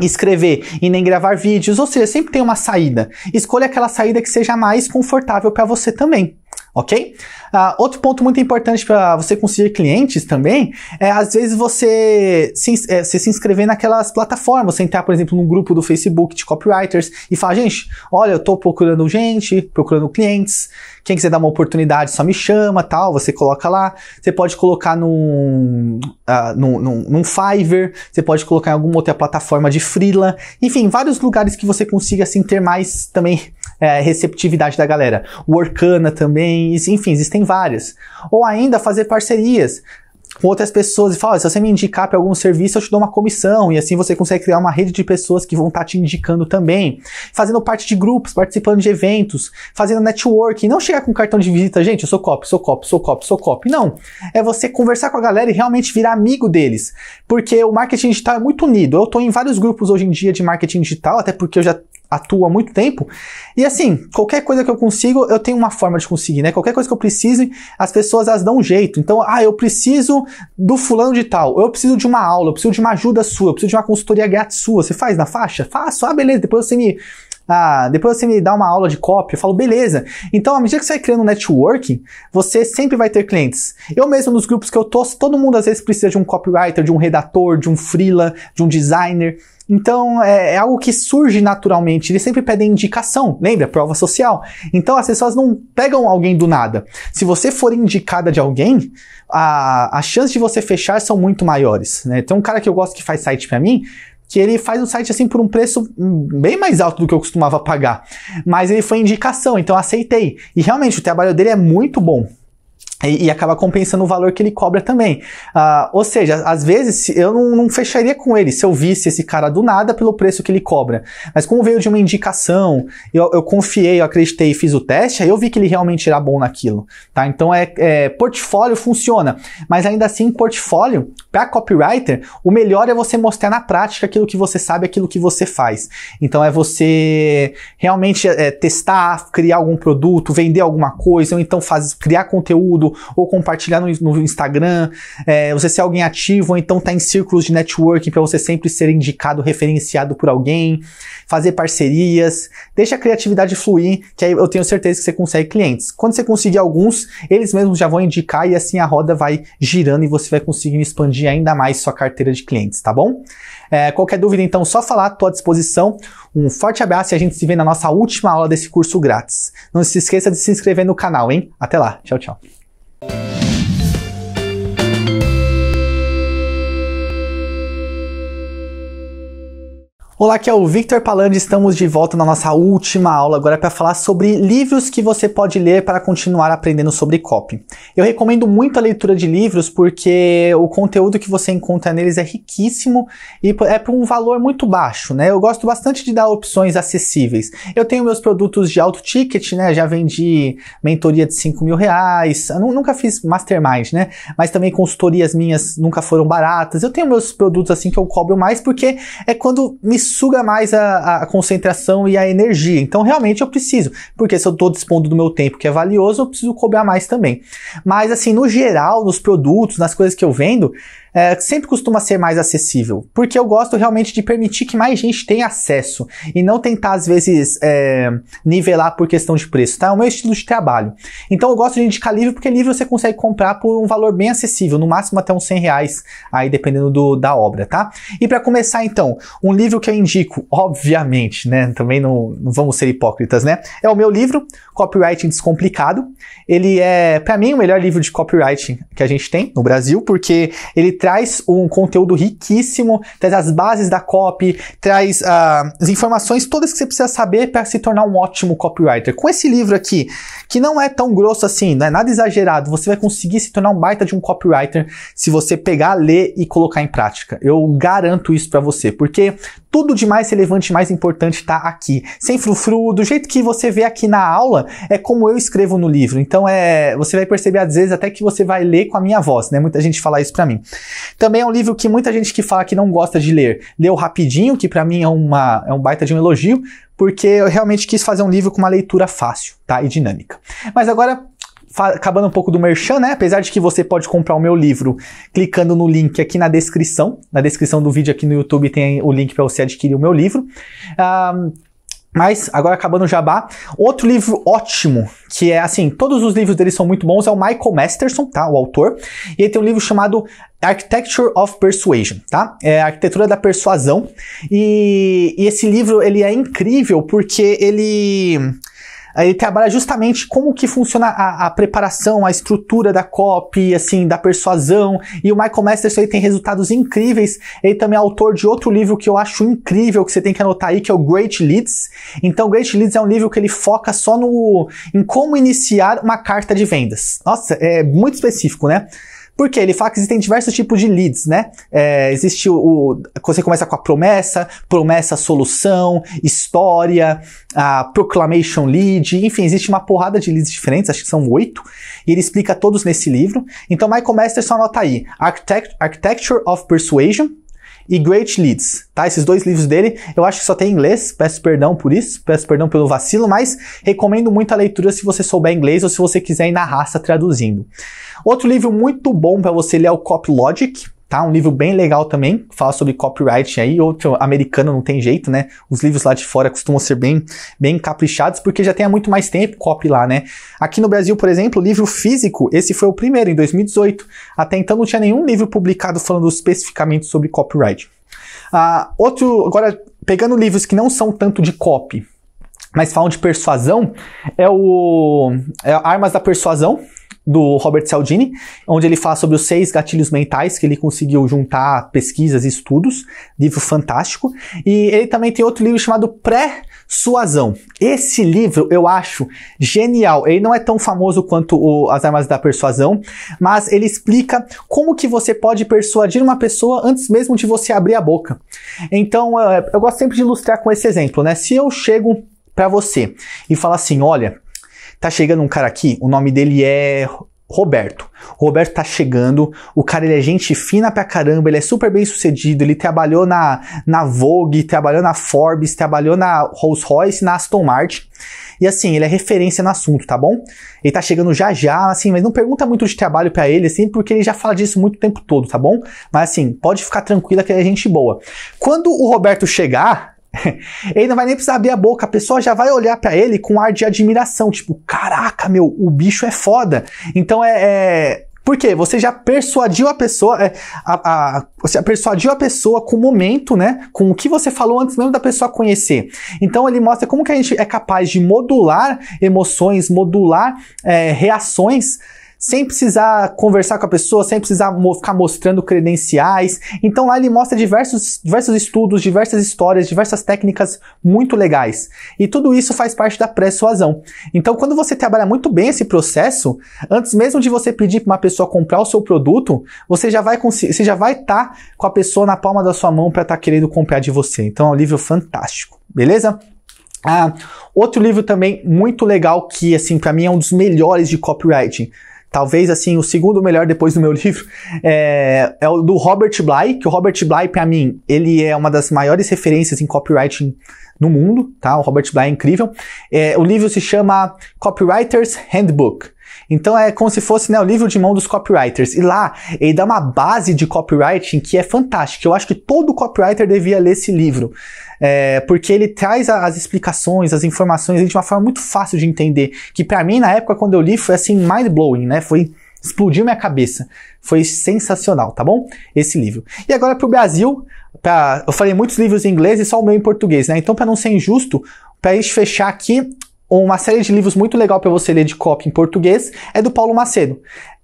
escrever e nem gravar vídeos, ou seja, sempre tem uma saída. Escolha aquela saída que seja mais confortável para você também. Ok? Uh, outro ponto muito importante para você conseguir clientes também é, às vezes, você se, é, você se inscrever naquelas plataformas. Você entrar, por exemplo, num grupo do Facebook de copywriters e falar: gente, olha, eu estou procurando gente, procurando clientes, quem quiser dar uma oportunidade, só me chama, tal, você coloca lá. Você pode colocar num, uh, num, num, num Fiverr, você pode colocar em alguma outra plataforma de freela. Enfim, vários lugares que você consiga, assim, ter mais também é, receptividade da galera. Workana também, enfim, existem várias. Ou ainda fazer parcerias com outras pessoas e fala: se você me indicar para algum serviço, eu te dou uma comissão. E assim você consegue criar uma rede de pessoas que vão estar tá te indicando também. Fazendo parte de grupos, participando de eventos, fazendo networking. Não chegar com cartão de visita, gente, eu sou cop, sou cop, sou cop, sou cop. Não. É você conversar com a galera e realmente virar amigo deles. Porque o marketing digital é muito unido. Eu estou em vários grupos hoje em dia de marketing digital, até porque eu já atuo há muito tempo. E assim, qualquer coisa que eu consigo, eu tenho uma forma de conseguir, né? Qualquer coisa que eu precise, as pessoas elas dão um jeito. Então, ah, eu preciso do fulano de tal, eu preciso de uma aula, eu preciso de uma ajuda sua, eu preciso de uma consultoria grátis sua. Você faz na faixa? Faço, ah, beleza, depois você me. Ah, depois você me dá uma aula de cópia eu falo, beleza. Então, à medida que você vai criando um networking, você sempre vai ter clientes. Eu mesmo, nos grupos que eu tô, todo mundo às vezes precisa de um copywriter, de um redator, de um freela, de um designer. Então é, é algo que surge naturalmente. Eles sempre pedem indicação, lembra? Prova social. Então as pessoas não pegam alguém do nada. Se você for indicada de alguém, a, a chance de você fechar são muito maiores. Né? Tem um cara que eu gosto que faz site para mim, que ele faz o site assim por um preço hum, bem mais alto do que eu costumava pagar. Mas ele foi indicação, então aceitei. E realmente o trabalho dele é muito bom. E, e, acaba compensando o valor que ele cobra também. Ah, ou seja, às vezes eu não, não, fecharia com ele se eu visse esse cara do nada pelo preço que ele cobra. Mas como veio de uma indicação, eu, eu confiei, eu acreditei, fiz o teste, aí eu vi que ele realmente era bom naquilo. Tá? Então é, é portfólio funciona. Mas ainda assim, portfólio, para copywriter, o melhor é você mostrar na prática aquilo que você sabe, aquilo que você faz. Então é você realmente é, testar, criar algum produto, vender alguma coisa, ou então faz, criar conteúdo ou compartilhar no, no Instagram, é, você ser alguém ativo, ou então estar tá em círculos de networking para você sempre ser indicado, referenciado por alguém, fazer parcerias, deixa a criatividade fluir, que aí eu tenho certeza que você consegue clientes. Quando você conseguir alguns, eles mesmos já vão indicar e assim a roda vai girando e você vai conseguindo expandir ainda mais sua carteira de clientes, tá bom? É, qualquer dúvida, então, só falar, estou à disposição. Um forte abraço e a gente se vê na nossa última aula desse curso grátis. Não se esqueça de se inscrever no canal, hein? Até lá, tchau, tchau. Música Olá, aqui é o Victor Palandi, estamos de volta na nossa última aula agora para falar sobre livros que você pode ler para continuar aprendendo sobre copy. Eu recomendo muito a leitura de livros porque o conteúdo que você encontra neles é riquíssimo e é por um valor muito baixo, né? Eu gosto bastante de dar opções acessíveis. Eu tenho meus produtos de alto ticket, né? Já vendi mentoria de 5 mil reais, nunca fiz mastermind, né? Mas também consultorias minhas nunca foram baratas. Eu tenho meus produtos assim que eu cobro mais porque é quando me suga mais a, a, concentração e a energia. Então, realmente eu preciso, porque se eu estou dispondo do meu tempo que é valioso, eu preciso cobrar mais também. Mas, assim, no geral, nos produtos, nas coisas que eu vendo, é, sempre costuma ser mais acessível, porque eu gosto realmente de permitir que mais gente tenha acesso e não tentar, às vezes, é, nivelar por questão de preço, tá? É o meu estilo de trabalho. Então eu gosto de indicar livro, porque livro você consegue comprar por um valor bem acessível, no máximo até uns 100 reais, aí dependendo do, da obra, tá? E para começar, então, um livro que eu indico, obviamente, né? Também não, não vamos ser hipócritas, né? É o meu livro, Copywriting Descomplicado. Ele é, para mim, o melhor livro de copywriting que a gente tem no Brasil, porque ele traz um conteúdo riquíssimo, traz as bases da copy, traz uh, as informações todas que você precisa saber para se tornar um ótimo copywriter. Com esse livro aqui, que não é tão grosso assim, não é nada exagerado, você vai conseguir se tornar um baita de um copywriter se você pegar, ler e colocar em prática. Eu garanto isso para você, porque tudo de mais relevante e mais importante está aqui. Sem frufru, do jeito que você vê aqui na aula, é como eu escrevo no livro. Então é, você vai perceber às vezes até que você vai ler com a minha voz, né? Muita gente fala isso para mim. Também é um livro que muita gente que fala que não gosta de ler, leu rapidinho, que para mim é uma é um baita de um elogio, porque eu realmente quis fazer um livro com uma leitura fácil, tá? E dinâmica. Mas agora acabando um pouco do merchan, né? Apesar de que você pode comprar o meu livro clicando no link aqui na descrição. Na descrição do vídeo aqui no YouTube tem o link para você adquirir o meu livro. Um, mas, agora acabando o jabá, outro livro ótimo, que é assim, todos os livros dele são muito bons, é o Michael Masterson, tá? O autor. E ele tem um livro chamado Architecture of Persuasion, tá? É a arquitetura da persuasão. E, e esse livro, ele é incrível porque ele ele trabalha justamente como que funciona a, a, preparação, a estrutura da copy, assim, da persuasão. E o Michael Masterson tem resultados incríveis. Ele também é autor de outro livro que eu acho incrível, que você tem que anotar aí, que é o Great Leads. Então, Great Leads é um livro que ele foca só no em como iniciar uma carta de vendas. Nossa, é muito específico, né? Porque ele fala que existem diversos tipos de leads, né? É, existe o, o, Você começa com a promessa, promessa solução, história, a proclamation lead, enfim, existe uma porrada de leads diferentes, acho que são oito, e ele explica todos nesse livro. Então, Michael Master só anota aí: Architect, Architecture of Persuasion, e Great Leads, tá? Esses dois livros dele, eu acho que só tem inglês, peço perdão por isso, peço perdão pelo vacilo, mas recomendo muito a leitura se você souber inglês ou se você quiser ir na raça traduzindo. Outro livro muito bom para você ler é o Copy Logic, tá? Um livro bem legal também, que fala sobre copyright aí, outro americano não tem jeito, né? Os livros lá de fora costumam ser bem, bem caprichados, porque já tem há muito mais tempo copy lá, né? Aqui no Brasil, por exemplo, livro físico, esse foi o primeiro, em 2018. Até então não tinha nenhum livro publicado falando especificamente sobre copyright. Ah, outro, agora, pegando livros que não são tanto de copy, mas falam de persuasão, é o é Armas da Persuasão, do Robert Cialdini, onde ele fala sobre os seis gatilhos mentais que ele conseguiu juntar pesquisas e estudos, livro fantástico. E ele também tem outro livro chamado pré suasão Esse livro eu acho genial. Ele não é tão famoso quanto o As Armas da Persuasão, mas ele explica como que você pode persuadir uma pessoa antes mesmo de você abrir a boca. Então, eh, eu gosto sempre de ilustrar com esse exemplo, né? Se eu chego para você e falar assim, olha, Tá chegando um cara aqui, o nome dele é Roberto. O Roberto tá chegando, o cara ele é gente fina pra caramba, ele é super bem sucedido, ele trabalhou na, na Vogue, trabalhou na Forbes, trabalhou na Rolls Royce, na Aston Martin. E assim, ele é referência no assunto, tá bom? Ele tá chegando já já, assim, mas não pergunta muito de trabalho para ele, assim, porque ele já fala disso muito o tempo todo, tá bom? Mas assim, pode ficar tranquila que ele é gente boa. Quando o Roberto chegar, [laughs] ele não vai nem precisar abrir a boca, a pessoa já vai olhar para ele com ar de admiração, tipo, caraca, meu, o bicho é foda. Então é, é... Por quê? Você já persuadiu a pessoa, é, a, a, você persuadiu a pessoa com o momento, né? Com o que você falou antes mesmo da pessoa conhecer. Então ele mostra como que a gente é capaz de modular emoções, modular é, reações sem precisar conversar com a pessoa, sem precisar mo ficar mostrando credenciais. Então lá ele mostra diversos, diversos estudos, diversas histórias, diversas técnicas muito legais. E tudo isso faz parte da persuasão. Então quando você trabalha muito bem esse processo, antes mesmo de você pedir para uma pessoa comprar o seu produto, você já vai você já vai estar tá com a pessoa na palma da sua mão para estar tá querendo comprar de você. Então é um livro fantástico, beleza? Ah, outro livro também muito legal que assim para mim é um dos melhores de copywriting talvez assim o segundo melhor depois do meu [laughs] livro é, é o do Robert Bly que o Robert Bly para mim ele é uma das maiores referências em copywriting no mundo tá o Robert Bly é incrível é, o livro se chama Copywriters Handbook então é como se fosse né, o livro de mão dos copywriters. E lá ele dá uma base de copywriting que é fantástica. Eu acho que todo copywriter devia ler esse livro é, porque ele traz as explicações, as informações de uma forma muito fácil de entender, que para mim na época quando eu li foi assim mind blowing, né? Foi explodiu minha cabeça. Foi sensacional, tá bom? Esse livro. E agora para o Brasil, pra, eu falei muitos livros em inglês e só o meu em português, né? Então para não ser injusto, para gente fechar aqui uma série de livros muito legal para você ler de cópia em português é do Paulo Macedo.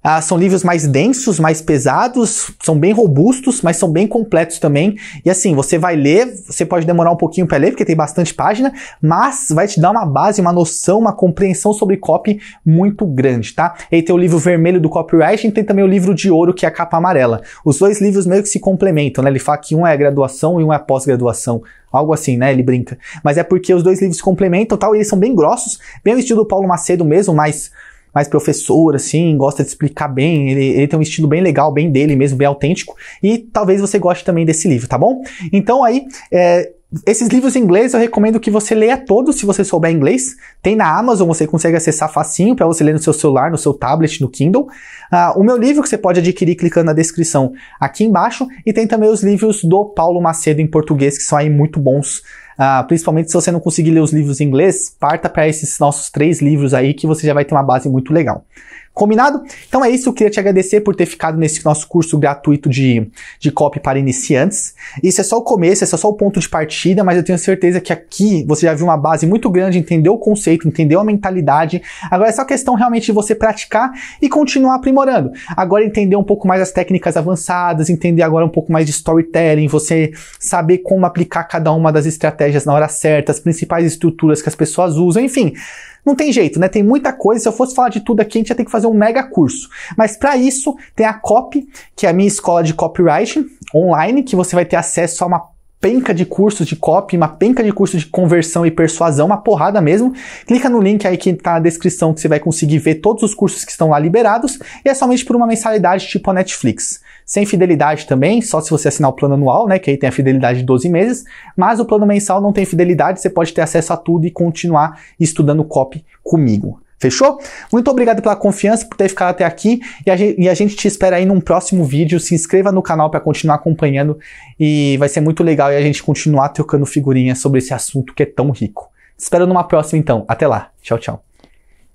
Ah, são livros mais densos, mais pesados, são bem robustos, mas são bem completos também. E assim, você vai ler, você pode demorar um pouquinho para ler, porque tem bastante página, mas vai te dar uma base, uma noção, uma compreensão sobre copy muito grande, tá? E aí tem o livro vermelho do copywriting, tem também o livro de ouro, que é a capa amarela. Os dois livros meio que se complementam, né? Ele fala que um é graduação e um é pós-graduação. Algo assim, né? Ele brinca. Mas é porque os dois livros se complementam tal, e eles são bem grossos, bem o estilo do Paulo Macedo mesmo, mas mais professor, assim, gosta de explicar bem, ele, ele tem um estilo bem legal, bem dele mesmo, bem autêntico, e talvez você goste também desse livro, tá bom? Então aí, é, esses livros em inglês eu recomendo que você leia todos se você souber inglês. Tem na Amazon, você consegue acessar facinho para você ler no seu celular, no seu tablet, no Kindle. Uh, o meu livro que você pode adquirir clicando na descrição aqui embaixo. E tem também os livros do Paulo Macedo em português, que são aí muito bons ah, principalmente se você não conseguir ler os livros em inglês, parta para esses nossos três livros aí que você já vai ter uma base muito legal. Combinado? Então é isso, eu queria te agradecer por ter ficado nesse nosso curso gratuito de, de copy para iniciantes. Isso é só o começo, esse é só o ponto de partida, mas eu tenho certeza que aqui você já viu uma base muito grande, entendeu o conceito, entendeu a mentalidade. Agora é só questão realmente de você praticar e continuar aprimorando. Agora entender um pouco mais as técnicas avançadas, entender agora um pouco mais de storytelling, você saber como aplicar cada uma das estratégias na hora certa, as principais estruturas que as pessoas usam, enfim. Não tem jeito, né? Tem muita coisa. Se eu fosse falar de tudo aqui, a gente ia ter que fazer um mega curso. Mas para isso, tem a COP, que é a minha escola de copywriting online, que você vai ter acesso a uma penca de cursos de copy, uma penca de cursos de conversão e persuasão, uma porrada mesmo. Clica no link aí que tá na descrição que você vai conseguir ver todos os cursos que estão lá liberados e é somente por uma mensalidade tipo a Netflix. Sem fidelidade também, só se você assinar o plano anual, né? Que aí tem a fidelidade de 12 meses. Mas o plano mensal não tem fidelidade, você pode ter acesso a tudo e continuar estudando copy comigo. Fechou? Muito obrigado pela confiança, por ter ficado até aqui e a, gente, e a gente te espera aí num próximo vídeo. Se inscreva no canal para continuar acompanhando e vai ser muito legal e a gente continuar trocando figurinhas sobre esse assunto que é tão rico. Te espero numa próxima então. Até lá. Tchau, tchau.